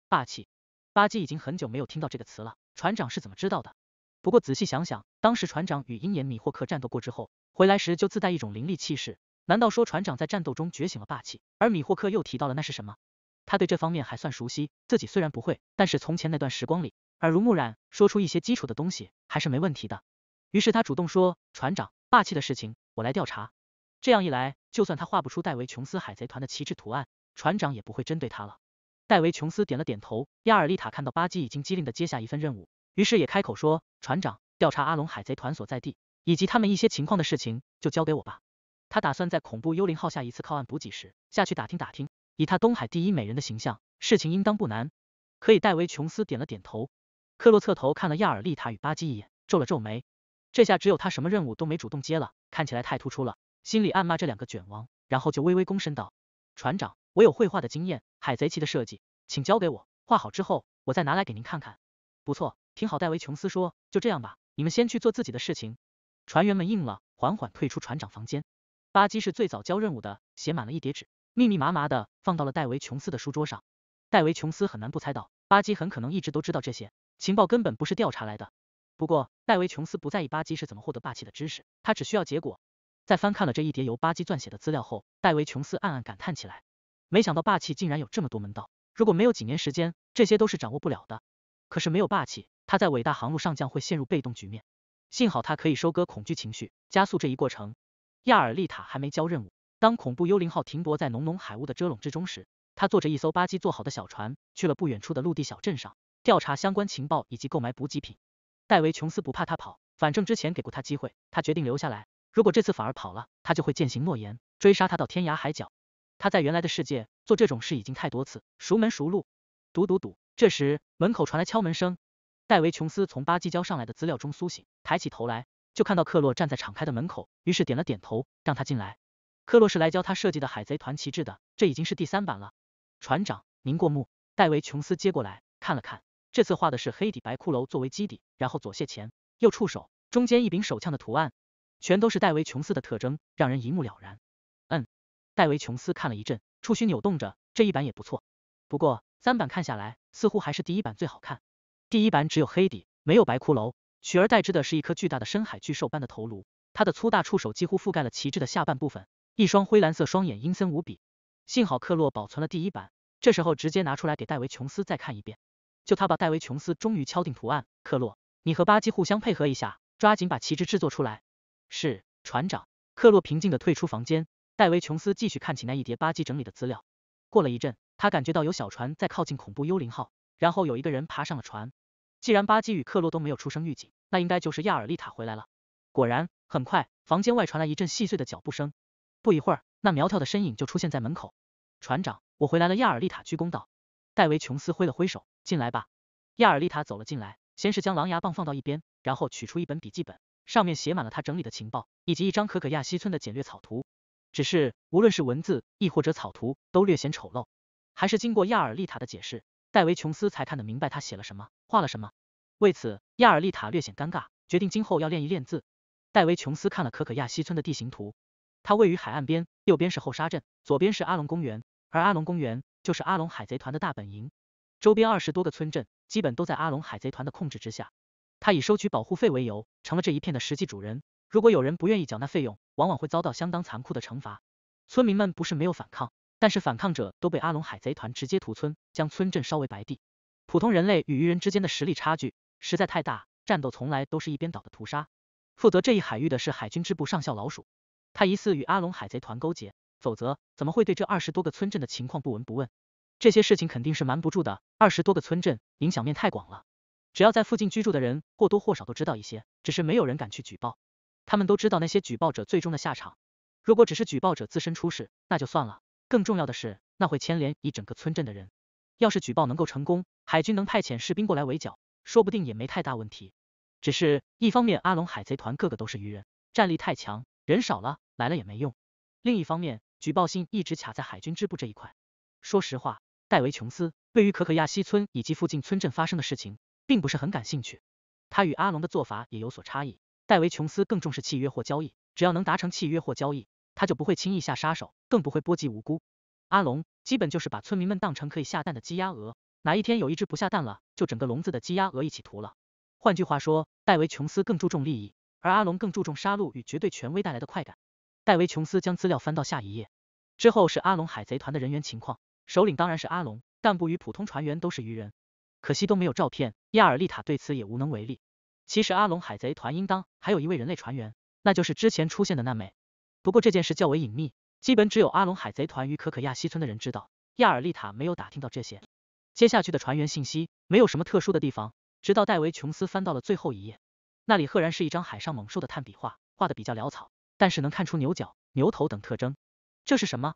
霸气，巴基已经很久没有听到这个词了。船长是怎么知道的？不过仔细想想，当时船长与鹰眼米霍克战斗过之后，回来时就自带一种凌厉气势。难道说船长在战斗中觉醒了霸气？而米霍克又提到了那是什么？他对这方面还算熟悉，自己虽然不会，但是从前那段时光里。”耳濡目染，说出一些基础的东西还是没问题的。于是他主动说：“船长，霸气的事情我来调查。”这样一来，就算他画不出戴维琼斯海贼团的旗帜图案，船长也不会针对他了。戴维琼斯点了点头。亚尔丽塔看到巴基已经机灵地接下一份任务，于是也开口说：“船长，调查阿龙海贼团所在地以及他们一些情况的事情就交给我吧。他打算在恐怖幽灵号下一次靠岸补给时下去打听打听。以他东海第一美人的形象，事情应当不难。”可以，戴维琼斯点了点头。克洛侧头看了亚尔丽塔与巴基一眼，皱了皱眉。这下只有他什么任务都没主动接了，看起来太突出了，心里暗骂这两个卷王，然后就微微躬身道：“船长，我有绘画的经验，海贼旗的设计，请交给我，画好之后我再拿来给您看看。”不错，挺好。戴维琼斯说：“就这样吧，你们先去做自己的事情。”船员们应了，缓缓退出船长房间。巴基是最早交任务的，写满了一叠纸，密密麻麻的放到了戴维琼斯的书桌上。戴维琼斯很难不猜到，巴基很可能一直都知道这些。情报根本不是调查来的。不过，戴维·琼斯不在意巴基是怎么获得霸气的知识，他只需要结果。在翻看了这一叠由巴基撰写的资料后，戴维·琼斯暗暗感叹起来，没想到霸气竟然有这么多门道。如果没有几年时间，这些都是掌握不了的。可是没有霸气，他在伟大航路上将会陷入被动局面。幸好他可以收割恐惧情绪，加速这一过程。亚尔利塔还没交任务，当恐怖幽灵号停泊在浓浓海雾的遮拢之中时，他坐着一艘巴基做好的小船，去了不远处的陆地小镇上。调查相关情报以及购买补给品。戴维·琼斯不怕他跑，反正之前给过他机会，他决定留下来。如果这次反而跑了，他就会践行诺言，追杀他到天涯海角。他在原来的世界做这种事已经太多次，熟门熟路。堵堵堵！这时门口传来敲门声，戴维·琼斯从巴基交上来的资料中苏醒，抬起头来，就看到克洛站在敞开的门口，于是点了点头，让他进来。克洛是来教他设计的海贼团旗帜的，这已经是第三版了。船长，您过目。戴维·琼斯接过来看了看。这次画的是黑底白骷髅作为基底，然后左蟹钳、右触手、中间一柄手枪的图案，全都是戴维琼斯的特征，让人一目了然。嗯，戴维琼斯看了一阵，触须扭动着，这一版也不错。不过三版看下来，似乎还是第一版最好看。第一版只有黑底，没有白骷髅，取而代之的是一颗巨大的深海巨兽般的头颅，它的粗大触手几乎覆盖了旗帜的下半部分，一双灰蓝色双眼阴森无比。幸好克洛保存了第一版，这时候直接拿出来给戴维琼斯再看一遍。就他吧，戴维琼斯终于敲定图案。克洛，你和巴基互相配合一下，抓紧把旗帜制作出来。是，船长。克洛平静的退出房间，戴维琼斯继续看起那一叠巴基整理的资料。过了一阵，他感觉到有小船在靠近恐怖幽灵号，然后有一个人爬上了船。既然巴基与克洛都没有出声预警，那应该就是亚尔丽塔回来了。果然，很快房间外传来一阵细碎的脚步声，不一会儿，那苗条的身影就出现在门口。船长，我回来了。亚尔丽塔鞠躬道。戴维琼斯挥了挥手。进来吧，亚尔丽塔走了进来，先是将狼牙棒放到一边，然后取出一本笔记本，上面写满了他整理的情报，以及一张可可亚西村的简略草图。只是无论是文字亦或者草图，都略显丑陋。还是经过亚尔丽塔的解释，戴维琼斯才看得明白他写了什么，画了什么。为此，亚尔丽塔略显尴尬，决定今后要练一练字。戴维琼斯看了可可亚西村的地形图，它位于海岸边，右边是后沙镇，左边是阿龙公园，而阿龙公园就是阿龙海贼团的大本营。周边二十多个村镇基本都在阿龙海贼团的控制之下，他以收取保护费为由，成了这一片的实际主人。如果有人不愿意缴纳费用，往往会遭到相当残酷的惩罚。村民们不是没有反抗，但是反抗者都被阿龙海贼团直接屠村，将村镇烧为白地。普通人类与鱼人之间的实力差距实在太大，战斗从来都是一边倒的屠杀。负责这一海域的是海军支部上校老鼠，他疑似与阿龙海贼团勾结，否则怎么会对这二十多个村镇的情况不闻不问？这些事情肯定是瞒不住的，二十多个村镇，影响面太广了。只要在附近居住的人，或多或少都知道一些，只是没有人敢去举报。他们都知道那些举报者最终的下场。如果只是举报者自身出事，那就算了。更重要的是，那会牵连一整个村镇的人。要是举报能够成功，海军能派遣士兵过来围剿，说不定也没太大问题。只是，一方面阿龙海贼团个个都是鱼人，战力太强，人少了来了也没用。另一方面，举报信一直卡在海军支部这一块。说实话。戴维琼斯对于可可亚西村以及附近村镇发生的事情，并不是很感兴趣。他与阿龙的做法也有所差异。戴维琼斯更重视契约或交易，只要能达成契约或交易，他就不会轻易下杀手，更不会波及无辜。阿龙基本就是把村民们当成可以下蛋的鸡鸭鹅，哪一天有一只不下蛋了，就整个笼子的鸡鸭鹅一起屠了。换句话说，戴维琼斯更注重利益，而阿龙更注重杀戮与绝对权威带来的快感。戴维琼斯将资料翻到下一页，之后是阿龙海贼团的人员情况。首领当然是阿龙，干部与普通船员都是鱼人，可惜都没有照片，亚尔利塔对此也无能为力。其实阿龙海贼团应当还有一位人类船员，那就是之前出现的娜美，不过这件事较为隐秘，基本只有阿龙海贼团与可可亚西村的人知道，亚尔利塔没有打听到这些。接下去的船员信息没有什么特殊的地方，直到戴维琼斯翻到了最后一页，那里赫然是一张海上猛兽的炭笔画，画的比较潦草，但是能看出牛角、牛头等特征，这是什么？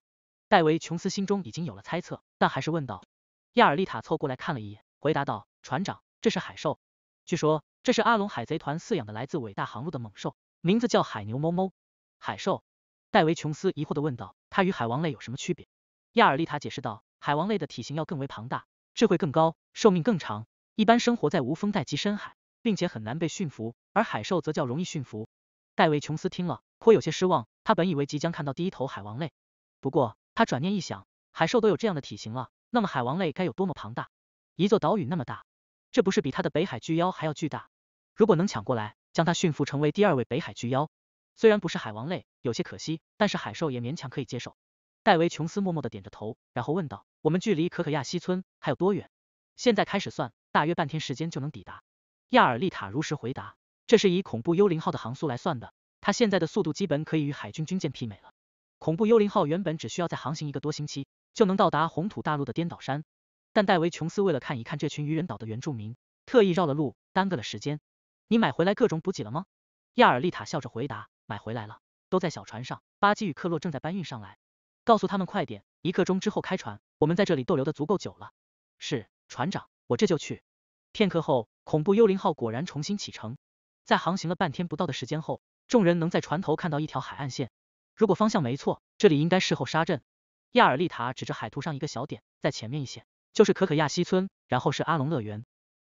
戴维琼斯心中已经有了猜测，但还是问道：“亚尔利塔凑过来看了一眼，回答道，船长，这是海兽，据说这是阿龙海贼团饲养的来自伟大航路的猛兽，名字叫海牛哞哞。”海兽？戴维琼斯疑惑的问道，它与海王类有什么区别？亚尔利塔解释道，海王类的体型要更为庞大，智慧更高，寿命更长，一般生活在无风带及深海，并且很难被驯服，而海兽则较容易驯服。戴维琼斯听了颇有些失望，他本以为即将看到第一头海王类，不过。他转念一想，海兽都有这样的体型了，那么海王类该有多么庞大，一座岛屿那么大，这不是比他的北海巨妖还要巨大？如果能抢过来，将他驯服成为第二位北海巨妖，虽然不是海王类，有些可惜，但是海兽也勉强可以接受。戴维琼斯默默的点着头，然后问道：“我们距离可可亚西村还有多远？现在开始算，大约半天时间就能抵达。”亚尔利塔如实回答：“这是以恐怖幽灵号的航速来算的，它现在的速度基本可以与海军军舰媲美了。”恐怖幽灵号原本只需要再航行一个多星期就能到达红土大陆的颠倒山，但戴维琼斯为了看一看这群愚人岛的原住民，特意绕了路，耽搁了时间。你买回来各种补给了吗？亚尔丽塔笑着回答，买回来了，都在小船上。巴基与克洛正在搬运上来，告诉他们快点，一刻钟之后开船，我们在这里逗留的足够久了。是，船长，我这就去。片刻后，恐怖幽灵号果然重新启程，在航行了半天不到的时间后，众人能在船头看到一条海岸线。如果方向没错，这里应该是后沙镇。亚尔利塔指着海图上一个小点，在前面一些就是可可亚西村，然后是阿龙乐园。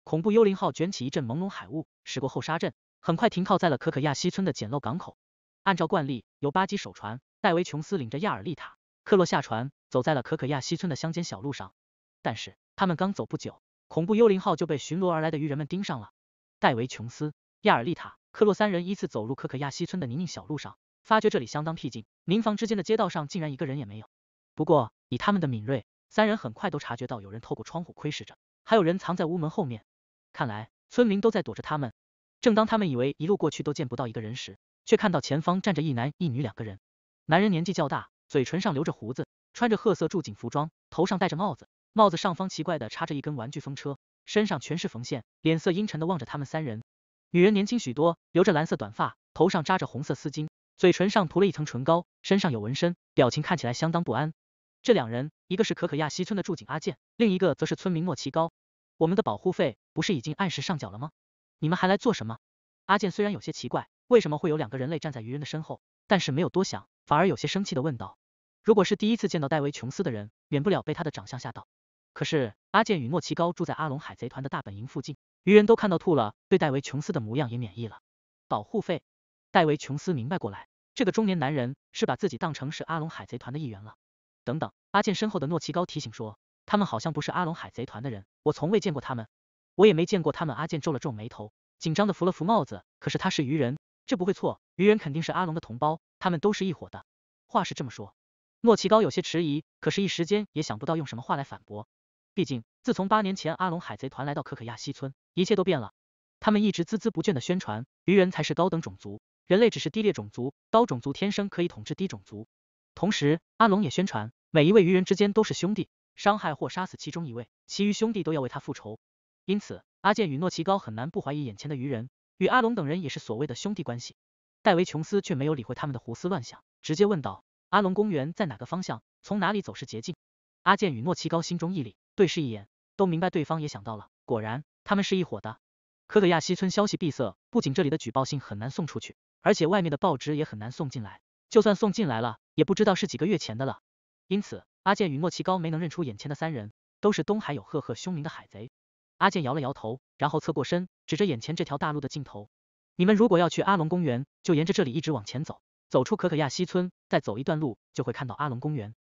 恐怖幽灵号卷起一阵朦胧海雾，驶过后沙镇，很快停靠在了可可亚西村的简陋港口。按照惯例，由巴基守船，戴维琼斯领着亚尔利塔、克洛下船，走在了可可亚西村的乡间小路上。但是他们刚走不久，恐怖幽灵号就被巡逻而来的鱼人们盯上了。戴维琼斯、亚尔利塔、克洛三人依次走入可可亚西村的泥泞小路上。发觉这里相当僻静，民房之间的街道上竟然一个人也没有。不过以他们的敏锐，三人很快都察觉到有人透过窗户窥视着，还有人藏在屋门后面。看来村民都在躲着他们。正当他们以为一路过去都见不到一个人时，却看到前方站着一男一女两个人。男人年纪较大，嘴唇上留着胡子，穿着褐色铸锦服装，头上戴着帽子，帽子上方奇怪的插着一根玩具风车，身上全是缝线，脸色阴沉的望着他们三人。女人年轻许多，留着蓝色短发，头上扎着红色丝巾。嘴唇上涂了一层唇膏，身上有纹身，表情看起来相当不安。这两人，一个是可可亚西村的住警阿健，另一个则是村民莫奇高。我们的保护费不是已经按时上缴了吗？你们还来做什么？阿健虽然有些奇怪，为什么会有两个人类站在鱼人的身后，但是没有多想，反而有些生气的问道。如果是第一次见到戴维琼斯的人，免不了被他的长相吓到。可是阿健与莫奇高住在阿龙海贼团的大本营附近，鱼人都看到吐了，对戴维琼斯的模样也免疫了。保护费，戴维琼斯明白过来。这个中年男人是把自己当成是阿龙海贼团的一员了。等等，阿健身后的诺奇高提醒说，他们好像不是阿龙海贼团的人，我从未见过他们，我也没见过他们。阿健皱了皱眉头，紧张的扶了扶帽子。可是他是鱼人，这不会错，鱼人肯定是阿龙的同胞，他们都是一伙的。话是这么说，诺奇高有些迟疑，可是，一时间也想不到用什么话来反驳。毕竟，自从八年前阿龙海贼团来到可可亚西村，一切都变了。他们一直孜孜不倦的宣传，鱼人才是高等种族。人类只是低劣种族，刀种族天生可以统治低种族。同时，阿龙也宣传每一位鱼人之间都是兄弟，伤害或杀死其中一位，其余兄弟都要为他复仇。因此，阿健与诺奇高很难不怀疑眼前的鱼人与阿龙等人也是所谓的兄弟关系。戴维琼斯却没有理会他们的胡思乱想，直接问道：“阿龙公园在哪个方向？从哪里走是捷径？”阿健与诺奇高心中一凛，对视一眼，都明白对方也想到了。果然，他们是一伙的。科德亚西村消息闭塞，不仅这里的举报信很难送出去。而且外面的报纸也很难送进来，就算送进来了，也不知道是几个月前的了。因此，阿健与莫奇高没能认出眼前的三人，都是东海有赫赫凶名的海贼。阿健摇了摇头，然后侧过身，指着眼前这条大路的尽头。你们如果要去阿龙公园，就沿着这里一直往前走，走出可可亚西村，再走一段路就会看到阿龙公园。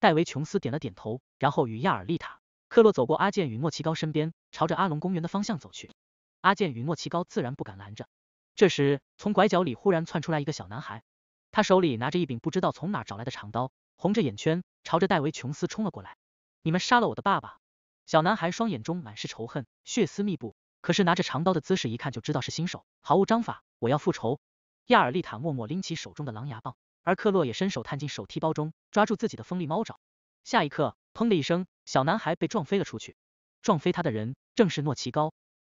戴维琼斯点了点头，然后与亚尔丽塔、克洛走过阿健与莫奇高身边，朝着阿龙公园的方向走去。阿健与莫奇高自然不敢拦着。这时，从拐角里忽然窜出来一个小男孩，他手里拿着一柄不知道从哪找来的长刀，红着眼圈，朝着戴维琼斯冲了过来。你们杀了我的爸爸！小男孩双眼中满是仇恨，血丝密布，可是拿着长刀的姿势一看就知道是新手，毫无章法。我要复仇！亚尔利塔默默拎起手中的狼牙棒，而克洛也伸手探进手提包中，抓住自己的锋利猫爪。下一刻，砰的一声，小男孩被撞飞了出去。撞飞他的人正是诺奇高。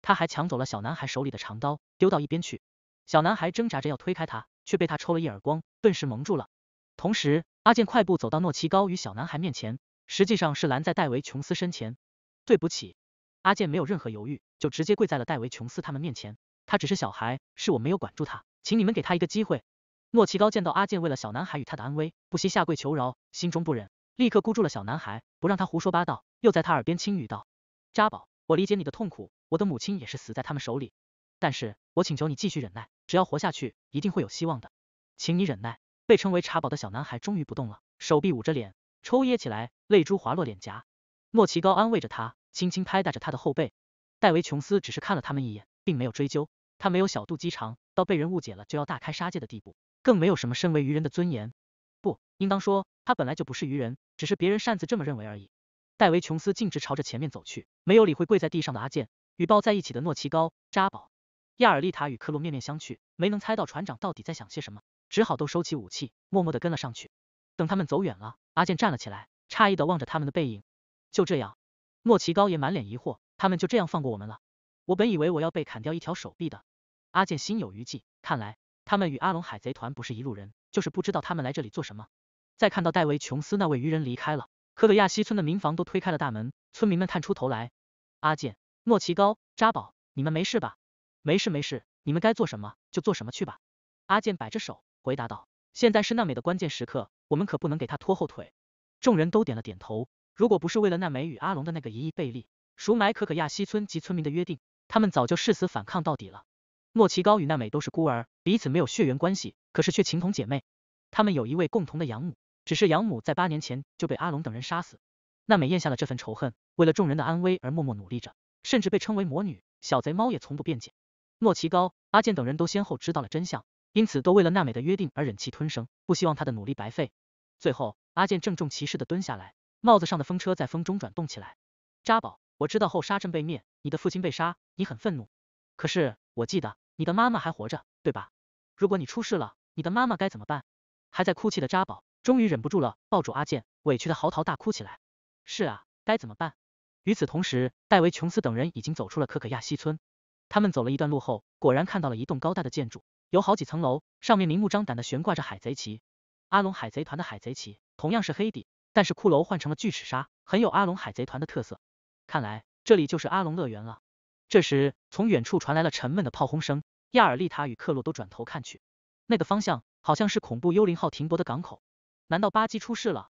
他还抢走了小男孩手里的长刀，丢到一边去。小男孩挣扎着要推开他，却被他抽了一耳光，顿时蒙住了。同时，阿健快步走到诺奇高与小男孩面前，实际上是拦在戴维琼斯身前。对不起，阿健没有任何犹豫，就直接跪在了戴维琼斯他们面前。他只是小孩，是我没有管住他，请你们给他一个机会。诺奇高见到阿健为了小男孩与他的安危，不惜下跪求饶，心中不忍，立刻箍住了小男孩，不让他胡说八道，又在他耳边轻语道：“渣宝，我理解你的痛苦。”我的母亲也是死在他们手里，但是我请求你继续忍耐，只要活下去，一定会有希望的，请你忍耐。被称为茶宝的小男孩终于不动了，手臂捂着脸抽噎起来，泪珠滑落脸颊。莫奇高安慰着他，轻轻拍打着他的后背。戴维琼斯只是看了他们一眼，并没有追究，他没有小肚鸡肠到被人误解了就要大开杀戒的地步，更没有什么身为愚人的尊严。不，应当说他本来就不是愚人，只是别人擅自这么认为而已。戴维琼斯径直朝着前面走去，没有理会跪在地上的阿健。与抱在一起的诺奇高、扎宝、亚尔丽塔与克洛面面相觑，没能猜到船长到底在想些什么，只好都收起武器，默默的跟了上去。等他们走远了，阿健站了起来，诧异的望着他们的背影。就这样，诺奇高也满脸疑惑，他们就这样放过我们了？我本以为我要被砍掉一条手臂的。阿健心有余悸，看来他们与阿龙海贼团不是一路人，就是不知道他们来这里做什么。在看到戴维琼斯那位渔人离开了，科德亚西村的民房都推开了大门，村民们探出头来。阿健。莫奇高、扎宝，你们没事吧？没事没事，你们该做什么就做什么去吧。阿健摆着手回答道：“现在是娜美的关键时刻，我们可不能给她拖后腿。”众人都点了点头。如果不是为了娜美与阿龙的那个一亿贝利赎买可可亚西村及村民的约定，他们早就誓死反抗到底了。莫奇高与娜美都是孤儿，彼此没有血缘关系，可是却情同姐妹。他们有一位共同的养母，只是养母在八年前就被阿龙等人杀死。娜美咽下了这份仇恨，为了众人的安危而默默努力着。甚至被称为魔女，小贼猫也从不辩解。诺奇高、阿健等人都先后知道了真相，因此都为了娜美的约定而忍气吞声，不希望她的努力白费。最后，阿健郑重其事的蹲下来，帽子上的风车在风中转动起来。扎宝，我知道后沙镇被灭，你的父亲被杀，你很愤怒。可是，我记得你的妈妈还活着，对吧？如果你出事了，你的妈妈该怎么办？还在哭泣的扎宝终于忍不住了，抱住阿健，委屈的嚎啕大哭起来。是啊，该怎么办？与此同时，戴维·琼斯等人已经走出了可可亚西村。他们走了一段路后，果然看到了一栋高大的建筑，有好几层楼，上面明目张胆的悬挂着海贼旗。阿龙海贼团的海贼旗同样是黑底，但是骷髅换成了巨齿鲨，很有阿龙海贼团的特色。看来这里就是阿龙乐园了。这时，从远处传来了沉闷的炮轰声，亚尔丽塔与克洛都转头看去，那个方向好像是恐怖幽灵号停泊的港口。难道巴基出事了？